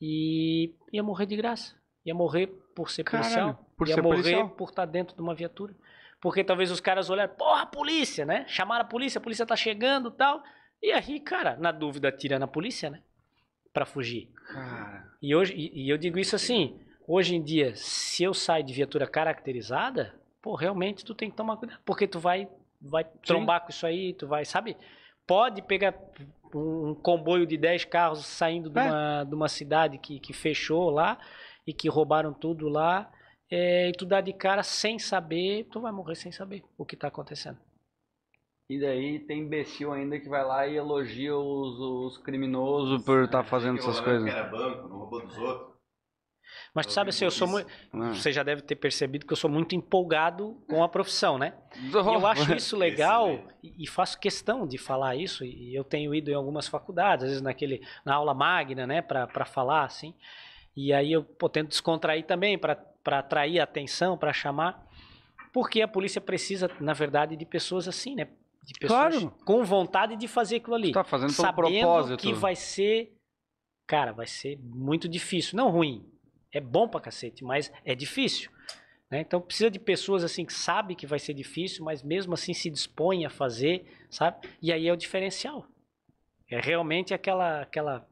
E ia morrer de graça, ia morrer por ser Caralho, policial, por ia ser morrer policial? por estar tá dentro de uma viatura, porque talvez os caras olharam, porra, polícia, né? Chamaram a polícia, a polícia tá chegando, tal. E aí, cara, na dúvida tira na polícia, né? Para fugir. Cara. E hoje, e, e eu digo isso assim, hoje em dia, se eu saio de viatura caracterizada, pô, realmente tu tem que tomar cuidado, porque tu vai, vai trombar com isso aí, tu vai, sabe? Pode pegar um comboio de 10 carros saindo é. de, uma, de uma cidade que, que fechou lá e que roubaram tudo lá, é, e tu dá de cara sem saber, tu vai morrer sem saber o que tá acontecendo. E daí tem imbecil ainda que vai lá e elogia os, os criminosos por estar tá fazendo essas coisas. era banco, não roubou dos outros. Mas tu sabe assim, eu sou muito. Ah. Você já deve ter percebido que eu sou muito empolgado com a profissão, né? E eu acho isso legal e faço questão de falar isso. E eu tenho ido em algumas faculdades, às vezes naquele, na aula magna, né, para falar assim. E aí eu pô, tento descontrair também para atrair a atenção, para chamar. Porque a polícia precisa, na verdade, de pessoas assim, né? De pessoas claro. com vontade de fazer aquilo ali. Tá fazendo sabendo propósito. que vai ser. Cara, vai ser muito difícil. Não ruim, é bom pra cacete, mas é difícil. Né? Então precisa de pessoas assim que sabem que vai ser difícil, mas mesmo assim se dispõem a fazer, sabe? E aí é o diferencial. É realmente aquela, aquela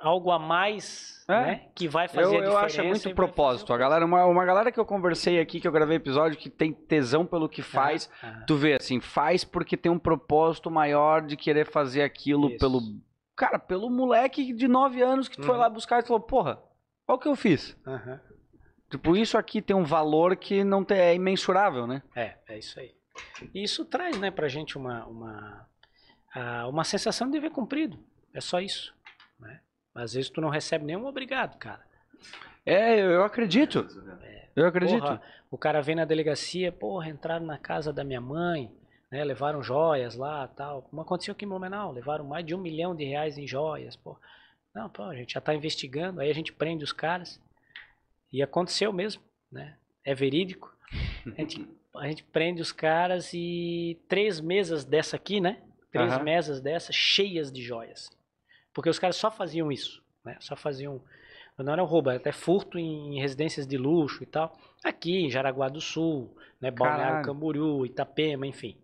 algo a mais, é. né? Que vai fazer eu, a diferença. Eu acho é muito propósito. A galera, uma, uma galera que eu conversei aqui, que eu gravei episódio, que tem tesão pelo que faz. Ah, ah. Tu vê, assim, faz porque tem um propósito maior de querer fazer aquilo Isso. pelo... Cara, pelo moleque de 9 anos que tu uhum. foi lá buscar e falou, porra, Olha o que eu fiz. Uhum. Tipo, isso aqui tem um valor que não tem, é imensurável, né? É, é isso aí. E isso traz, né, pra gente uma, uma, uma sensação de dever cumprido. É só isso. Né? Às vezes tu não recebe nenhum obrigado, cara. É, eu acredito. É. eu acredito. Porra, o cara vem na delegacia, porra, entraram na casa da minha mãe, né, levaram joias lá tal. Como aconteceu aqui em Blumenau, levaram mais de um milhão de reais em joias, porra. Não, pô, a gente já está investigando, aí a gente prende os caras. E aconteceu mesmo, né? É verídico. A gente, a gente prende os caras e três mesas dessa aqui, né? Três uhum. mesas dessa cheias de joias. Porque os caras só faziam isso, né? Só faziam não era roubo, era até furto em residências de luxo e tal. Aqui em Jaraguá do Sul, né, Balneário Camboriú, Itapema, enfim.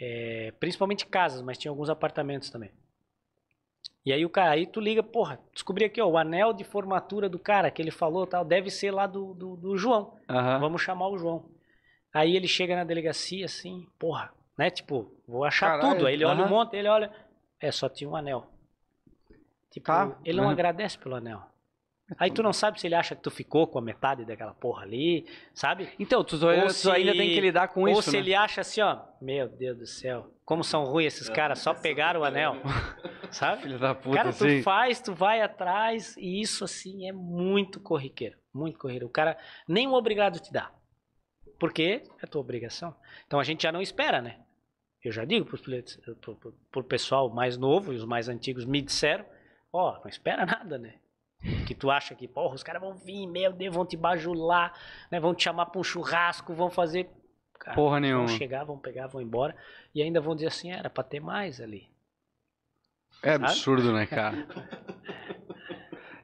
É, principalmente casas, mas tinha alguns apartamentos também. E aí o cara, aí tu liga, porra, descobri aqui, ó, o anel de formatura do cara que ele falou tal, deve ser lá do, do, do João. Uhum. Vamos chamar o João. Aí ele chega na delegacia assim, porra, né? Tipo, vou achar Caralho, tudo. Aí ele olha um monte, ele olha. É, só tinha um anel. Tipo, tá. ele não uhum. agradece pelo anel. Aí tu não sabe se ele acha que tu ficou com a metade daquela porra ali, sabe? Então, tu, tu se, ainda tem que lidar com ou isso. Ou se né? ele acha assim, ó, meu Deus do céu, como são ruins esses é. caras, só pegaram o anel. sabe? Filho da puta, cara, tu faz, tu vai atrás, e isso assim é muito corriqueiro. Muito corriqueiro. O cara nem o obrigado te dá. Porque é tua obrigação. Então a gente já não espera, né? Eu já digo para pro, pro pessoal mais novo e os mais antigos me disseram, ó, oh, não espera nada, né? Que tu acha que, porra, os caras vão vir, meu Deus, vão te bajular, né? Vão te chamar pra um churrasco, vão fazer. Cara, porra nenhuma. Vão chegar, vão pegar, vão embora. E ainda vão dizer assim, era pra ter mais ali. É Sabe? absurdo, né, cara?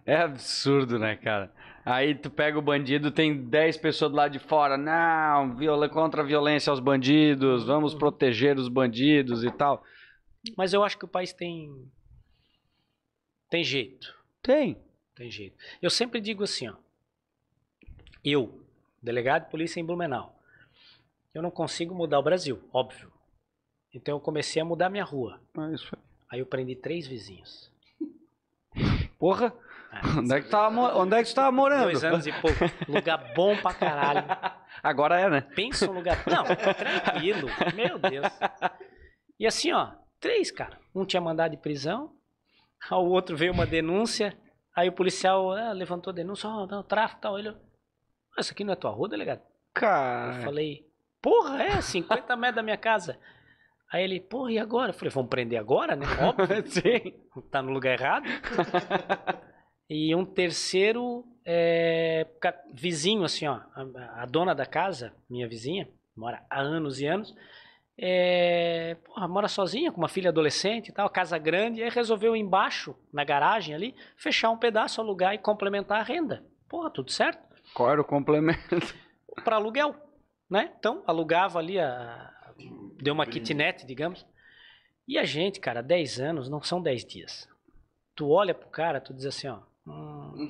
é absurdo, né, cara? Aí tu pega o bandido, tem 10 pessoas do lado de fora. Não, viola, contra a violência aos bandidos, uhum. vamos proteger os bandidos e tal. Mas eu acho que o país tem. Tem jeito. Tem. Tem jeito. Eu sempre digo assim, ó. Eu, delegado de polícia em Blumenau, eu não consigo mudar o Brasil, óbvio. Então eu comecei a mudar minha rua. Ah, isso aí. Aí eu prendi três vizinhos. Porra! Ah, onde, é que tava, onde é que tu tava morando? Dois anos e pouco. Lugar bom pra caralho. Agora é, né? Pensa um lugar. Não, tranquilo. Meu Deus. E assim, ó, três, cara. Um tinha mandado de prisão, o outro veio uma denúncia, Aí o policial ah, levantou a denúncia, ó, tráfico e tal. Ele, isso aqui não é tua rua, delegado? Cara. Eu falei, porra, é 50 metros da minha casa. Aí ele, porra, e agora? Eu falei, vamos prender agora, né? Óbvio. Sim. Tá no lugar errado. e um terceiro é, vizinho, assim, ó. A, a dona da casa, minha vizinha, mora há anos e anos é, porra, mora sozinha, com uma filha adolescente e tal, casa grande, e aí resolveu embaixo, na garagem ali, fechar um pedaço, alugar e complementar a renda. Porra, tudo certo. Qual era o complemento? Para aluguel, né? Então, alugava ali, a, deu uma kitnet, digamos. E a gente, cara, 10 anos não são 10 dias. Tu olha pro cara, tu diz assim, ó... Hum,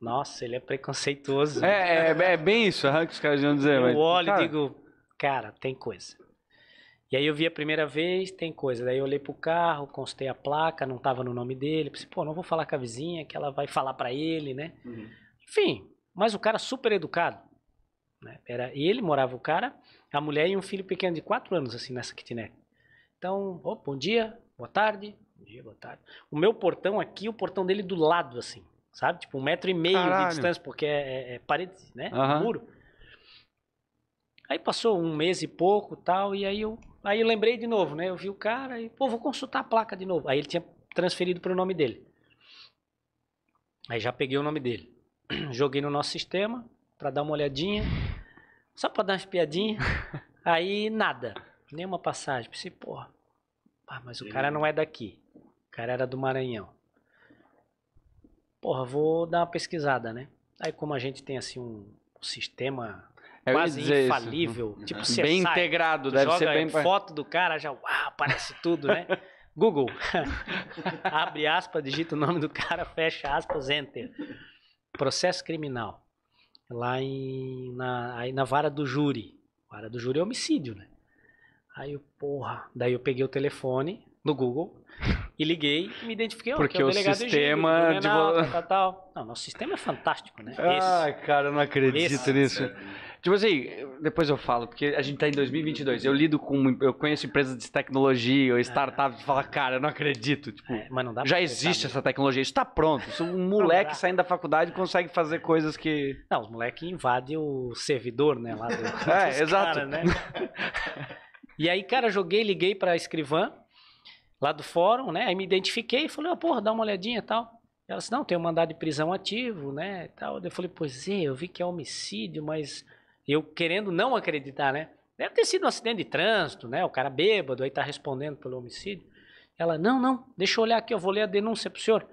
nossa, ele é preconceituoso. É, é, é, bem isso, aham, que os caras iam dizer. Eu mas, olho cara... e digo, cara, tem coisa. E aí eu vi a primeira vez, tem coisa. Daí eu olhei pro carro, constei a placa, não tava no nome dele. Pensei, pô, não vou falar com a vizinha, que ela vai falar para ele, né? Uhum. Enfim, mas o cara super educado. Né? Era ele, morava o cara, a mulher e um filho pequeno de 4 anos, assim, nessa kitnet. Então, oh, bom dia, boa tarde, bom dia, boa tarde. O meu portão aqui, o portão dele do lado, assim, sabe? Tipo um metro e meio Caralho. de distância, porque é, é, é parede, né? Uhum. Um muro. Aí passou um mês e pouco tal, e aí eu Aí eu lembrei de novo, né? Eu vi o cara e, pô, vou consultar a placa de novo. Aí ele tinha transferido para o nome dele. Aí já peguei o nome dele. Joguei no nosso sistema para dar uma olhadinha, só para dar uma espiadinha. Aí nada, nenhuma passagem. Pensei, porra, mas o cara não é daqui. O cara era do Maranhão. Porra, vou dar uma pesquisada, né? Aí como a gente tem assim um sistema quase infalível. Isso. Uhum. Tipo, uhum. bem sai, integrado, deve joga ser bem. foto do cara, já uau, tudo, né? Google. Abre aspas, digita o nome do cara, fecha aspas, enter. Processo criminal. Lá em, na, aí na vara do júri. Vara do júri é homicídio, né? Aí eu, porra. Daí eu peguei o telefone no Google e liguei e me identifiquei. Oh, Porque é o, o sistema de, de... Tal, tal, tal. Não, nosso sistema é fantástico, né? Ai, Esse. cara, eu não acredito Esse. nisso. É. Tipo assim, depois eu falo, porque a gente tá em 2022. Eu lido com. Eu conheço empresas de tecnologia ou startups e falo, cara, eu não acredito. Tipo, é, mas não dá já existe essa tecnologia, isso tá pronto. Isso, um moleque saindo da faculdade consegue fazer coisas que. Não, os moleques invadem o servidor, né? Lá do, é, exato. Cara, né? e aí, cara, joguei, liguei pra escrivã lá do fórum, né? Aí me identifiquei e falei, oh, porra, dá uma olhadinha e tal. Ela disse, não, tem um mandado de prisão ativo, né? Tal. Eu falei, pois é, eu vi que é homicídio, mas eu querendo não acreditar, né? Deve ter sido um acidente de trânsito, né? O cara bêbado aí tá respondendo pelo homicídio. Ela, não, não, deixa eu olhar aqui, eu vou ler a denúncia pro senhor.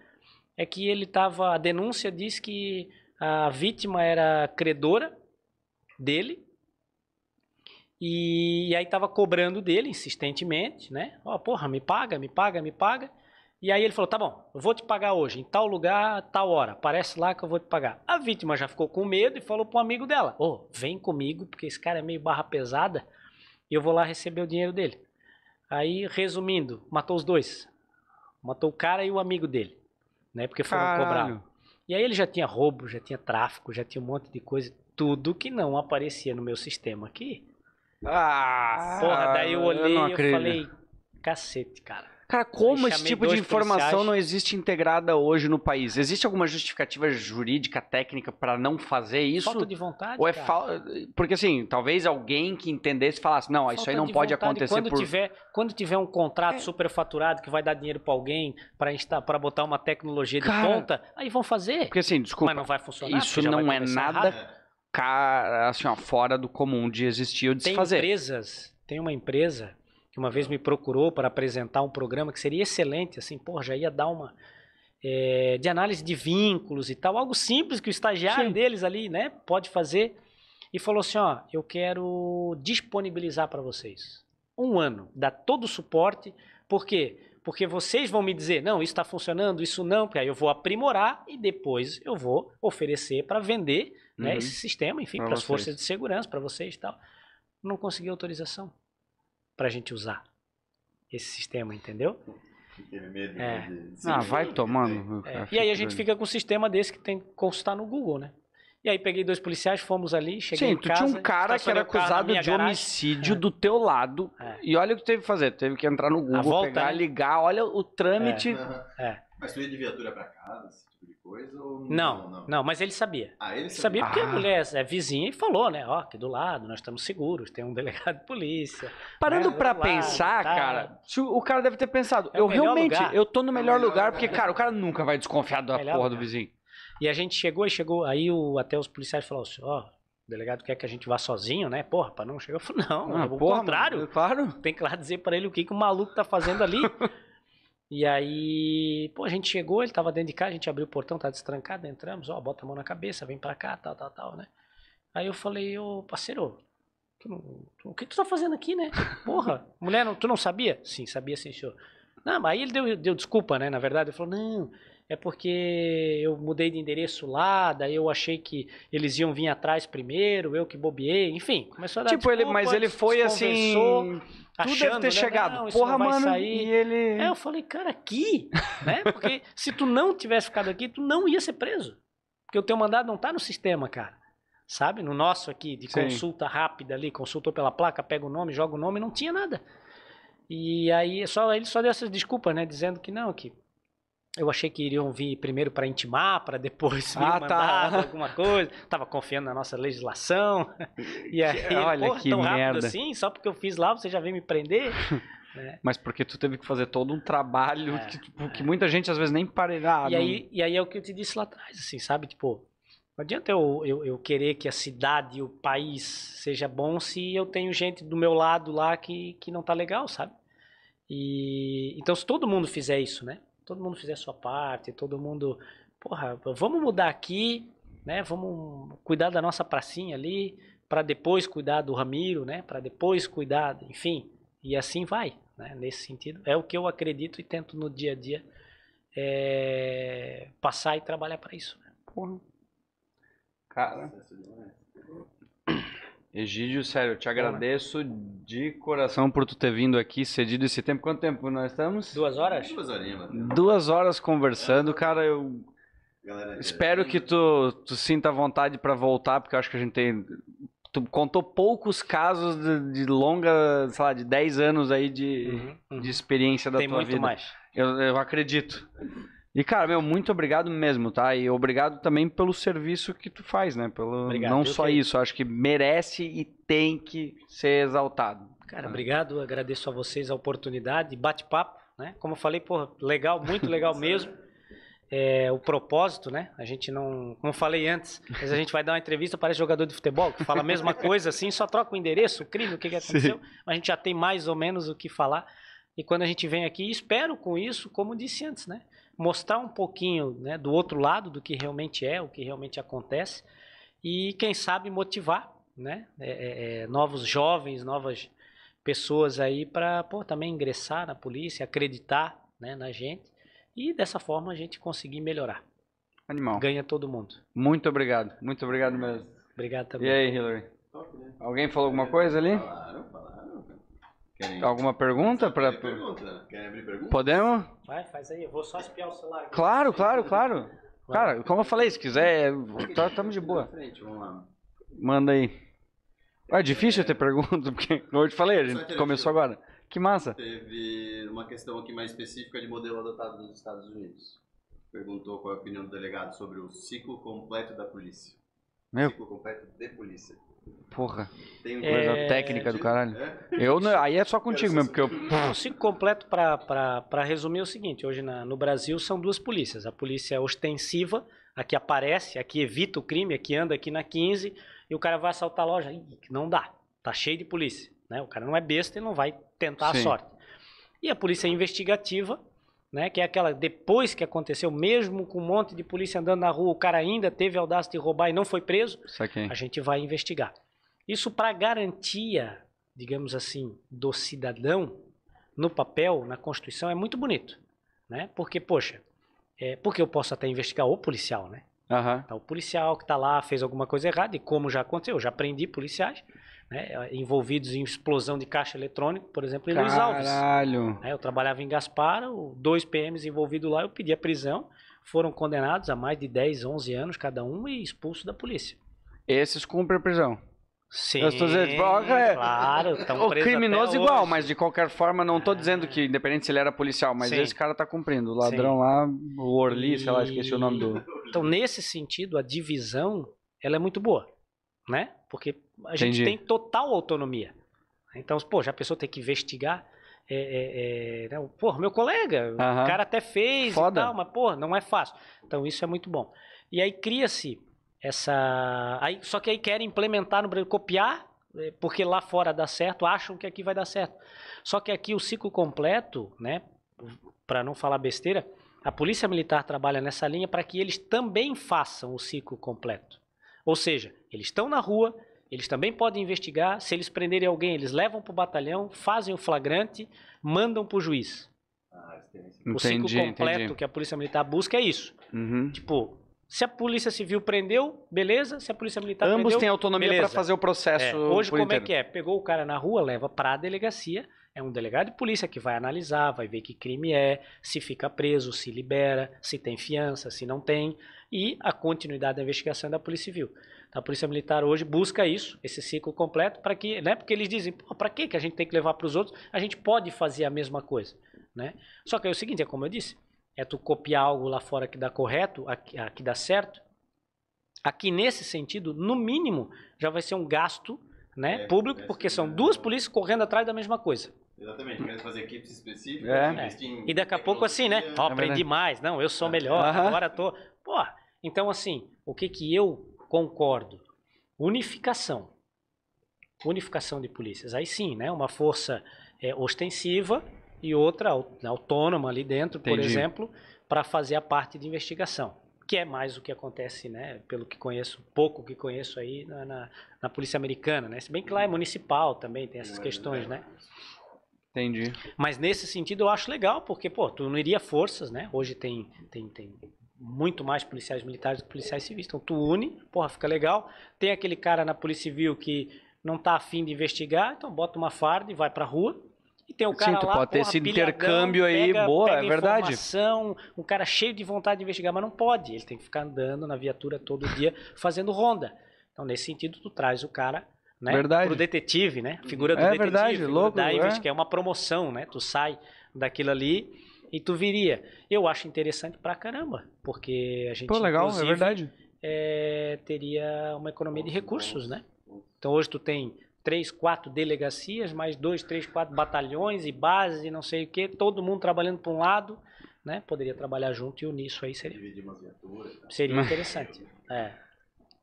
É que ele tava, a denúncia diz que a vítima era credora dele e, e aí tava cobrando dele insistentemente, né? Ó, oh, porra, me paga, me paga, me paga. E aí ele falou: tá bom, eu vou te pagar hoje, em tal lugar, tal hora. Aparece lá que eu vou te pagar. A vítima já ficou com medo e falou para um amigo dela: ô, oh, vem comigo, porque esse cara é meio barra pesada e eu vou lá receber o dinheiro dele. Aí, resumindo, matou os dois. Matou o cara e o amigo dele, né? Porque foram Caralho. cobrar. E aí ele já tinha roubo, já tinha tráfico, já tinha um monte de coisa, tudo que não aparecia no meu sistema aqui. Ah, porra, daí eu olhei e falei, cacete, cara. Cara, como esse tipo de informação não existe integrada hoje no país? Existe alguma justificativa jurídica, técnica para não fazer isso? Falta de vontade. Ou é fa... Porque assim, talvez alguém que entendesse falasse, não, Falta isso aí não pode vontade. acontecer. Quando, por... tiver, quando tiver um contrato é. superfaturado que vai dar dinheiro para alguém para botar uma tecnologia de Cara, ponta, aí vão fazer. Porque assim, desculpa. Mas não vai funcionar. Isso não é nada errado. Cara, assim, ó, fora do comum de existir ou de tem se fazer. Empresas, tem uma empresa que uma vez me procurou para apresentar um programa que seria excelente, assim, pô, já ia dar uma é, de análise de vínculos e tal, algo simples que o estagiário Sim. deles ali, né, pode fazer. E falou assim, ó, eu quero disponibilizar para vocês um ano, dar todo o suporte, por quê? Porque vocês vão me dizer, não, isso está funcionando, isso não, porque aí eu vou aprimorar e depois eu vou oferecer para vender né, uhum. esse sistema, enfim, para as forças de segurança, para vocês e tal. Não consegui autorização para a gente usar esse sistema, entendeu? Medo é. de... Ah, vai tomando. É. E aí a gente fica com um sistema desse que tem que consultar no Google, né? E aí peguei dois policiais, fomos ali, cheguei Sim, em casa... Sim, tu tinha um cara que era acusado de garagem. homicídio é. do teu lado. É. E olha o que teve que fazer. Teve que entrar no Google, volta, pegar, né? ligar. Olha o trâmite. É. É. Mas tu ia de viatura pra casa? Assim coisa? Ou não, não, não, não, mas ele sabia. Ah, ele sabia? sabia porque ah. a mulher é vizinha e falou, né? Ó, aqui do lado, nós estamos seguros, tem um delegado de polícia. Parando né, para pensar, cara, o cara deve ter pensado, é eu realmente, lugar. eu tô no é melhor, é lugar, lugar, porque, cara, o cara nunca vai desconfiar da é melhor porra do vizinho. E a gente chegou e chegou, aí o, até os policiais falaram assim, ó, o delegado quer que a gente vá sozinho, né? Porra, pra não chegar. Eu falei, não, ah, ao é contrário. Mano, claro. Tem que lá dizer para ele o que, que o maluco tá fazendo ali. E aí, pô, a gente chegou, ele tava dentro de casa, a gente abriu o portão, tá destrancado, entramos, ó, bota a mão na cabeça, vem pra cá, tal, tal, tal, né? Aí eu falei, ô parceiro, tu não, tu, o que tu tá fazendo aqui, né? Porra, mulher, não, tu não sabia? Sim, sabia sim, senhor. Não, mas aí ele deu, deu desculpa, né? Na verdade, ele falou, não, é porque eu mudei de endereço lá, daí eu achei que eles iam vir atrás primeiro, eu que bobiei, enfim, começou a dar Tipo, desculpa, mas ele foi assim Tu deve ter né? chegado. Não, Porra, mano. Sair. E ele. É, eu falei, cara, aqui, né? Porque se tu não tivesse ficado aqui, tu não ia ser preso. Porque o teu mandado não tá no sistema, cara. Sabe? No nosso aqui, de Sim. consulta rápida ali, consultou pela placa, pega o nome, joga o nome, não tinha nada. E aí só ele só deu essas desculpas, né? Dizendo que não, que eu achei que iriam vir primeiro para intimar, para depois me ah, tá. mandar tá. alguma coisa. Tava confiando na nossa legislação. E aí, olha porra, que tão merda. rápido assim, só porque eu fiz lá, você já veio me prender. né? Mas porque tu teve que fazer todo um trabalho é, que, tipo, é. que, muita gente às vezes nem parará. Ah, e, não... aí, e aí é o que eu te disse lá atrás, assim, sabe? Tipo, não adianta eu, eu, eu querer que a cidade, e o país seja bom se eu tenho gente do meu lado lá que, que não tá legal, sabe? E, então, se todo mundo fizer isso, né? todo mundo fizer a sua parte, todo mundo, porra, vamos mudar aqui, né? Vamos cuidar da nossa pracinha ali, para depois cuidar do Ramiro, né? Para depois cuidar, enfim, e assim vai, né? Nesse sentido, é o que eu acredito e tento no dia a dia é, passar e trabalhar para isso. Né? Porra. Cara, Egídio, sério, eu te agradeço de coração por tu ter vindo aqui, cedido esse tempo. Quanto tempo nós estamos? Duas horas? Duas horas, Duas horas conversando, é. cara, eu Galera, é espero que tu, tu sinta vontade para voltar, porque eu acho que a gente tem... Tu contou poucos casos de, de longa, sei lá, de 10 anos aí de, uhum, uhum. de experiência da tem tua vida. Tem muito mais. Eu, eu acredito. E, cara, meu, muito obrigado mesmo, tá? E obrigado também pelo serviço que tu faz, né? Pelo... Obrigado, não só isso, acho que merece e tem que ser exaltado. Cara, né? obrigado, agradeço a vocês a oportunidade, bate-papo, né? Como eu falei, porra, legal, muito legal mesmo. É, o propósito, né? A gente não. Como eu falei antes, mas a gente vai dar uma entrevista, parece jogador de futebol, que fala a mesma coisa, assim, só troca o endereço, o crime, o que, que aconteceu. Sim. a gente já tem mais ou menos o que falar. E quando a gente vem aqui, espero com isso, como disse antes, né? mostrar um pouquinho né, do outro lado do que realmente é, o que realmente acontece, e quem sabe motivar né, é, é, é novos jovens, novas pessoas aí para também ingressar na polícia, acreditar né, na gente e dessa forma a gente conseguir melhorar. Animal. Ganha todo mundo. Muito obrigado, muito obrigado mesmo. Obrigado também. E aí, Hillary? Top, né? Alguém falou alguma coisa ali? Claro, falaram. Querem... Alguma pergunta para pergunta? Querem abrir pergunta? Podemos? Vai, faz aí. Eu vou só espiar o celular. Aqui. Claro, claro, claro. Cara, como eu falei, se quiser, estamos tá, de boa. Manda aí. É difícil ter é. pergunta, porque como eu te falei, a gente é começou agora. Que massa. Teve uma questão aqui mais específica de modelo adotado nos Estados Unidos. Perguntou qual é a opinião do delegado sobre o ciclo completo da polícia. Meu. Ciclo completo de polícia. Porra. Tem é, coisa é... técnica do caralho. É? Eu não, aí é só contigo mesmo, porque eu. O ciclo completo, para resumir, é o seguinte: hoje na, no Brasil são duas polícias. A polícia ostensiva, a que aparece, a que evita o crime, a que anda aqui na 15, e o cara vai assaltar a loja. Ih, não dá. Tá cheio de polícia. Né? O cara não é besta e não vai tentar Sim. a sorte. E a polícia investigativa, né? Que é aquela depois que aconteceu, mesmo com um monte de polícia andando na rua, o cara ainda teve audácia de roubar e não foi preso. A gente vai investigar. Isso para garantia, digamos assim, do cidadão no papel, na Constituição é muito bonito, né? Porque poxa, é, porque eu posso até investigar o policial, né? Uhum. Tá o policial que está lá fez alguma coisa errada e como já aconteceu, já prendi policiais né, envolvidos em explosão de caixa eletrônico, por exemplo, em Caralho. Luiz Alves. Caralho. Né. eu trabalhava em Gaspar, dois PMs envolvidos lá, eu pedi a prisão, foram condenados a mais de 10, 11 anos cada um e expulso da polícia. Esses cumprem a prisão? Sim, eu estou dizendo, é, claro, o criminoso igual, mas de qualquer forma, não estou ah. dizendo que, independente se ele era policial, mas sim. esse cara está cumprindo. O ladrão sim. lá, o Orli, e... sei lá, esqueci o nome do. Então, nesse sentido, a divisão ela é muito boa, né? Porque a gente tem total autonomia. Então, pô, já a pessoa tem que investigar. É, é, é né, pô, meu colega, o cara até fez Foda. e tal, mas, pô, não é fácil. Então, isso é muito bom. E aí cria-se essa. Aí, só que aí querem implementar no Brasil, copiar, é, porque lá fora dá certo, acham que aqui vai dar certo. Só que aqui o ciclo completo, né, para não falar besteira, a Polícia Militar trabalha nessa linha para que eles também façam o ciclo completo. Ou seja, eles estão na rua, eles também podem investigar. Se eles prenderem alguém, eles levam para o batalhão, fazem o flagrante, mandam para o juiz. Ah, o ciclo completo entendi. que a Polícia Militar busca é isso. Uhum. Tipo, se a Polícia Civil prendeu, beleza. Se a Polícia Militar Ambos prendeu, têm autonomia para fazer o processo. É. Hoje, como é inteiro. é que é? Pegou o cara na rua, leva para a delegacia é um delegado de polícia que vai analisar, vai ver que crime é, se fica preso, se libera, se tem fiança, se não tem, e a continuidade da investigação da Polícia Civil. Então, a Polícia Militar hoje busca isso, esse ciclo completo, para que, né? Porque eles dizem, para que que a gente tem que levar para os outros? A gente pode fazer a mesma coisa, né? Só que é o seguinte, é como eu disse, é tu copiar algo lá fora que dá correto, aqui, aqui dá certo. Aqui nesse sentido, no mínimo, já vai ser um gasto né, é, público, é porque são é. duas polícias correndo atrás da mesma coisa. Exatamente, quer fazer equipes específicas, é. investir em E daqui a pouco assim, né? Ó, aprendi né? mais, não, eu sou é. melhor, agora tô... Pô, então assim, o que que eu concordo? Unificação. Unificação de polícias. Aí sim, né? Uma força é, ostensiva e outra né, autônoma ali dentro, Entendi. por exemplo, para fazer a parte de investigação que é mais o que acontece, né? Pelo que conheço, pouco que conheço aí na, na, na polícia americana, né? Se bem que lá é municipal também, tem essas é, é. questões, né? Entendi. Mas nesse sentido eu acho legal, porque, pô, tu não iria forças, né? Hoje tem, tem, tem muito mais policiais militares do que policiais civis. Então tu une, porra, fica legal. Tem aquele cara na Polícia Civil que não tá afim de investigar, então bota uma farda e vai pra rua. E tem o cara Sim, tu lá, pode ter porra, esse intercâmbio aí, pega, boa, pega é verdade. Um cara cheio de vontade de investigar, mas não pode. Ele tem que ficar andando na viatura todo dia fazendo ronda. Então, nesse sentido, tu traz o cara né? Verdade. Pro detetive, né? A figura do é, detetive, verdade, louco, divers, é. que é uma promoção, né? Tu sai daquilo ali e tu viria. Eu acho interessante pra caramba, porque a gente Pô, legal, é verdade. É, teria uma economia de recursos, né? Então hoje tu tem três, quatro delegacias, mais dois, três, quatro batalhões e bases e não sei o que, todo mundo trabalhando para um lado, né? Poderia trabalhar junto e unir isso aí seria. Seria interessante. É.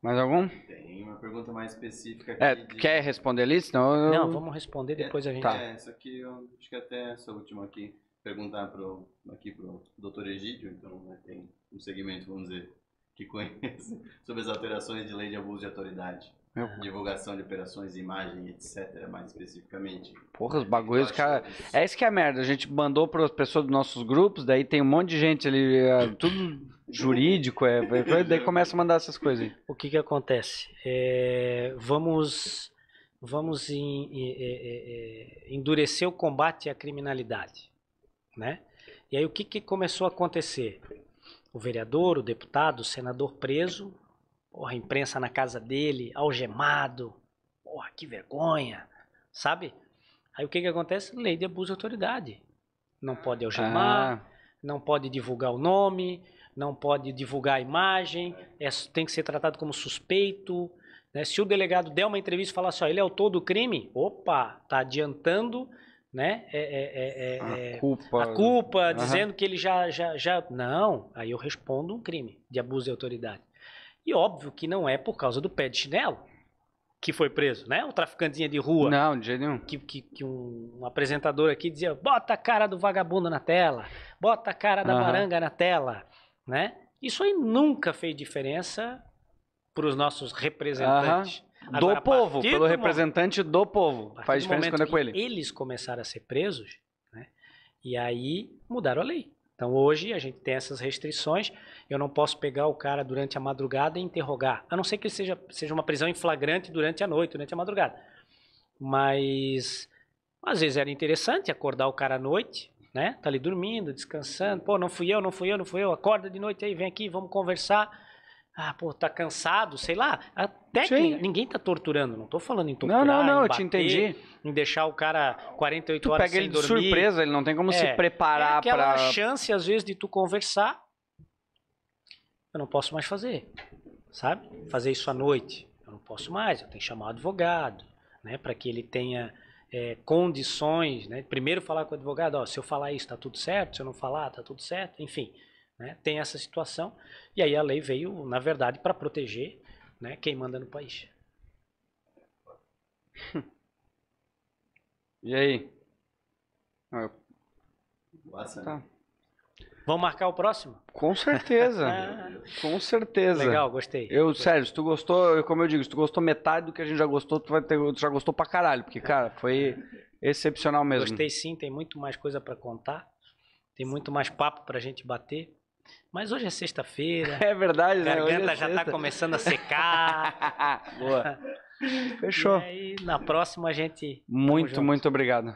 Mais algum? Tem uma pergunta mais específica é, aqui. É, de... Quer responder ali? Senão eu... Não, vamos responder é, depois é, a gente. Tá. É, aqui eu acho que até essa última aqui. Perguntar pro, aqui pro Dr. Egídio, então né, tem um segmento, vamos dizer, que conhece, sobre as alterações de lei de abuso de autoridade. Meu divulgação de operações, imagem, etc, mais especificamente. Porra, os bagulhos, cara. É, é isso que é a merda. A gente mandou para as pessoas dos nossos grupos, daí tem um monte de gente ali, tudo jurídico, é, daí começa a mandar essas coisas. O que que acontece? É, vamos vamos em, em, em, é, é, é, endurecer o combate à criminalidade, né? E aí o que que começou a acontecer? O vereador, o deputado, o senador preso, porra, a imprensa na casa dele, algemado, porra, que vergonha, sabe? Aí o que que acontece? Lei de abuso de autoridade. Não pode algemar, ah. não pode divulgar o nome, não pode divulgar a imagem, é, tem que ser tratado como suspeito. Né? Se o delegado der uma entrevista e falar assim, ó, ele é autor do crime, opa, tá adiantando né? É, é, é, é a é, culpa, a culpa né? dizendo que ele já, já, já. Não, aí eu respondo um crime de abuso de autoridade. E óbvio que não é por causa do pé de chinelo que foi preso, né? o traficantezinho de rua. Não, de jeito nenhum. Que, que, que um, um apresentador aqui dizia: bota a cara do vagabundo na tela, bota a cara da uhum. baranga na tela né? Isso aí nunca fez diferença para os nossos representantes. do povo, pelo do representante do povo. Faz diferença quando é com ele. Eles começaram a ser presos, né? E aí mudaram a lei. Então hoje a gente tem essas restrições. Eu não posso pegar o cara durante a madrugada e interrogar. A não ser que ele seja, seja uma prisão em flagrante durante a noite, durante a madrugada. Mas às vezes era interessante acordar o cara à noite, né? Tá ali dormindo, descansando. Pô, não fui eu, não fui eu, não fui eu. Acorda de noite aí, vem aqui, vamos conversar. Ah, pô, tá cansado, sei lá. até ninguém tá torturando, não tô falando em torturar, Não, não, não, bater, eu te entendi. Em deixar o cara 48 tu horas pega sem ele dormir. de surpresa, ele não tem como é, se preparar é aquela pra... chance, às vezes, de tu conversar. Eu não posso mais fazer, sabe? Fazer isso à noite. Eu não posso mais, eu tenho que chamar o advogado, né? Pra que ele tenha é, condições, né? Primeiro falar com o advogado, ó, se eu falar isso, tá tudo certo, se eu não falar, tá tudo certo, enfim. Né? Tem essa situação. E aí a lei veio, na verdade, para proteger né, quem manda no país. E aí? Ah, eu... Boa, tá. Vamos marcar o próximo? Com certeza. Ah. com certeza. Legal, gostei. Eu, gostei. sério, se tu gostou, como eu digo, se tu gostou metade do que a gente já gostou, tu, vai ter, tu já gostou pra caralho. Porque, cara, foi excepcional mesmo. Gostei sim, tem muito mais coisa para contar. Tem muito mais papo pra gente bater. Mas hoje é sexta-feira. É verdade, né? A é garganta é já está começando a secar. Boa. Fechou. E aí, na próxima a gente. Muito, muito obrigado.